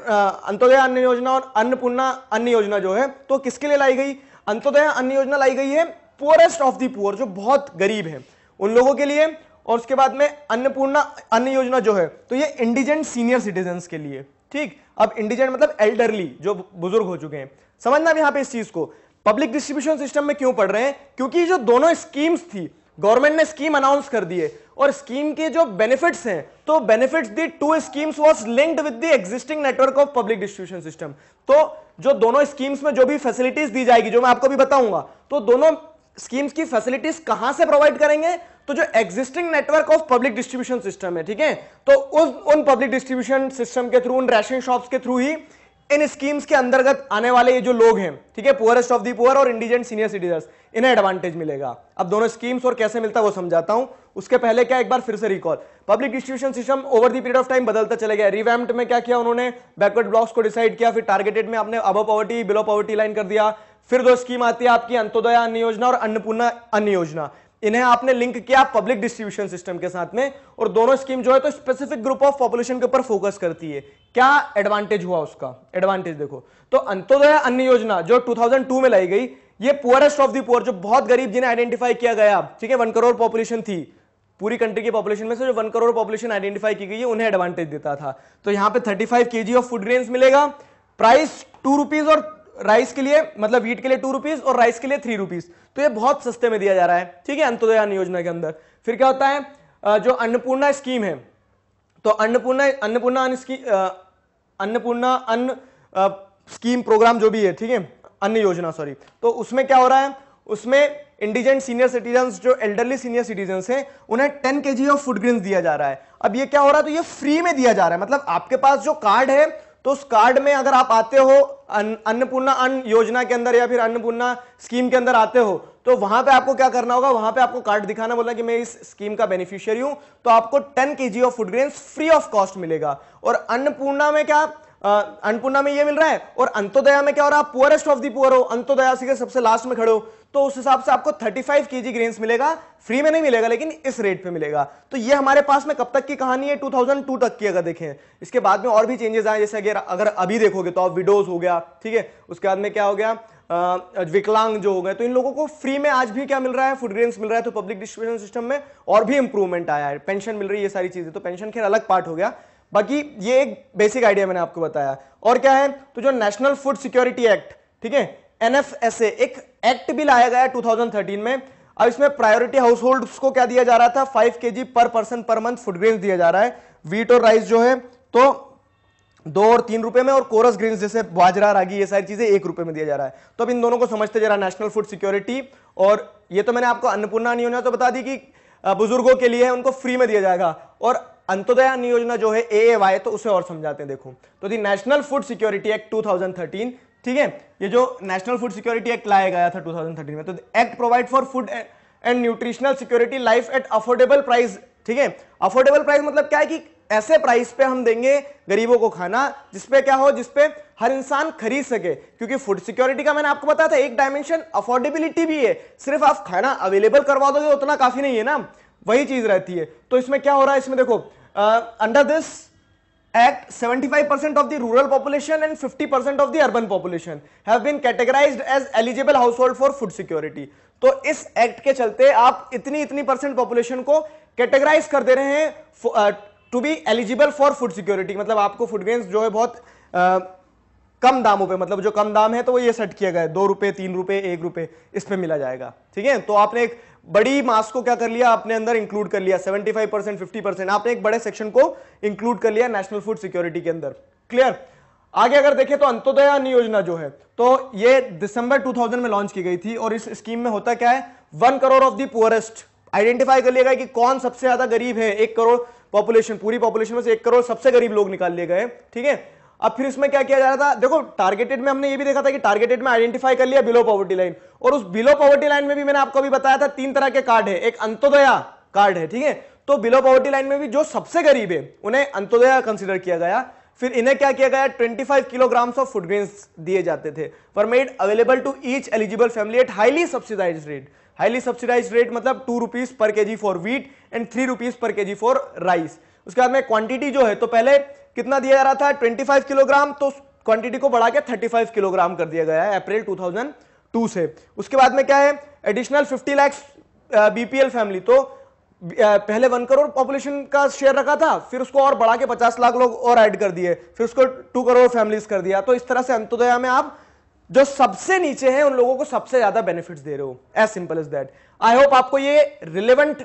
अंतोदया अन्न योजना और अन्नपूर्णा अन्न योजना जो है तो किसके लिए लाई गई अंतोदया अन्न योजना लाई गई है पुअरेस्ट ऑफ दी पुअर जो बहुत गरीब है उन लोगों के लिए और उसके बाद में अन्नपूर्णा अन्न योजना जो है तो ये इंडिजेंट सीनियर सिटीजन के लिए ठीक अब इंडिजेंट मतलब एल्डरली जो बुजुर्ग हो चुके हैं समझना यहां पे इस चीज को पब्लिक डिस्ट्रीब्यूशन सिस्टम में क्यों पढ़ रहे हैं क्योंकि जो दोनों स्कीम्स थी गवर्नमेंट ने स्कीम अनाउंस कर दिए और स्कीम के जो बेनिफिट्स हैं तो benefits the two schemes was linked with the existing network of public distribution system तो जो दोनों स्कीम्स में जो भी फैसिलिटीज दी जाएगी जो मैं आपको भी बताऊंगा तो दोनों स्कीम्स की फैसिलिटीज कहां से प्रोवाइड करेंगे तो जो existing network of public distribution system है ठीक है तो उस उन पब्लिक डिस्ट्रीब्यूशन सिस्टम के थ्रू उन रेशन शॉप्स के थ्रू ही इन स्कीम्स के अंतर्गत आने वाले ये जो लोग हैं ठीक है पुअरेस्ट ऑफ दी पुअर और इंडिजेंट सीनियर सिटीजन इन्हें एडवांटेज मिलेगा अब दोनों स्कीम्स और कैसे मिलता है वो समझाता हूं उसके पहले क्या एक बार फिर से recall public distribution system over the period of time बदलता चले गया रिवैम्प्ट में क्या किया उन्होंने बैकवर्ड ब्लॉक्स को डिसाइड किया फिर टारगेटेड में आपने above poverty below poverty line कर दिया फिर दो स्कीम आती है आपकी अंत्योदय अन्न योजना और अन्नपूर्णा अन्न योजना इन्हें आपने लिंक किया पब्लिक डिस्ट्रीब्यूशन सिस्टम के साथ में और दोनों स्कीम जो है तो स्पेसिफिक ग्रुप ऑफ पॉपुलेशन के ऊपर फोकस करती है क्या एडवांटेज हुआ उसका एडवांटेज देखो तो अंत्योदय अन्य योजना जो 2002 में लाई गई ये पुअरेस्ट ऑफ दी पुअर जो बहुत गरीब जिन्हें आइडेंटिफाई किया गया ठीक है वन करोड़ पॉपुलेशन थी पूरी कंट्री की पॉपुलेशन में से जो वन करोड़ पॉपुलेशन आइडेंटिफाई की गई है उन्हें एडवांटेज देता था तो यहां पर thirty five of food grain मिलेगा प्राइस टू रुपीज और राइस के लिए मतलब वीट के लिए टू रुपीज और राइस के लिए थ्री रुपीज तो ये बहुत सस्ते में दिया जा रहा है ठीक है अंत्योदय योजना के अंदर फिर क्या होता है जो अन्नपूर्णा स्कीम है तो अन्नपूर्णा अन्नपूर्णा अन्नपूर्णा अन्न स्कीम प्रोग्राम जो भी है ठीक है अन्न योजना सॉरी तो उसमें क्या हो रहा है उसमें इंडिजेंट सीनियर सिटीजन जो एल्डरली सीनियर सिटीजन हैं उन्हें टेन के जी ऑफ फूड ग्रीन दिया जा रहा है अब ये क्या हो रहा है तो ये फ्री में दिया जा रहा है मतलब आपके पास जो कार्ड है तो उस कार्ड में अगर आप आते हो अन्नपूर्णा अन्न योजना के अंदर या फिर अन्नपूर्णा स्कीम के अंदर आते हो तो वहां पे आपको क्या करना होगा वहां पे आपको कार्ड दिखाना बोला कि मैं इस स्कीम का बेनिफिशियरी हूं तो आपको 10 KG of food grains free of cost मिलेगा और अन्नपूर्णा में क्या अन्नपूर्णा में ये मिल रहा है और अंतोदया में क्या हो रहा है आप पुअरेस्ट ऑफ दी पुअर हो अंतोदया से सबसे लास्ट में खड़े हो तो उस हिसाब से आपको 35 जी ग्रेन्स मिलेगा फ्री में नहीं मिलेगा लेकिन इस रेट पे मिलेगा तो ये हमारे पास में कब तक की कहानी है 2002 तक की अगर देखें इसके बाद में और भी चेंजेस आए जैसे अगर अगर अभी देखोगे तो आप विडोज हो गया ठीक है उसके बाद में क्या हो गया विकलांग जो हो गए तो इन लोगों को फ्री में आज भी क्या मिल रहा है फूड ग्रेन्स मिल रहा है तो पब्लिक डिस्ट्रीब्यूशन सिस्टम में और भी इंप्रूवमेंट आया है पेंशन मिल रही है ये सारी चीजें तो पेंशन खेल अलग पार्ट हो गया बाकी ये एक बेसिक आइडिया मैंने आपको बताया और क्या है तो जो नेशनल फूड सिक्योरिटी एक्ट ठीक है एनएफएसए एक एक्ट भी लाया गया 2013 में अब इसमें प्रायोरिटी हाउस होल्ड को क्या दिया जा रहा था 5 के पर person per month food grain दिया जा रहा है वीट और राइस जो है तो दो और तीन रुपए में और कोरस ग्रीन जैसे बाजरा रागी ये सारी चीजें एक रुपए में दिया जा रहा है तो अब इन दोनों को समझते जरा नेशनल फूड सिक्योरिटी और ये तो मैंने आपको अन्नपूर्णा नहीं होना तो बता दी कि बुजुर्गों के लिए उनको फ्री में दिया जाएगा और अंत्योदय अन्न योजना जो है ए वाई तो उसे और समझाते हैं देखो तो the national food security act 2013 ठीक है ये जो नेशनल फूड सिक्योरिटी एक्ट लाया गया था 2013 में तो act provide for food and nutritional security life at affordable price ठीक है अफोर्डेबल प्राइस मतलब क्या है कि ऐसे प्राइस पे हम देंगे गरीबों को खाना जिसपे क्या हो जिसपे हर इंसान खरीद सके क्योंकि फूड सिक्योरिटी का मैंने आपको बताया था एक डायमेंशन अफोर्डेबिलिटी भी है सिर्फ आप खाना अवेलेबल करवा दोगे उतना काफी नहीं है ना वही चीज रहती है तो इसमें क्या हो रहा है इसमें देखो uh, under this act 75% of the rural population and 50% of the urban population have been categorized as eligible household for food security तो इस एक्ट के चलते आप इतनी इतनी परसेंट पॉपुलेशन को कैटेगराइज कर दे रहे हैं to be eligible for food security मतलब आपको फूड ग्रेन्स जो है बहुत uh, कम दामों पे मतलब जो कम दाम है तो वो ये सेट किया गया है दो रुपये तीन रुपये एक रुपये इस पर मिला जाएगा ठीक है तो आपने एक बड़ी मास को क्या कर लिया आपने अंदर इंक्लूड कर लिया 75 परसेंट फिफ्टी परसेंट आपने एक बड़े सेक्शन को इंक्लूड कर लिया नेशनल फूड सिक्योरिटी के अंदर क्लियर आगे अगर देखें तो अंत्योदय अन्न योजना जो है तो ये दिसंबर 2000 में लॉन्च की गई थी और इस स्कीम में होता क्या है one crore of the poorest identify कर लिया गया कि कौन सबसे ज्यादा गरीब है एक करोड़ पॉपुलेशन पूरी पॉपुलेशन में से एक करोड़ सबसे गरीब लोग निकाल लिए गए ठीक है अब फिर इसमें क्या किया जा रहा था देखो टारगेटेड में हमने ये भी देखा था कि टारगेटेड में आइडेंटिफाई कर लिया बिलो पॉवर्टी लाइन और उस बिलो पॉवर्टी लाइन में भी मैंने आपको अभी बताया था तीन तरह के कार्ड है एक अंतोदया कार्ड है ठीक है तो बिलो पॉवर्टी लाइन में भी जो सबसे गरीब है उन्हें अंतोदया कंसिडर किया गया फिर इन्हें क्या किया गया 25 किलोग्राम्स ऑफ फूड ग्रेन्स दिए जाते थे for made available to each eligible family at highly subsidize rate highly subsidize rate मतलब two rupees per KG for wheat and three rupees per KG for rice उसके बाद में quantity जो है तो पहले कितना दिया जा रहा था 25 किलोग्राम तो क्वांटिटी को बढ़ा के 35 किलोग्राम कर दिया गया है अप्रैल 2002 से उसके बाद में क्या है एडिशनल 50 लाख बीपीएल फैमिली तो पहले वन करोड़ पॉपुलेशन का शेयर रखा था फिर उसको और बढ़ा के पचास लाख लोग और एड कर दिए फिर उसको टू करोड़ फैमिलीज कर दिया तो इस तरह से अंत्योदया में आप जो सबसे नीचे हैं उन लोगों को सबसे ज्यादा बेनिफिट्स दे रहे हो as simple is that I hope आपको ये रिलेवेंट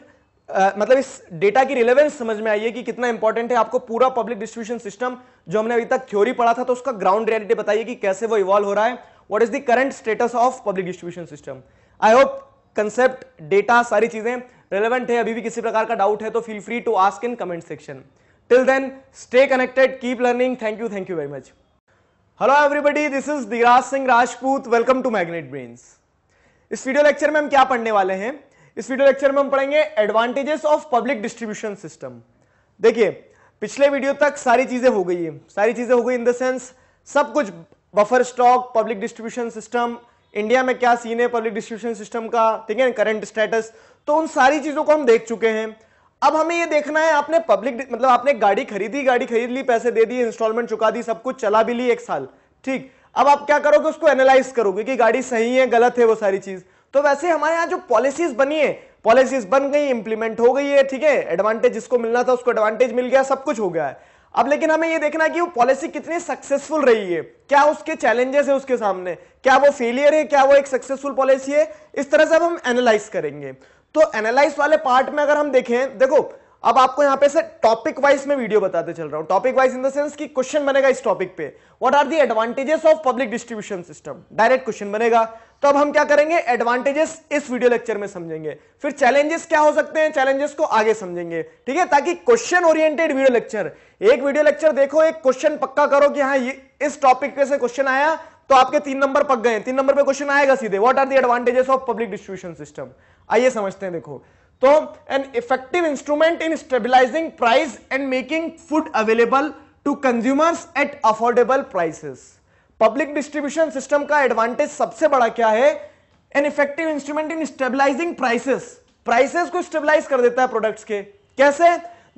आ, मतलब इस डेटा की रिलेवेंस समझ में आई है कि कितना इंपॉर्टेंट है आपको पूरा पब्लिक डिस्ट्रीब्यूशन सिस्टम जो हमने अभी तक थ्योरी पढ़ा था तो उसका ग्राउंड रियलिटी बताइए कि कैसे वो इवॉल्व हो रहा है what is the current status of public distribution system I hope concept data सारी चीजें रिलेवेंट है अभी भी किसी प्रकार का डाउट है तो feel free to ask in comment section till then stay connected keep learning thank you thank you very much hello everybody this is Diraj Singh Rajput welcome to magnet brains इस वीडियो लेक्चर में हम क्या पढ़ने वाले हैं इस वीडियो लेक्चर में हम पढ़ेंगे advantages of public distribution system देखिए पिछले वीडियो तक सारी चीजें हो गई है सारी चीजें हो गई इन द सेंस सब कुछ buffer stock public distribution system India में क्या सीन है पब्लिक डिस्ट्रीब्यूशन सिस्टम का ठीक है करंट स्टेटस तो उन सारी चीजों को हम देख चुके हैं अब हमें यह देखना है आपने पब्लिक मतलब आपने गाड़ी खरीदी गाड़ी खरीद ली पैसे दे दिए इंस्टॉलमेंट चुका दी सब कुछ चला भी ली एक साल ठीक अब आप क्या करोगे उसको एनालाइज करोगे कि गाड़ी सही है गलत है वो सारी चीज तो वैसे हमारे यहाँ जो पॉलिसीज बनी है पॉलिसीज बन गई इंप्लीमेंट हो गई है ठीक है एडवांटेज जिसको मिलना था उसको एडवांटेज मिल गया सब कुछ हो गया है अब लेकिन हमें ये देखना कि वो पॉलिसी कितनी सक्सेसफुल रही है क्या उसके चैलेंजेस है उसके सामने क्या वो फेलियर है क्या वो एक सक्सेसफुल पॉलिसी है इस तरह से अब हम एनालाइज करेंगे तो एनालाइज वाले पार्ट में अगर हम देखें देखो अब आपको यहां पे से टॉपिक वाइज में वीडियो बताते चल रहा हूं topic wise in the sense कि क्वेश्चन बनेगा इस टॉपिक पे what are the advantages of public distribution system direct question बनेगा तो अब हम क्या करेंगे एडवांटेजेस इस वीडियो लेक्चर में समझेंगे फिर चैलेंजेस क्या हो सकते हैं चैलेंजेस को आगे समझेंगे ठीक है ताकि क्वेश्चन ओरिएंटेड वीडियो लेक्चर एक वीडियो लेक्चर देखो एक क्वेश्चन पक्का करो कि हाँ इस टॉपिक पे से क्वेश्चन आया तो आपके तीन नंबर पक गए तीन नंबर पे क्वेश्चन आएगा सीधे what are the advantages of public distribution system आइए समझते हैं देखो तो an effective instrument in stabilising price and making food available to consumers at affordable prices public distribution system का एडवांटेज सबसे बड़ा क्या है an effective instrument in stabilising prices prices को स्टेबलाइज कर देता है प्रोडक्ट्स के कैसे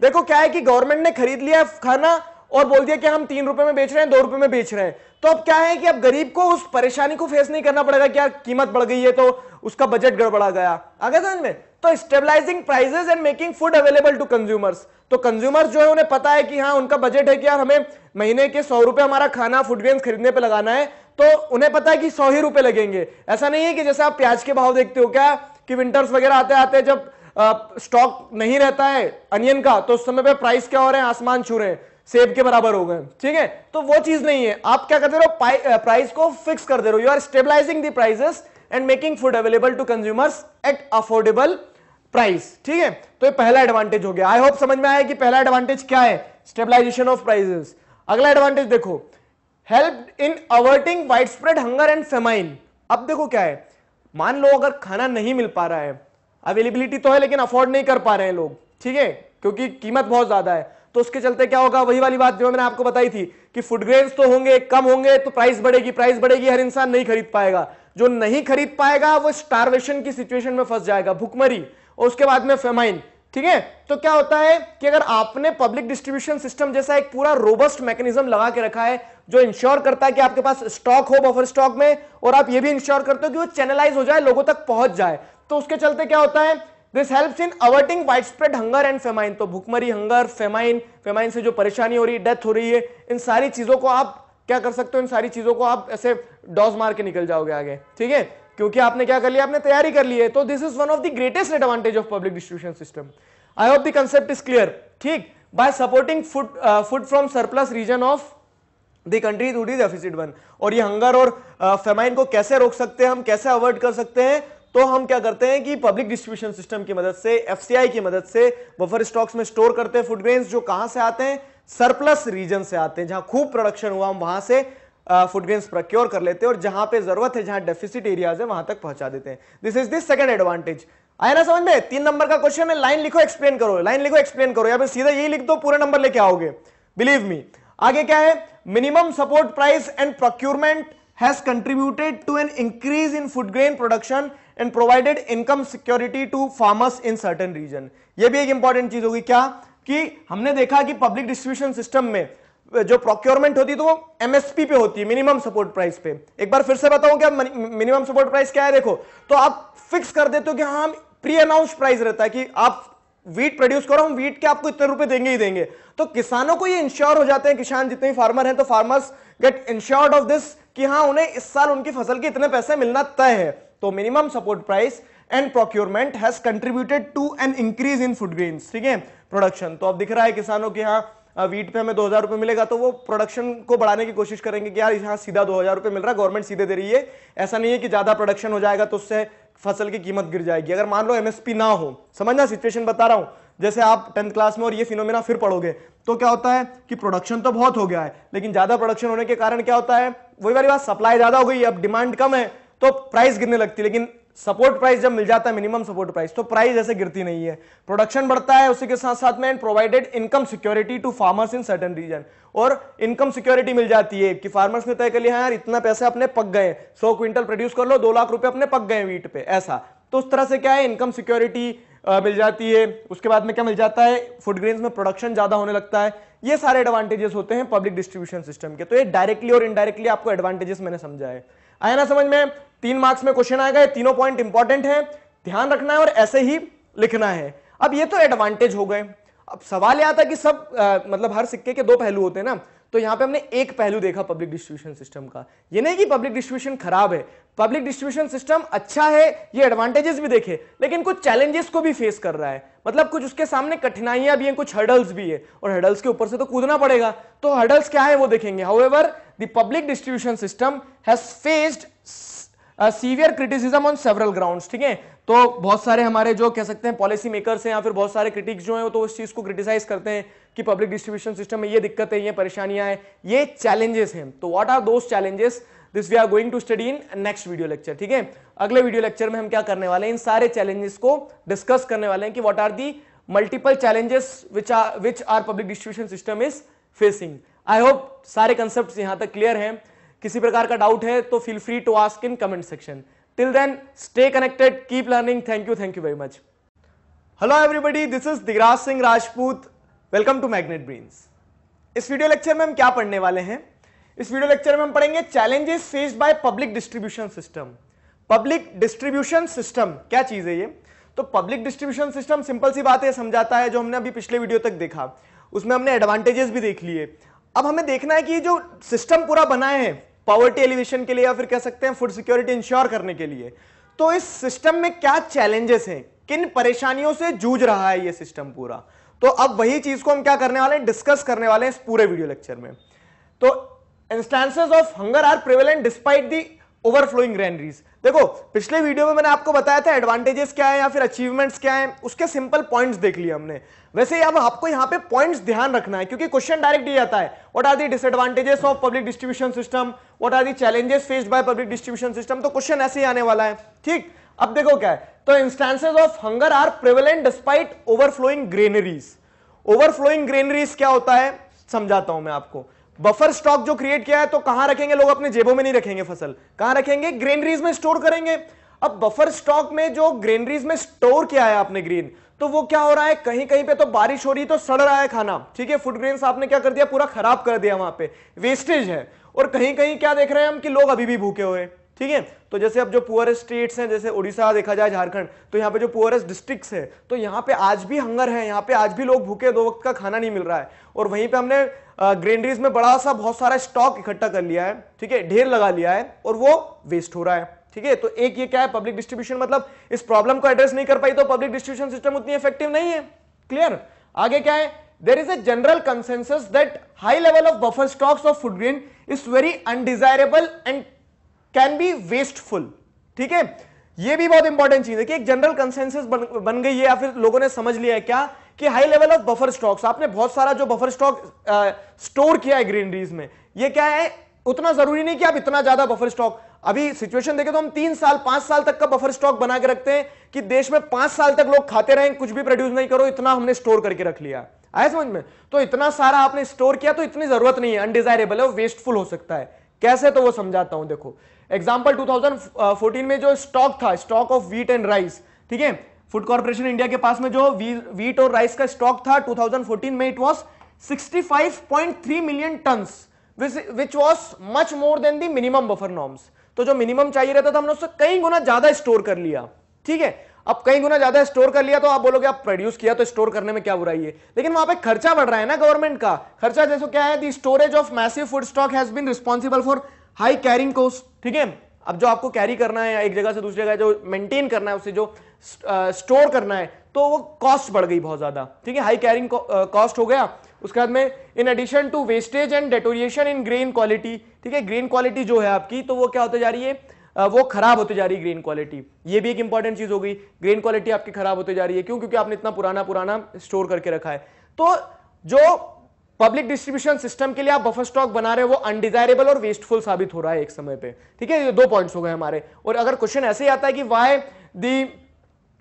देखो क्या है कि गवर्नमेंट ने खरीद लिया खाना और बोल दिया कि हम तीन रुपए में बेच रहे हैं दो रुपए में बेच रहे हैं तो अब क्या है कि अब गरीब को उस परेशानी को फेस नहीं करना पड़ेगा कि यार कीमत बढ़ गई है तो उसका बजट गड़बड़ा गया आगे समझ में तो stabilising prices and making food available to consumers तो कंज्यूमर्स जो है उन्हें पता है कि हाँ उनका बजट है कि यार हमें महीने के सौ रुपए हमारा खाना फूड खरीदने पर लगाना है तो उन्हें पता है कि सौ ही रुपए लगेंगे ऐसा नहीं है कि जैसे आप प्याज के भाव देखते हो क्या कि विंटर्स वगैरह आते आते जब स्टॉक नहीं रहता है अनियन का तो उस समय पे प्राइस क्या हो रहे हैं आसमान छू रहे हैं सेब के बराबर हो गए ठीक है तो वो चीज नहीं है आप क्या करते रहो प्राइस को फिक्स कर दे रहे हो you are stabilising the prices and making food available to consumers at affordable price ठीक है तो ये पहला एडवांटेज हो गया आई होप समझ में आया कि पहला एडवांटेज क्या है स्टेबलाइजेशन ऑफ प्राइजेस अगला एडवांटेज देखो help in averting widespread hunger and famine अब देखो क्या है मान लो अगर खाना नहीं मिल पा रहा है अवेलेबिलिटी तो है लेकिन अफोर्ड नहीं कर पा रहे हैं लोग ठीक है क्योंकि कीमत बहुत ज्यादा है तो उसके चलते क्या होगा वही वाली बात जो मैंने आपको बताई थी कि फूड ग्रेन तो होंगे कम होंगे तो प्राइस बढ़ेगी प्राइस बढ़ेगी हर इंसान नहीं खरीद पाएगा जो नहीं खरीद पाएगा वो स्टार्वेशन की सिचुएशन में फंस जाएगा भुखमरी और उसके बाद में फेमाइन ठीक है तो क्या होता है कि अगर आपने पब्लिक डिस्ट्रीब्यूशन सिस्टम जैसा एक पूरा रोबस्ट मैकेनिज्म लगा के रखा है जो इंश्योर करता है कि आपके पास स्टॉक हो बफर स्टॉक में और आप ये भी इंश्योर करते हो कि वो चैनलाइज हो जाए लोगों तक पहुंच जाए तो उसके चलते क्या होता है this helps in averting widespread hunger and famine तो भुखमरी हंगर फेमाइन फेमाइन से जो परेशानी हो रही है डेथ हो रही है इन सारी चीज़ों को आप क्या कर सकते हो इन सारी चीज़ों को आप ऐसे डॉज मार के निकल जाओगे आगे ठीक है क्योंकि आपने क्या कर लिया आपने तैयारी कर ली है तो this is one of the greatest advantage of public distribution system I hope the concept is clear ठीक by supporting food food from surplus region of the country to the deficit one और ये hunger और famine uh, को कैसे रोक सकते हैं हम कैसे अवॉइड कर सकते हैं तो हम क्या करते हैं कि पब्लिक डिस्ट्रीब्यूशन सिस्टम की मदद से एफसीआई की मदद से बफर स्टॉक्स में स्टोर करते हैं फूडग्रेन जो कहां से आते हैं सरप्लस रीजन से आते हैं जहां खूब प्रोडक्शन हुआ हम वहां से फूड प्रक्योर कर लेते हैं और जहां पे जरूरत है जहां डेफिसिट एरियाज है वहां तक पहुंचा देते हैं this is this second advantage आया ना समझ में तीन नंबर का क्वेश्चन है लाइन लिखो एक्सप्लेन करो लाइन लिखो एक्सप्लेन करो या फिर सीधा यही लिख दो पूरे नंबर लेके आओगे बिलीव मी आगे क्या है minimum support price and procurement has contributed to an increase in food grain production and provided income security to farmers in certain region ये भी एक इंपॉर्टेंट चीज होगी क्या कि हमने देखा कि पब्लिक डिस्ट्रीब्यूशन सिस्टम में जो प्रोक्योरमेंट होती है तो वो एमएसपी पे होती है मिनिमम सपोर्ट प्राइस पे एक बार फिर से बताऊं क्या मिनिमम सपोर्ट प्राइस क्या है देखो तो आप फिक्स कर देते हो कि हाँ प्री अनाउंस प्राइस रहता है कि आप वीट प्रोड्यूस करो हम वीट के आपको इतने रुपए देंगे ही देंगे तो किसानों को ये इंश्योर हो जाते हैं किसान जितने भी फार्मर हैं तो farmers get insured of this कि हाँ उन्हें इस साल उनकी फसल के इतने पैसे मिलना तय है तो minimum support price and procurement has contributed to an increase in food grain ठीक है प्रोडक्शन तो अब दिख रहा है किसानों के यहाँ वीट पे हमें दो हजार रुपये मिलेगा तो वो प्रोडक्शन को बढ़ाने की कोशिश करेंगे कि यार यहाँ सीधा दो हजार रुपये मिल रहा है गवर्नमेंट सीधे दे रही है ऐसा नहीं है कि ज़्यादा प्रोडक्शन हो जाएगा तो उससे फसल की कीमत गिर जाएगी अगर मान लो एमएसपी ना हो समझना सिचुएशन बता रहा हूँ जैसे आप टेंथ क्लास में और ये फिनोमिना फिर पढ़ोगे तो क्या होता है कि प्रोडक्शन तो बहुत हो गया है लेकिन ज़्यादा प्रोडक्शन होने के कारण क्या होता है वही वाली बात सप्लाई ज़्यादा हो गई अब डिमांड कम है तो प्राइस गिरने लगती है लेकिन सपोर्ट प्राइस जब मिल जाता है मिनिमम सपोर्ट प्राइस तो प्राइस ऐसे गिरती नहीं है प्रोडक्शन बढ़ता है उसी के साथ साथ में provided income security to farmers in certain region और इनकम सिक्योरिटी मिल जाती है कि फार्मर्स ने तय कर लिया हाँ यार इतना पैसे अपने पक गए सौ क्विंटल प्रोड्यूस कर लो दो लाख रुपए अपने पक गए वीट पे ऐसा तो उस तरह से क्या है इनकम सिक्योरिटी मिल जाती है उसके बाद में क्या मिल जाता है फूड ग्रेन में प्रोडक्शन ज्यादा होने लगता है ये सारे एडवांटेजेस होते हैं पब्लिक डिस्ट्रीब्यूशन सिस्टम के तो ये डायरेक्टली और इनडायरेक्टली आपको एडवांटेजेस मैंने समझा है आया ना समझ में तीन मार्क्स में क्वेश्चन आएगा ये तीनों पॉइंट इंपॉर्टेंट है ध्यान रखना है और ऐसे ही लिखना है अब ये तो एडवांटेज हो गए अब सवाल यह आता कि सब आ, मतलब हर सिक्के के दो पहलू होते हैं ना तो यहाँ पे हमने एक पहलू देखा पब्लिक डिस्ट्रीब्यूशन सिस्टम का ये नहीं कि पब्लिक डिस्ट्रीब्यूशन खराब है पब्लिक डिस्ट्रीब्यूशन सिस्टम अच्छा है ये एडवांटेजेस भी देखे लेकिन कुछ चैलेंजेस को भी फेस कर रहा है मतलब कुछ उसके सामने कठिनाइयां भी हैं कुछ हर्डल्स भी है और हर्डल्स के ऊपर से तो कूदना पड़ेगा तो हर्डल्स क्या है वो देखेंगे however the public distribution system has faced severe criticism on several ground ठीक है तो बहुत सारे हमारे जो कह सकते हैं पॉलिसी मेकर्स हैं या फिर बहुत सारे क्रिटिक्स जो हैं तो उस चीज़ को क्रिटिसाइज करते हैं कि पब्लिक डिस्ट्रीब्यूशन सिस्टम में ये दिक्कत है ये परेशानियां हैं ये चैलेंजेस हैं तो what are those challenges this we are going to study in next video lecture ठीक है अगले वीडियो लेक्चर में हम क्या करने वाले हैं इन सारे चैलेंजेस को डिस्कस करने वाले हैं कि what are the multiple challenges which are which are public distribution system is facing I hope सारे कंसेप्ट यहां तक क्लियर हैं किसी प्रकार का डाउट है तो feel free to ask in comment section till then stay connected keep learning thank you thank you very much hello everybody this is Digraj Singh Rajput welcome to Magnet Brains इस वीडियो लेक्चर में हम क्या पढ़ने वाले हैं इस वीडियो लेक्चर में हम पढ़ेंगे challenges faced by public distribution system public distribution system क्या चीज है ये तो पब्लिक डिस्ट्रीब्यूशन सिस्टम सिंपल सी बात है समझाता है जो हमने अभी पिछले वीडियो तक देखा उसमें हमने एडवांटेजेस भी देख लिए अब हमें देखना है कि जो सिस्टम पूरा बनाए हैं पॉवर्टी एलिवेशन के लिए या फिर कह सकते हैं फूड सिक्योरिटी इंश्योर करने के लिए तो इस सिस्टम में क्या चैलेंजेस हैं किन परेशानियों से जूझ रहा है ये सिस्टम पूरा तो अब वही चीज को हम क्या करने वाले हैं डिस्कस करने वाले हैं इस पूरे वीडियो लेक्चर में तो instances of hunger are prevalent despite the overflowing granaries देखो पिछले वीडियो में मैंने आपको बताया था एडवांटेजेस क्या है या फिर अचीवमेंट्स क्या है उसके सिंपल पॉइंट्स देख लिए हमने वैसे अब आपको यहाँ पे पॉइंट्स ध्यान रखना है क्योंकि क्वेश्चन डायरेक्ट ही आता है what are the disadvantages of public distribution system what are the challenges faced by public distribution system तो क्वेश्चन ऐसे ही आने वाला है ठीक अब देखो क्या है तो instances of hunger are prevalent despite overflowing granaries overflowing granaries क्या होता है समझाता हूं मैं आपको बफर स्टॉक जो क्रिएट किया है तो कहां रखेंगे लोग अपने जेबों में नहीं रखेंगे फसल कहां रखेंगे ग्रेनरीज में स्टोर करेंगे अब बफर स्टॉक में जो ग्रेनरीज में स्टोर किया है आपने ग्रीन तो वो क्या हो रहा है कहीं कहीं पे तो बारिश हो रही है तो सड़ रहा है खाना ठीक है फूड ग्रेन आपने क्या कर दिया पूरा खराब कर दिया वहां पे वेस्टेज है और कहीं कहीं क्या देख रहे हैं हम कि लोग अभी भी भूखे हुए ठीक है तो जैसे अब जो पुअरेस्ट स्टेट्स हैं जैसे उड़ीसा देखा जाए झारखंड तो यहाँ पे जो पुअरेस्ट डिस्ट्रिक्ट्स हैं तो यहाँ पे आज भी हंगर है यहाँ पे आज भी लोग भूखे दो वक्त का खाना नहीं मिल रहा है और वहीं पे हमने ग्रेनरीज में बड़ा सा बहुत सारा स्टॉक इकट्ठा कर लिया है ठीक है ढेर लगा लिया है और वो वेस्ट हो रहा है ठीक है तो एक ये क्या है पब्लिक डिस्ट्रीब्यूशन मतलब इस प्रॉब्लम को एड्रेस नहीं कर पाई तो पब्लिक डिस्ट्रीब्यूशन सिस्टम उतनी इफेक्टिव नहीं है क्लियर आगे क्या है there is a general consensus that high level of buffer stocks of food grain is very undesirable and can be wasteful ठीक है ये भी बहुत इंपॉर्टेंट चीज है कि एक जनरल कंसेंसस बन, बन गई है या फिर लोगों ने समझ लिया है क्या कि high level of buffer stocks आपने बहुत सारा जो बफर स्टॉक स्टोर किया है ग्रीनरीज में ये क्या है उतना जरूरी नहीं कि आप इतना ज्यादा बफर स्टॉक अभी सिचुएशन देखें तो हम तीन साल पांच साल तक का बफर स्टॉक बना के रखते हैं कि देश में पांच साल तक लोग खाते रहें कुछ भी प्रोड्यूस नहीं करो इतना हमने स्टोर करके रख लिया आया समझ में तो इतना सारा आपने स्टोर किया तो इतनी जरूरत नहीं है अनडिजायरेबल है वेस्टफुल हो सकता है कैसे तो वो समझाता हूं देखो एग्जाम्पल 2014 में जो स्टॉक था stock of wheat and rice ठीक है फूड कॉर्पोरेशन इंडिया के पास में जो वी, वीट और राइस का स्टॉक था 2014 में it was 65.3 million tons which was much more than the minimum buffer norms तो जो मिनिमम चाहिए रहता था हमने उससे कई गुना ज्यादा स्टोर कर लिया ठीक है अब कई गुना ज्यादा स्टोर कर लिया तो आप बोलोगे आप प्रोड्यूस किया तो स्टोर करने में क्या बुराई है लेकिन वहां पे खर्चा बढ़ रहा है ना गवर्नमेंट का खर्चा जैसे क्या है the storage of massive food stock has been responsible for high carrying cost ठीक है अब जो आपको कैरी करना है एक जगह से दूसरी जगह जो मेंटेन करना है उसे जो स्टोर करना है तो वो कॉस्ट बढ़ गई बहुत ज्यादा ठीक है हाई कैरिंग कॉस्ट हो गया उसके बाद में in addition to wastage and deterioration in grain quality ठीक है ग्रेन क्वालिटी जो है आपकी तो वो क्या होते जा रही है वो खराब होती जा रही है ग्रेन क्वालिटी ये भी एक इंपॉर्टेंट चीज हो गई ग्रेन क्वालिटी आपकी खराब होती जा रही है क्यों क्योंकि आपने इतना पुराना पुराना स्टोर करके रखा है तो जो पब्लिक डिस्ट्रीब्यूशन सिस्टम के लिए आप बफर स्टॉक बना रहे हो वो अनडिजायरेबल और वेस्टफुल साबित हो रहा है एक समय पे ठीक है ये दो पॉइंट्स हो गए हमारे और अगर क्वेश्चन ऐसे ही आता है कि why the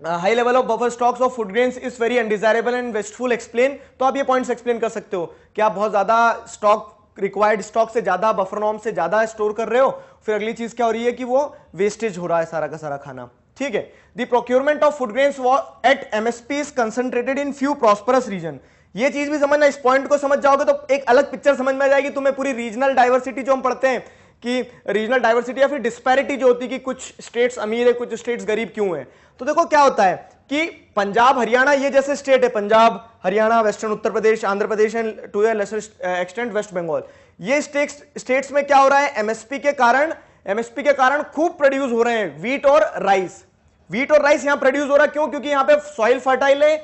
high level of buffer stocks of food grain is very undesirable and wasteful explain तो आप ये पॉइंट्स एक्सप्लेन कर सकते हो कि आप बहुत ज्यादा स्टॉक रिक्वायर्ड स्टॉक से ज्यादा बफर नॉम से ज्यादा स्टोर कर रहे हो फिर अगली चीज क्या हो रही है कि वो वेस्टेज हो रहा है सारा का सारा खाना ठीक है the procurement of food grain at MSP is concentrated in few prosperous region ये चीज भी समझना इस पॉइंट को समझ जाओगे तो एक अलग पिक्चर समझ में आ जाएगी तुम्हें पूरी रीजनल डाइवर्सिटी जो हम पढ़ते हैं कि रीजनल डाइवर्सिटी या फिर डिस्पैरिटी जो होती है कि कुछ स्टेट्स अमीर है कुछ स्टेट्स गरीब क्यों है तो देखो क्या होता है कि पंजाब हरियाणा ये जैसे स्टेट है Punjab Haryana western Uttar Pradesh Andhra Pradesh and to a extent West Bengal ये स्टेट्स स्टेट्स में क्या हो रहा है एमएसपी के कारण एमएसपी के कारण खूब प्रोड्यूस हो रहे हैं वीट और राइस वीट और राइस यहां प्रोड्यूस हो रहा है क्यों क्योंकि यहां पर सॉइल फर्टाइल है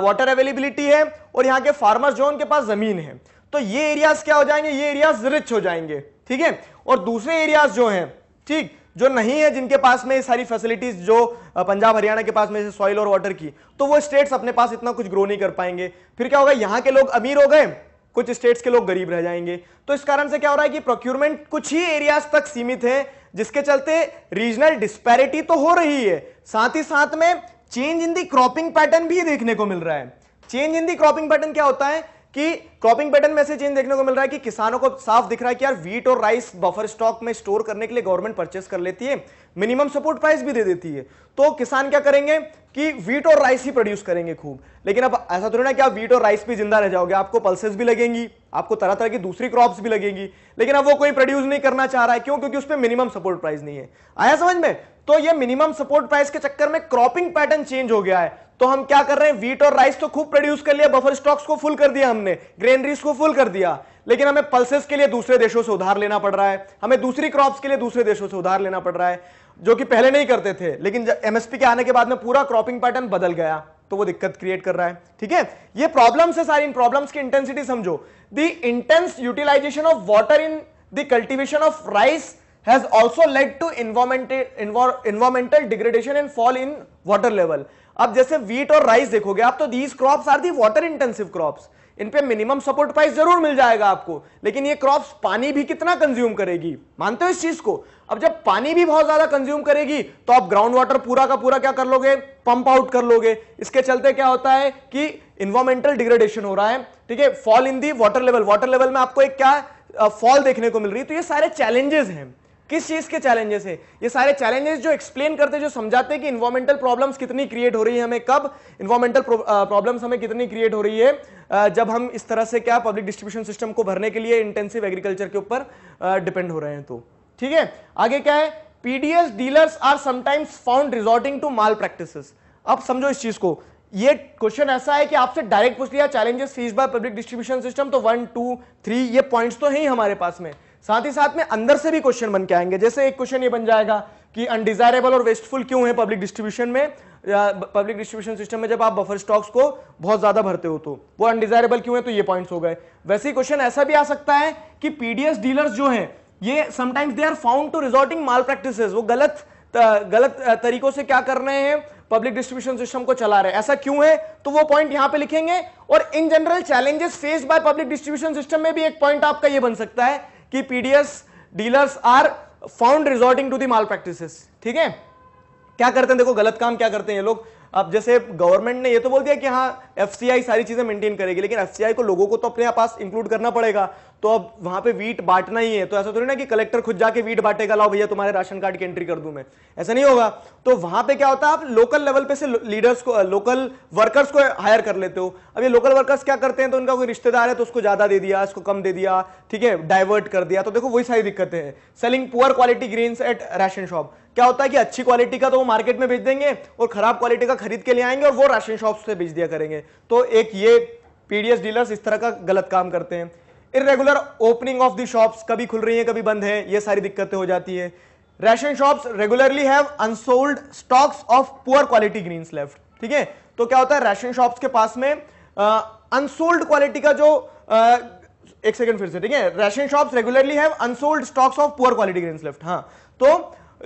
वाटर uh, अवेलेबिलिटी है और यहां के फार्मर्स जो उनके पास जमीन है तो ये एरियाज क्या हो जाएंगे ये एरियाज रिच हो जाएंगे ठीक है और दूसरे एरियाज जो हैं ठीक जो नहीं है जिनके पास में ये सारी फैसिलिटीज जो पंजाब हरियाणा के पास में जैसे सॉइल और वाटर की तो वो स्टेट्स अपने पास इतना कुछ ग्रो नहीं कर पाएंगे फिर क्या होगा यहाँ के लोग अमीर हो गए कुछ स्टेट्स के लोग गरीब रह जाएंगे तो इस कारण से क्या हो रहा है कि प्रोक्यूरमेंट कुछ ही एरियाज तक सीमित है जिसके चलते रीजनल डिस्पैरिटी तो हो रही है साथ ही साथ में change in the cropping pattern भी देखने को मिल रहा है change in the cropping pattern क्या होता है कि क्रॉपिंग पैटर्न में से चेंज देखने को मिल रहा है कि किसानों को साफ दिख रहा है कि यार वीट और राइस बफर स्टॉक में स्टोर करने के लिए गवर्नमेंट परचेस कर लेती है मिनिमम सपोर्ट प्राइस भी दे देती है तो किसान क्या करेंगे कि वीट और राइस ही प्रोड्यूस करेंगे खूब लेकिन अब ऐसा थोड़ी ना कि आप वीट और राइस भी जिंदा रह जाओगे आपको पल्सेस भी लगेंगी आपको तरह तरह की दूसरी क्रॉप्स भी लगेंगी लेकिन अब वो कोई प्रोड्यूस नहीं करना चाह रहा है क्यों क्योंकि उसमें मिनिमम सपोर्ट प्राइस नहीं है आया समझ में तो ये मिनिमम सपोर्ट प्राइस के चक्कर में क्रॉपिंग पैटर्न चेंज हो गया है तो हम क्या कर रहे हैं वीट और राइस तो खूब प्रोड्यूस कर लिया बफर स्टॉक्स को फुल कर दिया हमने ग्रेन ग्रेनरीज को फुल कर दिया लेकिन हमें पल्सेस के लिए दूसरे देशों से उधार लेना पड़ रहा है हमें दूसरी क्रॉप्स के लिए दूसरे देशों से उधार लेना पड़ रहा है जो कि पहले नहीं करते थे लेकिन एमएसपी के आने के बाद में पूरा क्रॉपिंग पैटर्न बदल गया तो वो दिक्कत क्रिएट कर रहा है ठीक है ये प्रॉब्लम्स है सारी इन प्रॉब्लम्स की इंटेंसिटी समझो the intense utilisation of water in the cultivation of rice has also led to environmental degradation and fall in water level अब जैसे wheat और राइस देखोगे आप तो these crops are the water intensive crops इन पे minimum support price जरूर मिल जाएगा आपको लेकिन ये क्रॉप्स पानी भी कितना कंज्यूम करेगी मानते हो इस चीज को अब जब पानी भी बहुत ज्यादा कंज्यूम करेगी तो आप ग्राउंड वाटर पूरा का पूरा क्या कर लोगे पंप आउट कर लोगे इसके चलते क्या होता है कि इन्वायरमेंटल डिग्रेडेशन हो रहा है ठीक है fall in the water level water level में आपको एक क्या फॉल देखने को मिल रही है तो ये सारे चैलेंजेस हैं किस चीज के चैलेंजेस है ये सारे चैलेंजेस जो एक्सप्लेन करते जो समझाते हैं कि इन्वायरमेंटल प्रॉब्लम्स कितनी क्रिएट हो रही है हमें कब इन्वायरमेंटल प्रॉब्लम्स हमें कितनी क्रिएट हो रही है जब हम इस तरह से क्या पब्लिक डिस्ट्रीब्यूशन सिस्टम को भरने के लिए इंटेंसिव एग्रीकल्चर के ऊपर डिपेंड हो रहे हैं तो ठीक है आगे क्या है PDS dealers are sometimes found resorting to malpractice अब समझो इस चीज को ये क्वेश्चन ऐसा है कि आपसे डायरेक्ट पूछ लिया challenges faced by public distribution system तो वन टू थ्री ये पॉइंट्स तो है ही हमारे पास में साथ ही साथ में अंदर से भी क्वेश्चन बन के आएंगे जैसे एक क्वेश्चन ये बन जाएगा कि अनडिजायरेबल और वेस्टफुल क्यों है पब्लिक डिस्ट्रीब्यूशन में पब्लिक डिस्ट्रीब्यूशन सिस्टम में जब आप बफर स्टॉक्स को बहुत ज्यादा भरते हो तो वो अनडिजायरेबल क्यों है तो ये पॉइंट्स हो गए वैसे ही क्वेश्चन ऐसा भी आ सकता है कि पीडीएस डीलर्स जो हैं ये sometimes they are found to resorting malpractice वो गलत गलत तरीकों से क्या कर रहे हैं पब्लिक डिस्ट्रीब्यूशन सिस्टम को चला रहे ऐसा क्यों है तो वो पॉइंट यहां पे लिखेंगे और इन general challenges faced by public distribution system में भी एक पॉइंट आपका ये बन सकता है कि PDS dealers are found resorting to the malpractice ठीक है क्या करते हैं देखो गलत काम क्या करते हैं ये लोग अब जैसे गवर्नमेंट ने ये तो बोल दिया कि हाँ एफ सारी चीज़ें मेंटेन करेगी लेकिन एफसीआई को लोगों को तो अपने पास इंक्लूड करना पड़ेगा तो अब वहां पे वीट बांटना ही है तो ऐसा थोड़ी ना कि कलेक्टर खुद जाके वीट बांटेगा लाओ भैया तुम्हारे राशन कार्ड की एंट्री कर दूं मैं ऐसा नहीं होगा तो वहां पे क्या होता है आप लोकल लेवल पे से लीडर्स को लोकल वर्कर्स को हायर कर लेते हो अब ये लोकल वर्कर्स क्या करते हैं तो उनका कोई रिश्तेदार है तो उसको ज्यादा दे दिया उसको कम दे दिया ठीक है डाइवर्ट कर दिया तो देखो वही सारी दिक्कतें हैं selling poor quality grains at ration shop क्या होता है कि अच्छी क्वालिटी का तो वो मार्केट में बेच देंगे और खराब क्वालिटी का खरीद के ले आएंगे और वो राशन शॉप से बेच दिया करेंगे तो एक ये पीडीएस डीलर्स इस तरह का गलत काम करते हैं irregular opening of the shops कभी खुल रही हैं कभी बंद है ये सारी दिक्कतें हो जाती है ration shops regularly have unsold stocks of poor quality grains left ठीक है तो क्या होता है रेशन शॉप्स के पास में अनसोल्ड uh, क्वालिटी का जो uh, एक सेकंड फिर से ठीक है ration shops regularly have unsold stocks of poor quality grains left हाँ तो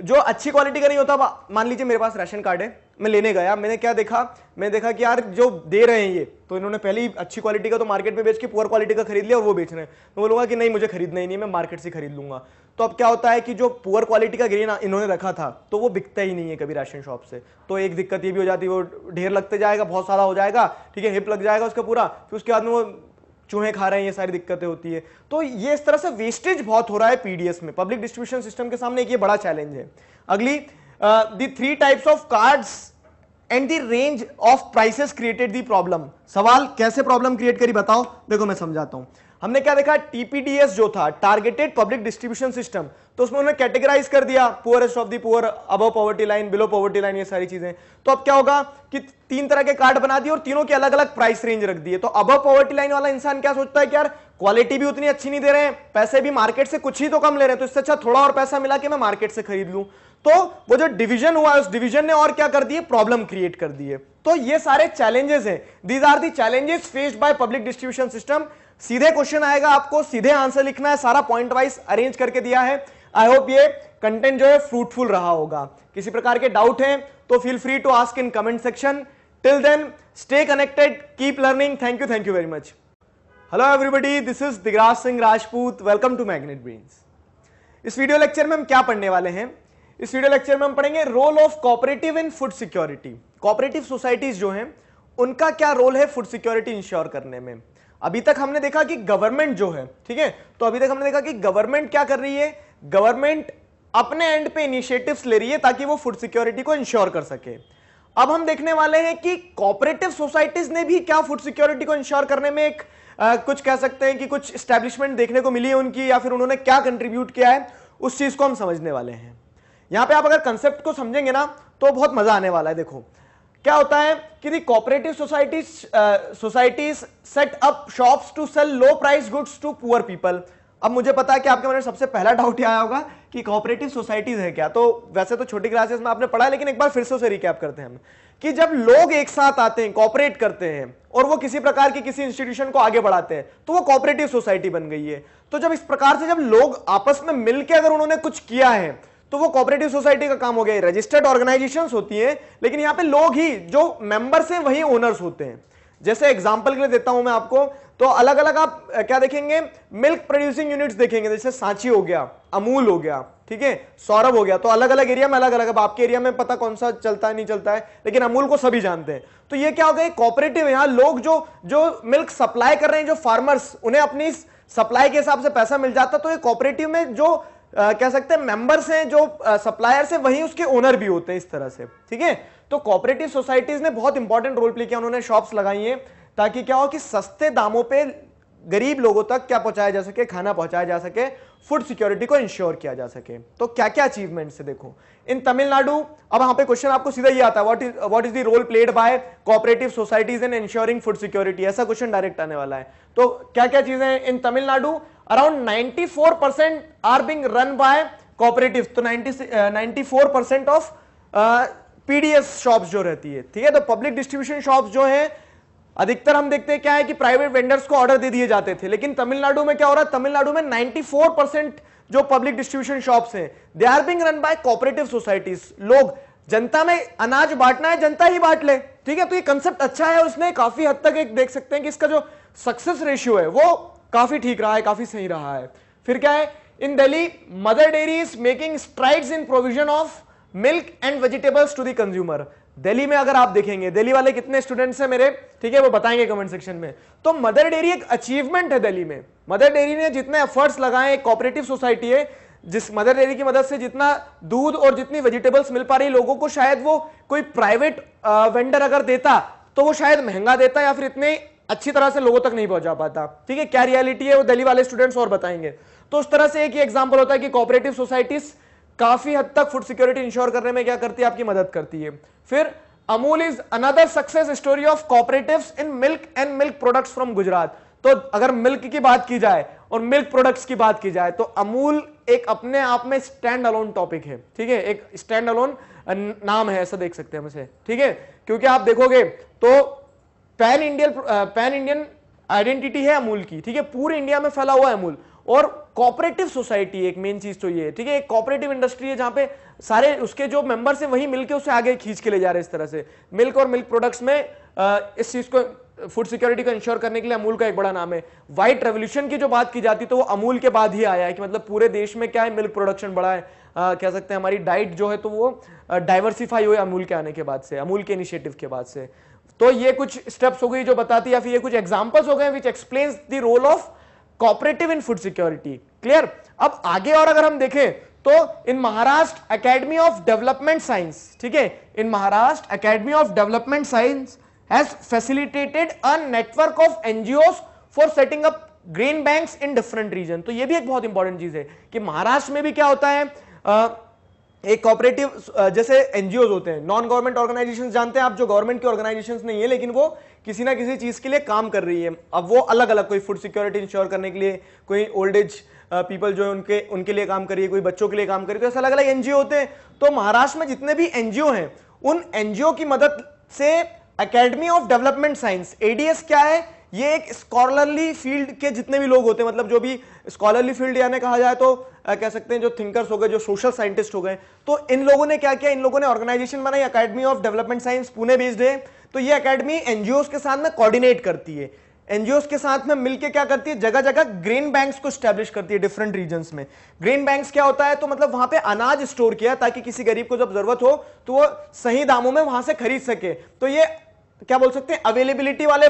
जो अच्छी क्वालिटी का नहीं होता मान लीजिए मेरे पास राशन कार्ड है मैं लेने गया मैंने क्या देखा मैंने देखा कि यार जो दे रहे हैं ये तो इन्होंने पहले ही अच्छी क्वालिटी का तो मार्केट में बेच के पुअर क्वालिटी का खरीद लिया और वो बेच रहे हैं तो बोलूंगा कि नहीं मुझे खरीदना ही नहीं मैं मार्केट से खरीद लूंगा तो अब क्या होता है कि जो पुअर क्वालिटी का ग्रेन इन्होंने रखा था तो वो बिकता ही नहीं है कभी राशन शॉप से तो एक दिक्कत ये भी हो जाती है वो ढेर लगते जाएगा बहुत सारा हो जाएगा ठीक है हिप लग जाएगा उसका पूरा फिर उसके बाद में वो चूहे खा रहे हैं ये सारी दिक्कतें होती है तो ये इस तरह से वेस्टेज बहुत हो रहा है पीडीएस में पब्लिक डिस्ट्रीब्यूशन सिस्टम के सामने एक ये बड़ा चैलेंज है अगली the three types of cards and the range of prices created the problem सवाल कैसे प्रॉब्लम क्रिएट करी बताओ देखो मैं समझाता हूं हमने क्या देखा टीपीडीएस जो था टारगेटेड पब्लिक डिस्ट्रीब्यूशन सिस्टम तो उसमें उन्होंने कैटेगराइज कर दिया पुअरेस्ट ऑफ दी पुअर अब poverty line below poverty line ये सारी चीजें तो अब क्या होगा कि तीन तरह के कार्ड बना दिए और तीनों के अलग अलग प्राइस रेंज रख दिए तो अब पॉवर्टी लाइन वाला इंसान क्या सोचता है कि यार क्वालिटी भी उतनी अच्छी नहीं दे रहे हैं पैसे भी मार्केट से कुछ ही तो कम ले रहे हैं तो इससे अच्छा थोड़ा और पैसा मिला के मैं मार्केट से खरीद लू तो वो जो डिवीजन हुआ उस डिवीजन ने और क्या कर दिए प्रॉब्लम क्रिएट कर दिए तो ये सारे चैलेंजेस हैं these are the challenges faced by public distribution system सीधे क्वेश्चन आएगा आपको सीधे आंसर लिखना है सारा पॉइंट वाइज अरेंज करके दिया है आई होप ये कंटेंट जो है फ्रूटफुल रहा होगा किसी प्रकार के डाउट हैं तो feel free to ask in comment section till then stay connected keep learning thank you thank you very much hello everybody this is Digraj Singh Rajput welcome to Magnet Brains इस वीडियो लेक्चर में हम क्या पढ़ने वाले हैं इस वीडियो लेक्चर में हम पढ़ेंगे role of cooperative in food security cooperative societies जो हैं उनका क्या रोल है फूड सिक्योरिटी इंश्योर करने में अभी तक हमने देखा कि गवर्नमेंट जो है ठीक है तो अभी तक हमने देखा कि गवर्नमेंट क्या कर रही है गवर्नमेंट अपने एंड पे इनिशिएटिव्स ले रही है ताकि वो फूड सिक्योरिटी को इंश्योर कर सके अब हम देखने वाले हैं कि कॉपरेटिव सोसाइटीज ने भी क्या फूड सिक्योरिटी को इंश्योर करने में एक आ, कुछ कह सकते हैं कि कुछ स्टैब्लिशमेंट देखने को मिली है उनकी या फिर उन्होंने क्या कंट्रीब्यूट किया है उस चीज को हम समझने वाले हैं यहां पे आप अगर कंसेप्ट को समझेंगे ना तो बहुत मजा आने वाला है देखो क्या होता है कि the cooperative societies societies set up shops to sell low price goods to poor people अब मुझे पता है कि आपके मन में सबसे पहला डाउट आया होगा कि कॉपरेटिव सोसाइटीज है क्या तो वैसे तो छोटी क्लासेस में आपने पढ़ा लेकिन एक बार फिर से उसे रिकैप करते हैं हम कि जब लोग एक साथ आते हैं कॉपरेट करते हैं और वो किसी प्रकार की किसी इंस्टीट्यूशन को आगे बढ़ाते हैं तो वो कॉपरेटिव सोसाइटी बन गई है तो जब इस प्रकार से जब लोग आपस में मिलकर अगर उन्होंने कुछ किया है तो वो कॉपरेटिव सोसाइटी का काम हो गया रजिस्टर्ड ऑर्गेनाइजेशंस होती हैं लेकिन यहाँ पे लोग ही जो मेंबर्स हैं वही ओनर्स होते हैं जैसे एग्जाम्पल के लिए देता हूं मैं आपको तो अलग अलग आप क्या देखेंगे मिल्क प्रोड्यूसिंग यूनिट्स देखेंगे जैसे सांची हो गया अमूल हो गया ठीक है सौरभ हो गया तो अलग अलग एरिया में अलग अलग अब आपके एरिया में पता कौन सा चलता है नहीं चलता है लेकिन अमूल को सभी जानते हैं तो ये क्या हो गया कॉपरेटिव यहाँ लोग जो जो मिल्क सप्लाई कर रहे हैं जो फार्मर्स उन्हें अपनी सप्लाई के हिसाब से पैसा मिल जाता तो ये कॉपरेटिव में जो आ, कह सकते हैं मेंबर्स हैं जो सप्लायर्स हैं वहीं उसके ओनर भी होते हैं इस तरह से ठीक है तो कॉपरेटिव सोसाइटीज ने बहुत इंपॉर्टेंट रोल प्ले किया उन्होंने शॉप्स लगाई हैं ताकि क्या हो कि सस्ते दामों पे गरीब लोगों तक क्या पहुंचाया जा सके खाना पहुंचाया जा सके फूड सिक्योरिटी को इंश्योर किया जा सके तो क्या क्या अचीवमेंट से देखो इन तमिलनाडु अब यहां पे क्वेश्चन आपको सीधा ये आता है what is what is the role played by cooperative societies in ensuring food security ऐसा क्वेश्चन डायरेक्ट आने वाला है तो क्या क्या चीजें हैं in Tamil Nadu around ninety percent are being run by cooperative तो ninety percent of PDS shops जो रहती है ठीक है तो पब्लिक डिस्ट्रीब्यूशन शॉप्स जो है अधिकतर हम देखते हैं क्या है कि प्राइवेट वेंडर्स को ऑर्डर दे दिए जाते थे लेकिन तमिलनाडु में क्या हो रहा है तमिलनाडु में 94 परसेंट जो पब्लिक डिस्ट्रीब्यूशन शॉप्स हैं they are being run by cooperative societies लोग जनता में अनाज बांटना है जनता ही बांट ले ठीक है तो ये कंसेप्ट अच्छा है उसने काफी हद तक एक देख सकते हैं कि इसका जो सक्सेस रेशियो है वो काफी ठीक रहा है काफी सही रहा है फिर क्या है in Delhi Mother Dairy is making strides in provision of milk and vegetables to the consumer Delhi में अगर आप देखेंगे दिल्ली वाले कितने स्टूडेंट्स हैं मेरे ठीक है वो बताएंगे कमेंट सेक्शन में तो मदर डेयरी एक अचीवमेंट है दिल्ली में मदर डेयरी ने जितने एफर्ट्स लगाए एक कॉपरेटिव सोसाइटी है जिस मदर डेयरी की मदद से जितना दूध और जितनी वेजिटेबल्स मिल पा रही लोगों को शायद वो कोई प्राइवेट वेंडर अगर देता तो वो शायद महंगा देता या फिर इतने अच्छी तरह से लोगों तक नहीं पहुंचा पाता ठीक है क्या रियलिटी है वो दिल्ली वाले स्टूडेंट्स और बताएंगे तो उस तरह से एक ही एग्जाम्पल होता है कि कॉपरेटिव सोसाइटीज काफी हद तक फूड सिक्योरिटी इंश्योर करने में क्या करती है आपकी मदद करती है फिर Amul is another success story of cooperative in milk and milk product from Gujarat तो अगर मिल्क की बात की जाए और मिल्क प्रोडक्ट्स की बात की जाए तो अमूल एक अपने आप में स्टैंड अलोन टॉपिक है ठीक है एक स्टैंड अलोन नाम है ऐसा देख सकते हैं हम ठीक है क्योंकि आप देखोगे तो pan Indian pan Indian identity है अमूल की ठीक है पूरे इंडिया में फैला हुआ है अमूल और कॉपरेटिव सोसाइटी एक मेन चीज तो ये है ठीक है एक कॉपरेटिव इंडस्ट्री है जहां पे सारे उसके जो मेंबर्स हैं वही मिलके उसे आगे खींच के ले जा रहे हैं इस तरह से मिल्क और मिल्क प्रोडक्ट्स में इस चीज को फूड सिक्योरिटी को इंश्योर करने के लिए अमूल का एक बड़ा नाम है व्हाइट रेवोल्यूशन की जो बात की जाती तो वो अमूल के बाद ही आया है कि मतलब पूरे देश में क्या है मिल्क प्रोडक्शन बढ़ा है आ, कह सकते हैं हमारी डाइट जो है तो वो डाइवर्सिफाई हुई अमूल के आने के बाद से अमूल के इनिशिएटिव के बाद से तो ये कुछ स्टेप्स हो गई जो बताती या फिर ये कुछ एग्जाम्पल्स हो गए which explains the role of cooperative in food security clear अब आगे और अगर हम देखें तो in Maharashtra Academy of Development Science ठीक है in Maharashtra Academy of Development Science has facilitated a network of NGO for setting up green banks in different region तो ये भी एक बहुत इंपॉर्टेंट चीज है कि महाराष्ट्र में भी क्या होता है आ, एक कॉपरेटिव जैसे एनजीओ होते हैं नॉन गवर्नमेंट ऑर्गेनाइजेशन जानते हैं आप जो गवर्नमेंट की ऑर्गेनाइजेशन नहीं है लेकिन वो किसी ना किसी चीज के लिए काम कर रही है अब वो अलग अलग कोई फूड सिक्योरिटी इंश्योर करने के लिए कोई ओल्ड एज पीपल जो है उनके उनके लिए काम करिए कोई बच्चों के लिए काम करिए तो ऐसे अलग अलग एनजीओ होते हैं तो महाराष्ट्र में जितने भी एनजीओ हैं उन एनजीओ की मदद से Academy of Development Science ADS क्या है ये एक स्कॉलरली फील्ड के जितने भी लोग होते हैं मतलब जो भी स्कॉलरली फील्ड यानी कहा जाए तो आ, कह सकते हैं जो थिंकर्स हो गए जो सोशल साइंटिस्ट हो गए तो इन लोगों ने क्या किया इन लोगों ने ऑर्गेनाइजेशन बनाई Academy of Development Science Pune based है तो ये अकेडमी एनजीओ के साथ में कोऑर्डिनेट करती है एनजीओ के साथ में मिलके क्या करती है जगह जगह ग्रेन बैंक्स को स्टैब्लिश करती है डिफरेंट रीजन में ग्रेन बैंक्स क्या होता है तो मतलब वहां पे अनाज स्टोर किया ताकि किसी गरीब को जब जरूरत हो तो वो सही दामों में वहां से खरीद सके तो ये क्या बोल सकते हैं अवेलेबिलिटी वाले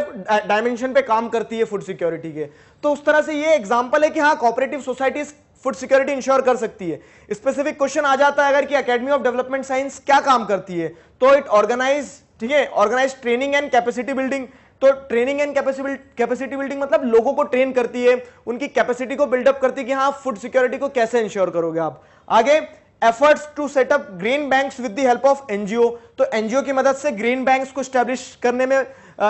डायमेंशन पे काम करती है फूड सिक्योरिटी के तो उस तरह से ये एग्जाम्पल है कि हाँ cooperative societies food security ensure कर सकती है स्पेसिफिक क्वेश्चन आ जाता है अगर कि अकेडमी ऑफ डेवलपमेंट साइंस क्या काम करती है तो इट ऑर्गेनाइज ठीक है organize training and capacity building तो training and capacity capacity building मतलब लोगों को ट्रेन करती है उनकी कैपेसिटी को बिल्डअप करती है कि हाँ फूड सिक्योरिटी को कैसे इंश्योर करोगे आप आगे efforts to set up green bank with the help of NGO तो एनजीओ की मदद से ग्रीन बैंक को स्टैब्लिश करने में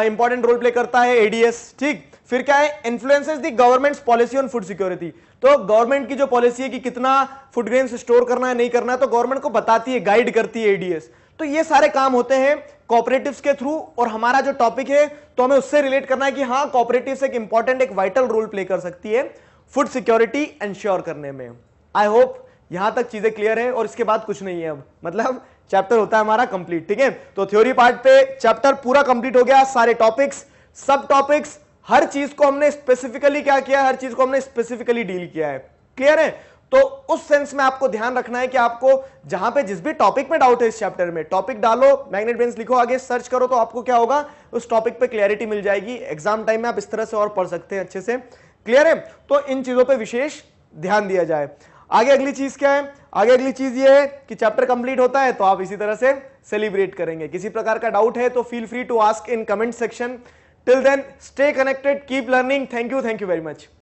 इंपॉर्टेंट रोल प्ले करता है एडीएस ठीक फिर क्या है influence the government policy on food security तो गवर्नमेंट की जो पॉलिसी है कि कितना फूड ग्रेन स्टोर करना है नहीं करना है तो गवर्नमेंट को बताती है गाइड करती है एडीएस तो ये सारे काम होते हैं कॉपरेटिव के थ्रू और हमारा जो टॉपिक है तो हमें उससे रिलेट करना है कि हाँ कॉपरेटिव एक इंपॉर्टेंट एक वाइटल रोल प्ले कर सकती है फूड सिक्योरिटी एंश्योर करने में आई होप यहां तक चीजें क्लियर है और इसके बाद कुछ नहीं है अब मतलब चैप्टर होता है हमारा कंप्लीट ठीक है तो थ्योरी पार्ट पे चैप्टर पूरा कंप्लीट हो गया सारे टॉपिक्स सब टॉपिक्स हर चीज को हमने स्पेसिफिकली क्या किया हर चीज को हमने स्पेसिफिकली डील किया है क्लियर है तो उस सेंस में आपको ध्यान रखना है कि आपको जहां पे जिस भी टॉपिक में डाउट है इस चैप्टर में टॉपिक डालो मैग्नेट बेंस लिखो आगे सर्च करो तो आपको क्या होगा उस टॉपिक पे क्लियरिटी मिल जाएगी एग्जाम टाइम में आप इस तरह से और पढ़ सकते हैं अच्छे से क्लियर है तो इन चीजों पर विशेष ध्यान दिया जाए आगे अगली चीज क्या है आगे अगली चीज ये है कि चैप्टर कंप्लीट होता है तो आप इसी तरह से सेलिब्रेट करेंगे किसी प्रकार का डाउट है तो feel free to ask in comment section till then stay connected keep learning thank you thank you very much